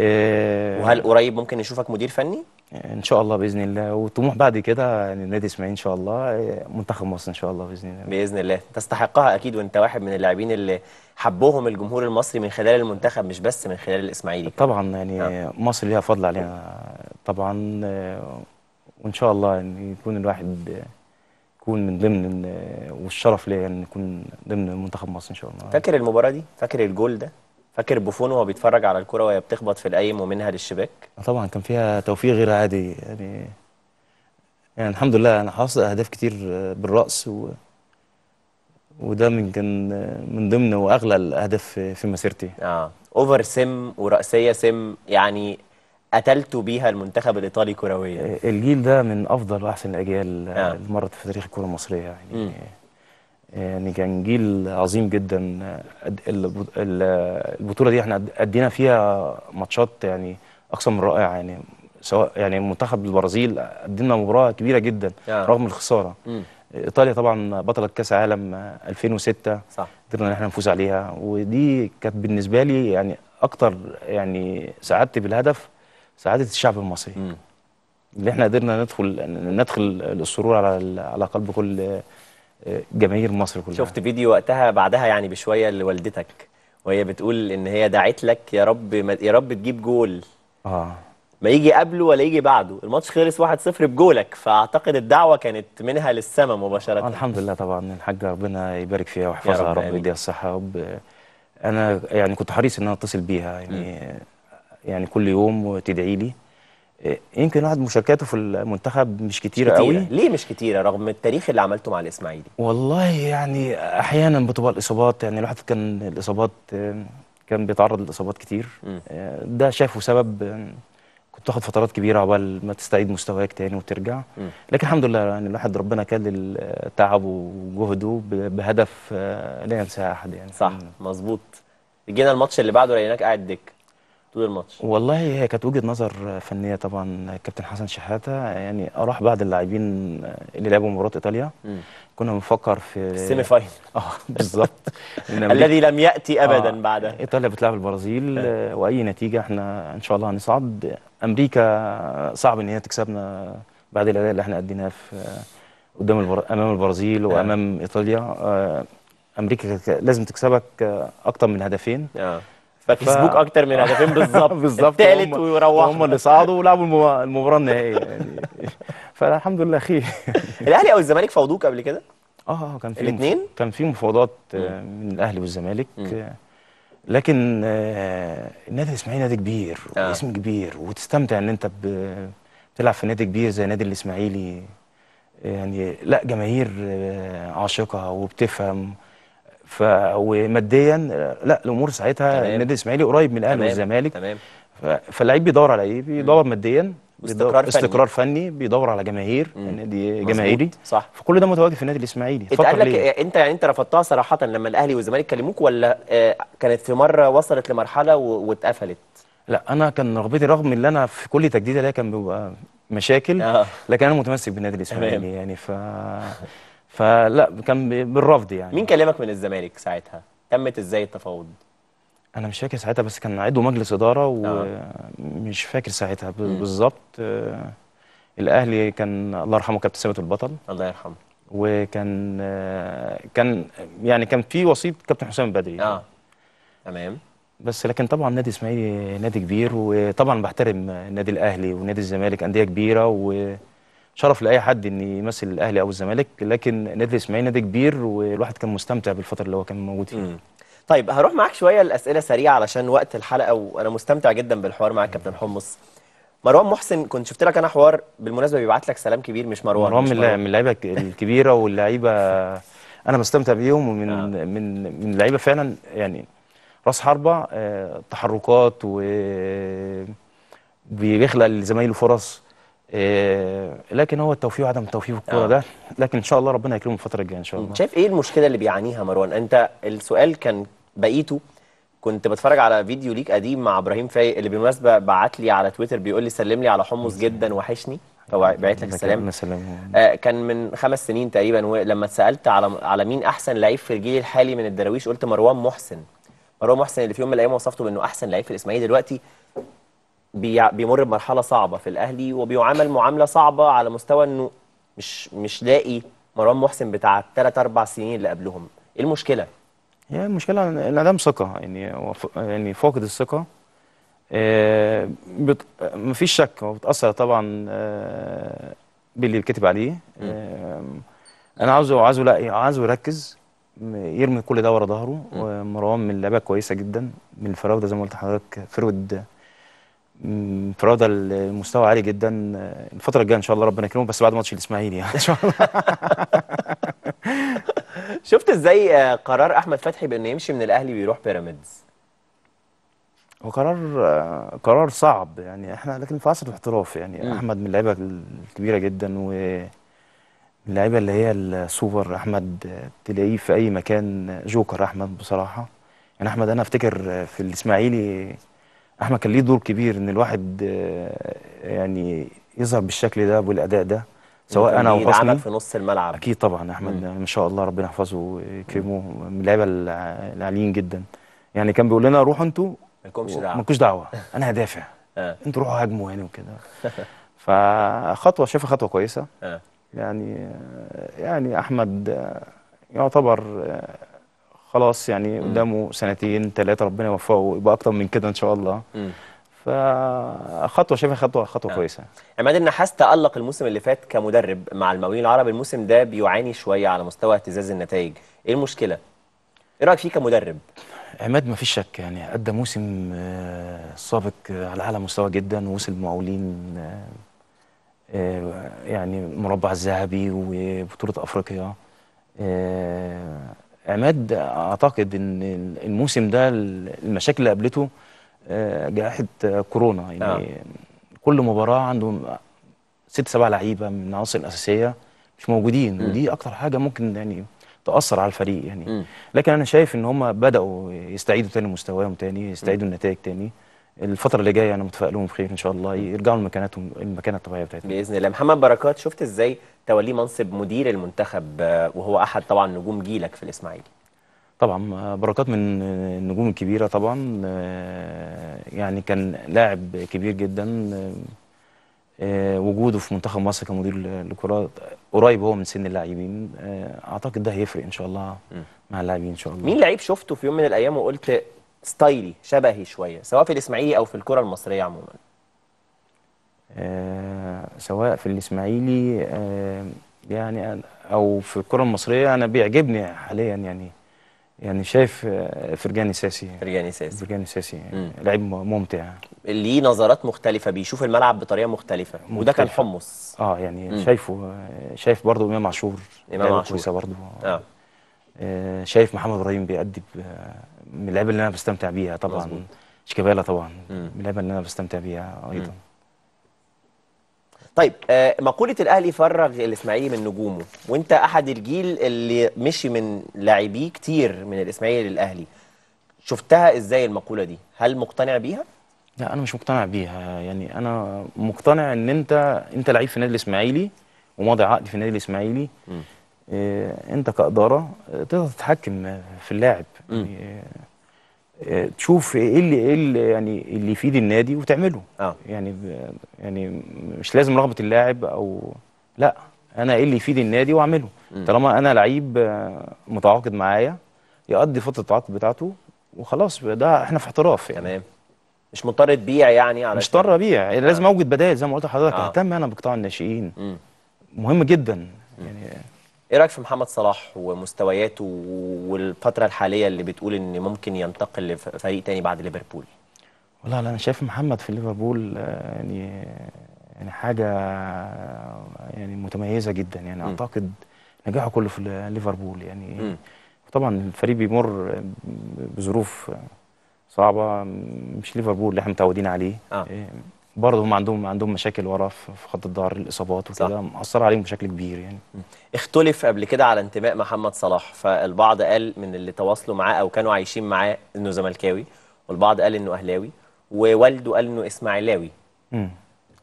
آه، وهل قريب ممكن نشوفك مدير فني؟ آه، ان شاء الله باذن الله والطموح بعد كده يعني نادي اسماعيل ان شاء الله آه، منتخب مصر ان شاء الله باذن الله باذن الله تستحقها اكيد وانت واحد من اللاعبين اللي حبهم الجمهور المصري من خلال المنتخب مش بس من خلال الاسماعيلي طبعا يعني آه. مصر ليها فضل علينا طبعا وان شاء الله ان يعني يكون الواحد يكون من ضمن والشرف ليا ان يكون ضمن منتخب مصر ان شاء الله فاكر المباراه دي فاكر الجول ده فاكر بوفون وهو بيتفرج على الكرة وهي بتخبط في القايم ومنها للشباك طبعا كان فيها توفيق غير عادي يعني يعني الحمد لله انا حاصل اهداف كتير بالراس و... وده من كان من ضمن واغلى الاهداف في مسيرتي اه اوفر سم وراسيه سم يعني قتلتوا بيها المنتخب الايطالي كرويا آه، الجيل ده من افضل واحسن الاجيال آه. آه، اللي مرت في تاريخ الكره المصريه يعني م. يعني كان جيل عظيم جدا البطوله دي احنا ادينا فيها ماتشات يعني اقصى من رائعه يعني سواء يعني منتخب البرازيل ادينا مباراه كبيره جدا يعني. رغم الخساره م. ايطاليا طبعا بطله كاس عالم 2006 صح قدرنا ان احنا نفوز عليها ودي كانت بالنسبه لي يعني اكتر يعني سعادتي بالهدف سعاده الشعب المصري م. اللي احنا قدرنا ندخل ندخل السرور على على قلب كل جماهير مصر كلها شفت فيديو وقتها بعدها يعني بشويه لوالدتك وهي بتقول ان هي دعت لك يا رب يا رب تجيب جول اه ما يجي قبله ولا يجي بعده الماتش خلص 1-0 بجولك فاعتقد الدعوه كانت منها للسماء مباشره آه الحمد لله طبعا الحاجه ربنا يبارك فيها ويحفظها يا رب يديها الصحه رب انا يعني كنت حريص ان انا اتصل بيها يعني م. يعني كل يوم وتدعي لي إيه، يمكن واحد مشاركاته في المنتخب مش كتيره مش كتيرة. قوي ليه مش كتيره رغم التاريخ اللي عملته مع الاسماعيلي والله يعني احيانا بتبقى الاصابات يعني الواحد كان الاصابات كان بيتعرض لاصابات كتير م. إيه، ده شافه سبب كنت تاخد فترات كبيره عقبال ما تستعيد مستواك تاني وترجع م. لكن الحمد لله يعني الواحد ربنا كلل تعبه وجهده بهدف آه، لا ينساه احد يعني صح مظبوط جينا الماتش اللي بعده لقيناك قاعد دك طول الماتش والله هي كانت وجهه نظر فنيه طبعا كابتن حسن شحاته يعني راح بعض اللاعبين اللي لعبوا مباراه ايطاليا مم. كنا بنفكر في السيمي فاينل اه بالظبط الذي لم ياتي آه، ابدا آه. بعده ايطاليا بتلعب البرازيل آه. واي نتيجه احنا ان شاء الله هنصعد امريكا صعب ان هي تكسبنا بعد الاداء اللي احنا اديناه في آه، قدام البر... امام البرازيل وامام ايطاليا امريكا لازم تكسبك اكتر من هدفين آه. فكسبوك ف... اكتر من هدفين بالظبط بالظبط الثالث ويروحوا هم اللي صعدوا ولعبوا المباراه النهائيه يعني فالحمد لله خير الاهلي او الزمالك فوضوك قبل كده؟ اه, آه، كان في الاثنين مف... كان في مفاوضات آه، من الاهلي والزمالك آه، لكن النادي الاسماعيلي نادي كبير آه. واسم كبير وتستمتع ان انت ب... بتلعب في نادي كبير زي نادي الاسماعيلي يعني لا جماهير عاشقه وبتفهم ف وماديا آه، لا الامور ساعتها النادي الاسماعيلي قريب من الاهلي والزمالك تمام فاللعيب بيدور على ايه؟ بيدور ماديا استقرار فني استقرار فني بيدور على جماهير نادي جماهيري صح فكل ده متواجد في النادي الاسماعيلي اتقال لك إيه؟ انت يعني انت رفضتها صراحه لما الاهلي والزمالك كلموك ولا آه، كانت في مره وصلت لمرحله واتقفلت؟ لا انا كان رغبتي رغم ان انا في كل تجديده ليا كان بيبقى مشاكل آه. لكن انا متمسك بالنادي الاسماعيلي يعني ف فلا كان بالرفض يعني مين كلمك من الزمالك ساعتها؟ تمت ازاي التفاوض؟ انا مش فاكر ساعتها بس كان عضو مجلس اداره ومش آه. فاكر ساعتها بالظبط آه، الاهلي كان الله يرحمه كابتن ثابت البطل الله يرحمه وكان آه، كان يعني كان في وسيط كابتن حسام البدري اه تمام بس لكن طبعا نادي اسماعيلي نادي كبير وطبعا بحترم النادي الاهلي ونادي الزمالك انديه كبيره و شرف لاي حد ان يمثل الاهلي او الزمالك لكن نادي الاسماعيلي نادي كبير والواحد كان مستمتع بالفتره اللي هو كان موجود فيها طيب هروح معاك شويه الاسئله سريعه علشان وقت الحلقه وانا مستمتع جدا بالحوار معاك كابتن حمص مروان محسن كنت شفت لك انا حوار بالمناسبه بيبعت لك سلام كبير مش مروان مروان من اللعيبه الكبيره واللعيبه انا بستمتع بيهم ومن آه. من من اللعيبه فعلا يعني راس حربه آه، تحركات و بيخلق لزمايله فرص إيه لكن هو التوفيق وعدم التوفيق في الكوره آه. ده لكن ان شاء الله ربنا يكرمه الفتره الجايه ان شاء الله شايف ايه المشكله اللي بيعانيها مروان انت السؤال كان بقيته كنت بتفرج على فيديو ليك قديم مع ابراهيم فايق اللي بالمناسبه بعت لي على تويتر بيقول لي سلم لي على حمص جدا وحشني فبعت لك السلام آه كان من خمس سنين تقريبا لما اتسالت على على مين احسن لعيب في الجيل الحالي من الدراويش قلت مروان محسن مروان محسن اللي في يوم من الايام وصفته بانه احسن لعيب في الاسماعيلي دلوقتي بيمر بمرحله صعبه في الاهلي وبيعامل معامله صعبه على مستوى انه مش مش لاقي مروان محسن بتاع الثلاث اربع سنين اللي قبلهم ايه المشكله هي المشكله عدم ثقه يعني يعني فاقد الثقه آه بت... مفيش شك هو بتاثر طبعا آه، باللي بيتكتب عليه انا عاوزه عاوزه لا عاوزه يركز يرمي كل ده ورا ظهره مروان من اللعيبه كويسه جدا من الفراوده زي ما قلت لحضرتك فرود فرادة المستوى عالي جدا الفتره الجايه ان شاء الله ربنا يكرمه بس بعد ماتش الاسماعيلي يعني ان شاء الله شفت ازاي آه، قرار احمد فتحي بانه يمشي من الاهلي ويروح بيراميدز هو قرار آه، قرار صعب يعني احنا لكن في عصر الاحتراف يعني م. احمد من اللعيبه الكبيره جدا و من اللعيبه اللي هي السوبر احمد آه، تلاقيه في اي مكان جوكر احمد بصراحه يعني احمد انا افتكر في الاسماعيلي احمد كان ليه دور كبير ان الواحد آه، يعني يظهر بالشكل ده بالاداء ده سواء انا حسني في نص الملعب اكيد طبعا احمد ما شاء الله ربنا يحفظه ويكرمه من اللعيبه العاليين جدا يعني كان بيقول لنا روحوا انتوا مالكمش دعوه مالكوش دعوه انا هدافع آه. انتوا روحوا هاجموا يعني وكده فخطوه شايفها خطوه كويسه آه. يعني يعني احمد يعتبر خلاص يعني قدامه سنتين ثلاثه ربنا يوفقه يبقى اكتر من كده ان شاء الله فخطوه شايفها خطوه خطوه آه. كويسه عماد النحاس تالق الموسم اللي فات كمدرب مع المقاولين العرب الموسم ده بيعاني شويه على مستوى اهتزاز النتائج ايه المشكله ايه رايك فيه كمدرب عماد ما فيش شك يعني ادى موسم آه، سابق على اعلى مستوى جدا ووصل المقاولين آه، آه، يعني مربع الذهبي وبطوله افريقيا عماد اعتقد ان الموسم ده المشاكل اللي قابلته آه، جائحه كورونا يعني آه. كل مباراه عنده ست سبع لعيبه من العناصر الاساسيه مش موجودين م. ودي اكتر حاجه ممكن يعني تاثر على الفريق يعني م. لكن انا شايف ان هم بداوا يستعيدوا تاني مستواهم تاني يستعيدوا النتائج تاني الفتره اللي جايه انا متفائلون بخير ان شاء الله يرجعوا لمكانتهم المكانه الطبيعيه بتاعتهم باذن الله محمد بركات شفت ازاي توليه منصب مدير المنتخب آه، وهو احد طبعا نجوم جيلك في الاسماعيلي طبعا آه، بركات من آه، النجوم الكبيره طبعا يعني كان لاعب كبير جدا وجوده في منتخب مصر كمدير للكرة قريب هو من سن اللاعبين اعتقد ده هيفرق ان شاء الله مع اللاعبين ان شاء الله مين لعيب شفته في يوم من الايام وقلت ستايلي شبهي شويه سواء في الاسماعيلي او في الكره المصريه عموما آه سواء في الاسماعيلي آه يعني او في الكره المصريه انا بيعجبني حاليا يعني يعني شايف آه، فرجاني ساسي يعني. فرجاني ساسي فرجاني ساسي يعني لعيب ممتع ليه نظرات مختلفه بيشوف الملعب بطريقه مختلفه مختلف. وده كان حمص اه يعني مم. شايفه آه، شايف برضه امام عاشور امام عاشور كويسه برضه آه. آه. شايف محمد ابراهيم بيأدي من اللعيبه اللي انا بستمتع بيها طبعا شيكابالا طبعا من اللعيبه اللي انا بستمتع بيها ايضا طيب آه، مقوله الاهلي فرغ الاسماعيلي من نجومه وانت احد الجيل اللي مشي من لاعبيه كتير من الاسماعيلي للاهلي شفتها ازاي المقوله دي هل مقتنع بيها لا انا مش مقتنع بيها يعني انا مقتنع ان انت انت لعيب في النادي الاسماعيلي وماضي عقد في النادي الاسماعيلي إيه، انت كاداره إيه، تقدر تتحكم في اللاعب يعني إيه، تشوف ايه اللي ايه اللي يعني اللي يفيد النادي وتعمله آه. يعني يعني مش لازم رغبه اللاعب او لا انا ايه اللي يفيد النادي واعمله طالما انا لعيب آه، متعاقد معايا يقضي فتره التعاقد بتاعته وخلاص ده احنا في احتراف يعني تمام مش مضطر تبيع يعني على مش مضطر ابيع يعني لازم آه. اوجد بدائل زي ما قلت لحضرتك آه. اهتم انا بقطاع الناشئين مهم جدا يعني ايه رايك في محمد صلاح ومستوياته والفتره الحاليه اللي بتقول ان ممكن ينتقل لفريق تاني بعد ليفربول والله انا شايف محمد في ليفربول آه، يعني يعني حاجه يعني متميزه جدا يعني م. اعتقد نجاحه كله في ليفربول يعني م. طبعا الفريق بيمر بظروف صعبه مش ليفربول اللي احنا متعودين عليه آه. آه، برضه هم عندهم عندهم مشاكل ورا في خط الظهر الاصابات وكده مأثر عليهم بشكل كبير يعني اختلف قبل كده على انتماء محمد صلاح فالبعض قال من اللي تواصلوا معاه او كانوا عايشين معاه انه زملكاوي والبعض قال انه اهلاوي ووالده قال انه اسماعيلاوي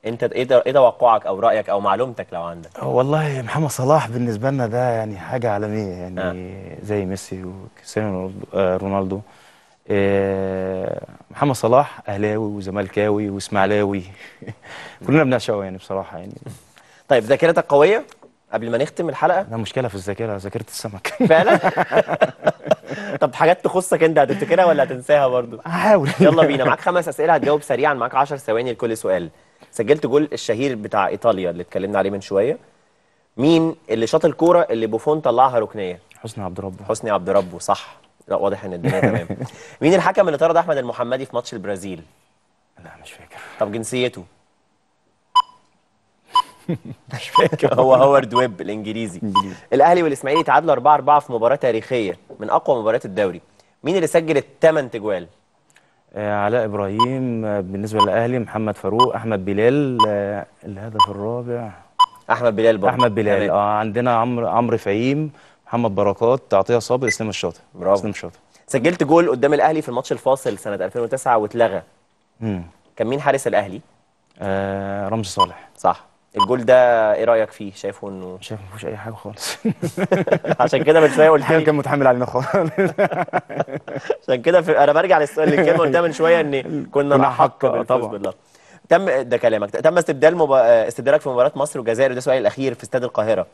انت ايه ايه توقعك او رايك او معلومتك لو عندك والله محمد صلاح بالنسبه لنا ده يعني حاجه عالميه يعني آه. زي ميسي وكريستيانو رونالدو آه، آه، محمد صلاح اهلاوي وزملكاوي واسماعيلاوي كلنا بنعشقه يعني بصراحه يعني طيب ذاكرتك قويه قبل ما نختم الحلقه انا مشكله في الذاكره ذاكره السمك فعلا طب حاجات تخصك انت هتفتكرها ولا هتنساها برضه هحاول يلا بينا معاك خمس اسئله هتجاوب سريعا معاك 10 ثواني لكل سؤال سجلت جول الشهير بتاع ايطاليا اللي اتكلمنا عليه من شويه مين اللي شاط الكوره اللي بوفون طلعها ركنيه حسني عبد ربه حسني عبد ربه صح لا واضح ان الدنيا تمام مين الحكم اللي طرد احمد المحمدي في ماتش البرازيل لا مش فاكر طب جنسيته مش فاكر هو هوارد ويب الانجليزي الاهلي والاسماعيلي تعادلوا 4 4 في مباراه تاريخيه من اقوى مباريات الدوري مين اللي سجل الثمان تجوال آه، علاء ابراهيم آه، بالنسبه للاهلي محمد فاروق احمد بلال آه، الهدف الرابع احمد بلال برضه احمد بلال اه عندنا عمرو عمرو فهيم محمد بركات عطيه صابر اسلام الشاطر برافو اسلام الشاطر سجلت جول قدام الاهلي في الماتش الفاصل سنه 2009 واتلغى امم كان مين حارس الاهلي آه رمزي صالح صح الجول ده ايه رايك فيه شايفه انه شايفه ما اي حاجه خالص عشان كده من شويه قلت لي كان متحمل علينا خالص عشان كده في... انا برجع للسؤال اللي كان قلتها من شويه ان كنا نحقق طبعا بالله تم ده كلامك تم استبدال مب... استبدالك في مباراه مصر والجزائر وده سؤالي الاخير في استاد القاهره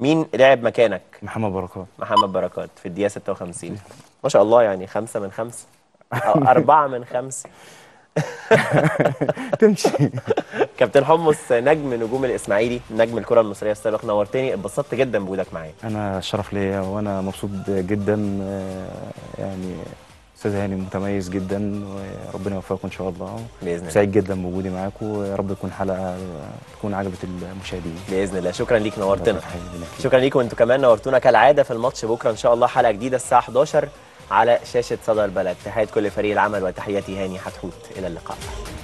مين لعب مكانك؟ محمد بركات محمد بركات في الدقيقه 56 ما شاء الله يعني خمسة من خمسة أو أربعة من خمسة تمشي كابتن حمص نجم نجوم الاسماعيلي نجم الكره المصريه السابق نورتني اتبسطت جدا بوجودك معايا انا شرف ليا وانا مبسوط جدا آه، يعني استاذ هاني متميز جدا وربنا يوفقكم ان شاء الله باذن الله سعيد جدا بوجودي معاكم ويا رب تكون حلقه تكون عجبت المشاهدين باذن الله شكرا ليك نورتنا شكرا ليكم انتوا كمان نورتونا كالعاده في الماتش بكره ان شاء الله حلقه جديده الساعه 11 على شاشه صدى البلد تحيات كل فريق العمل وتحياتي هاني حتحوت الى اللقاء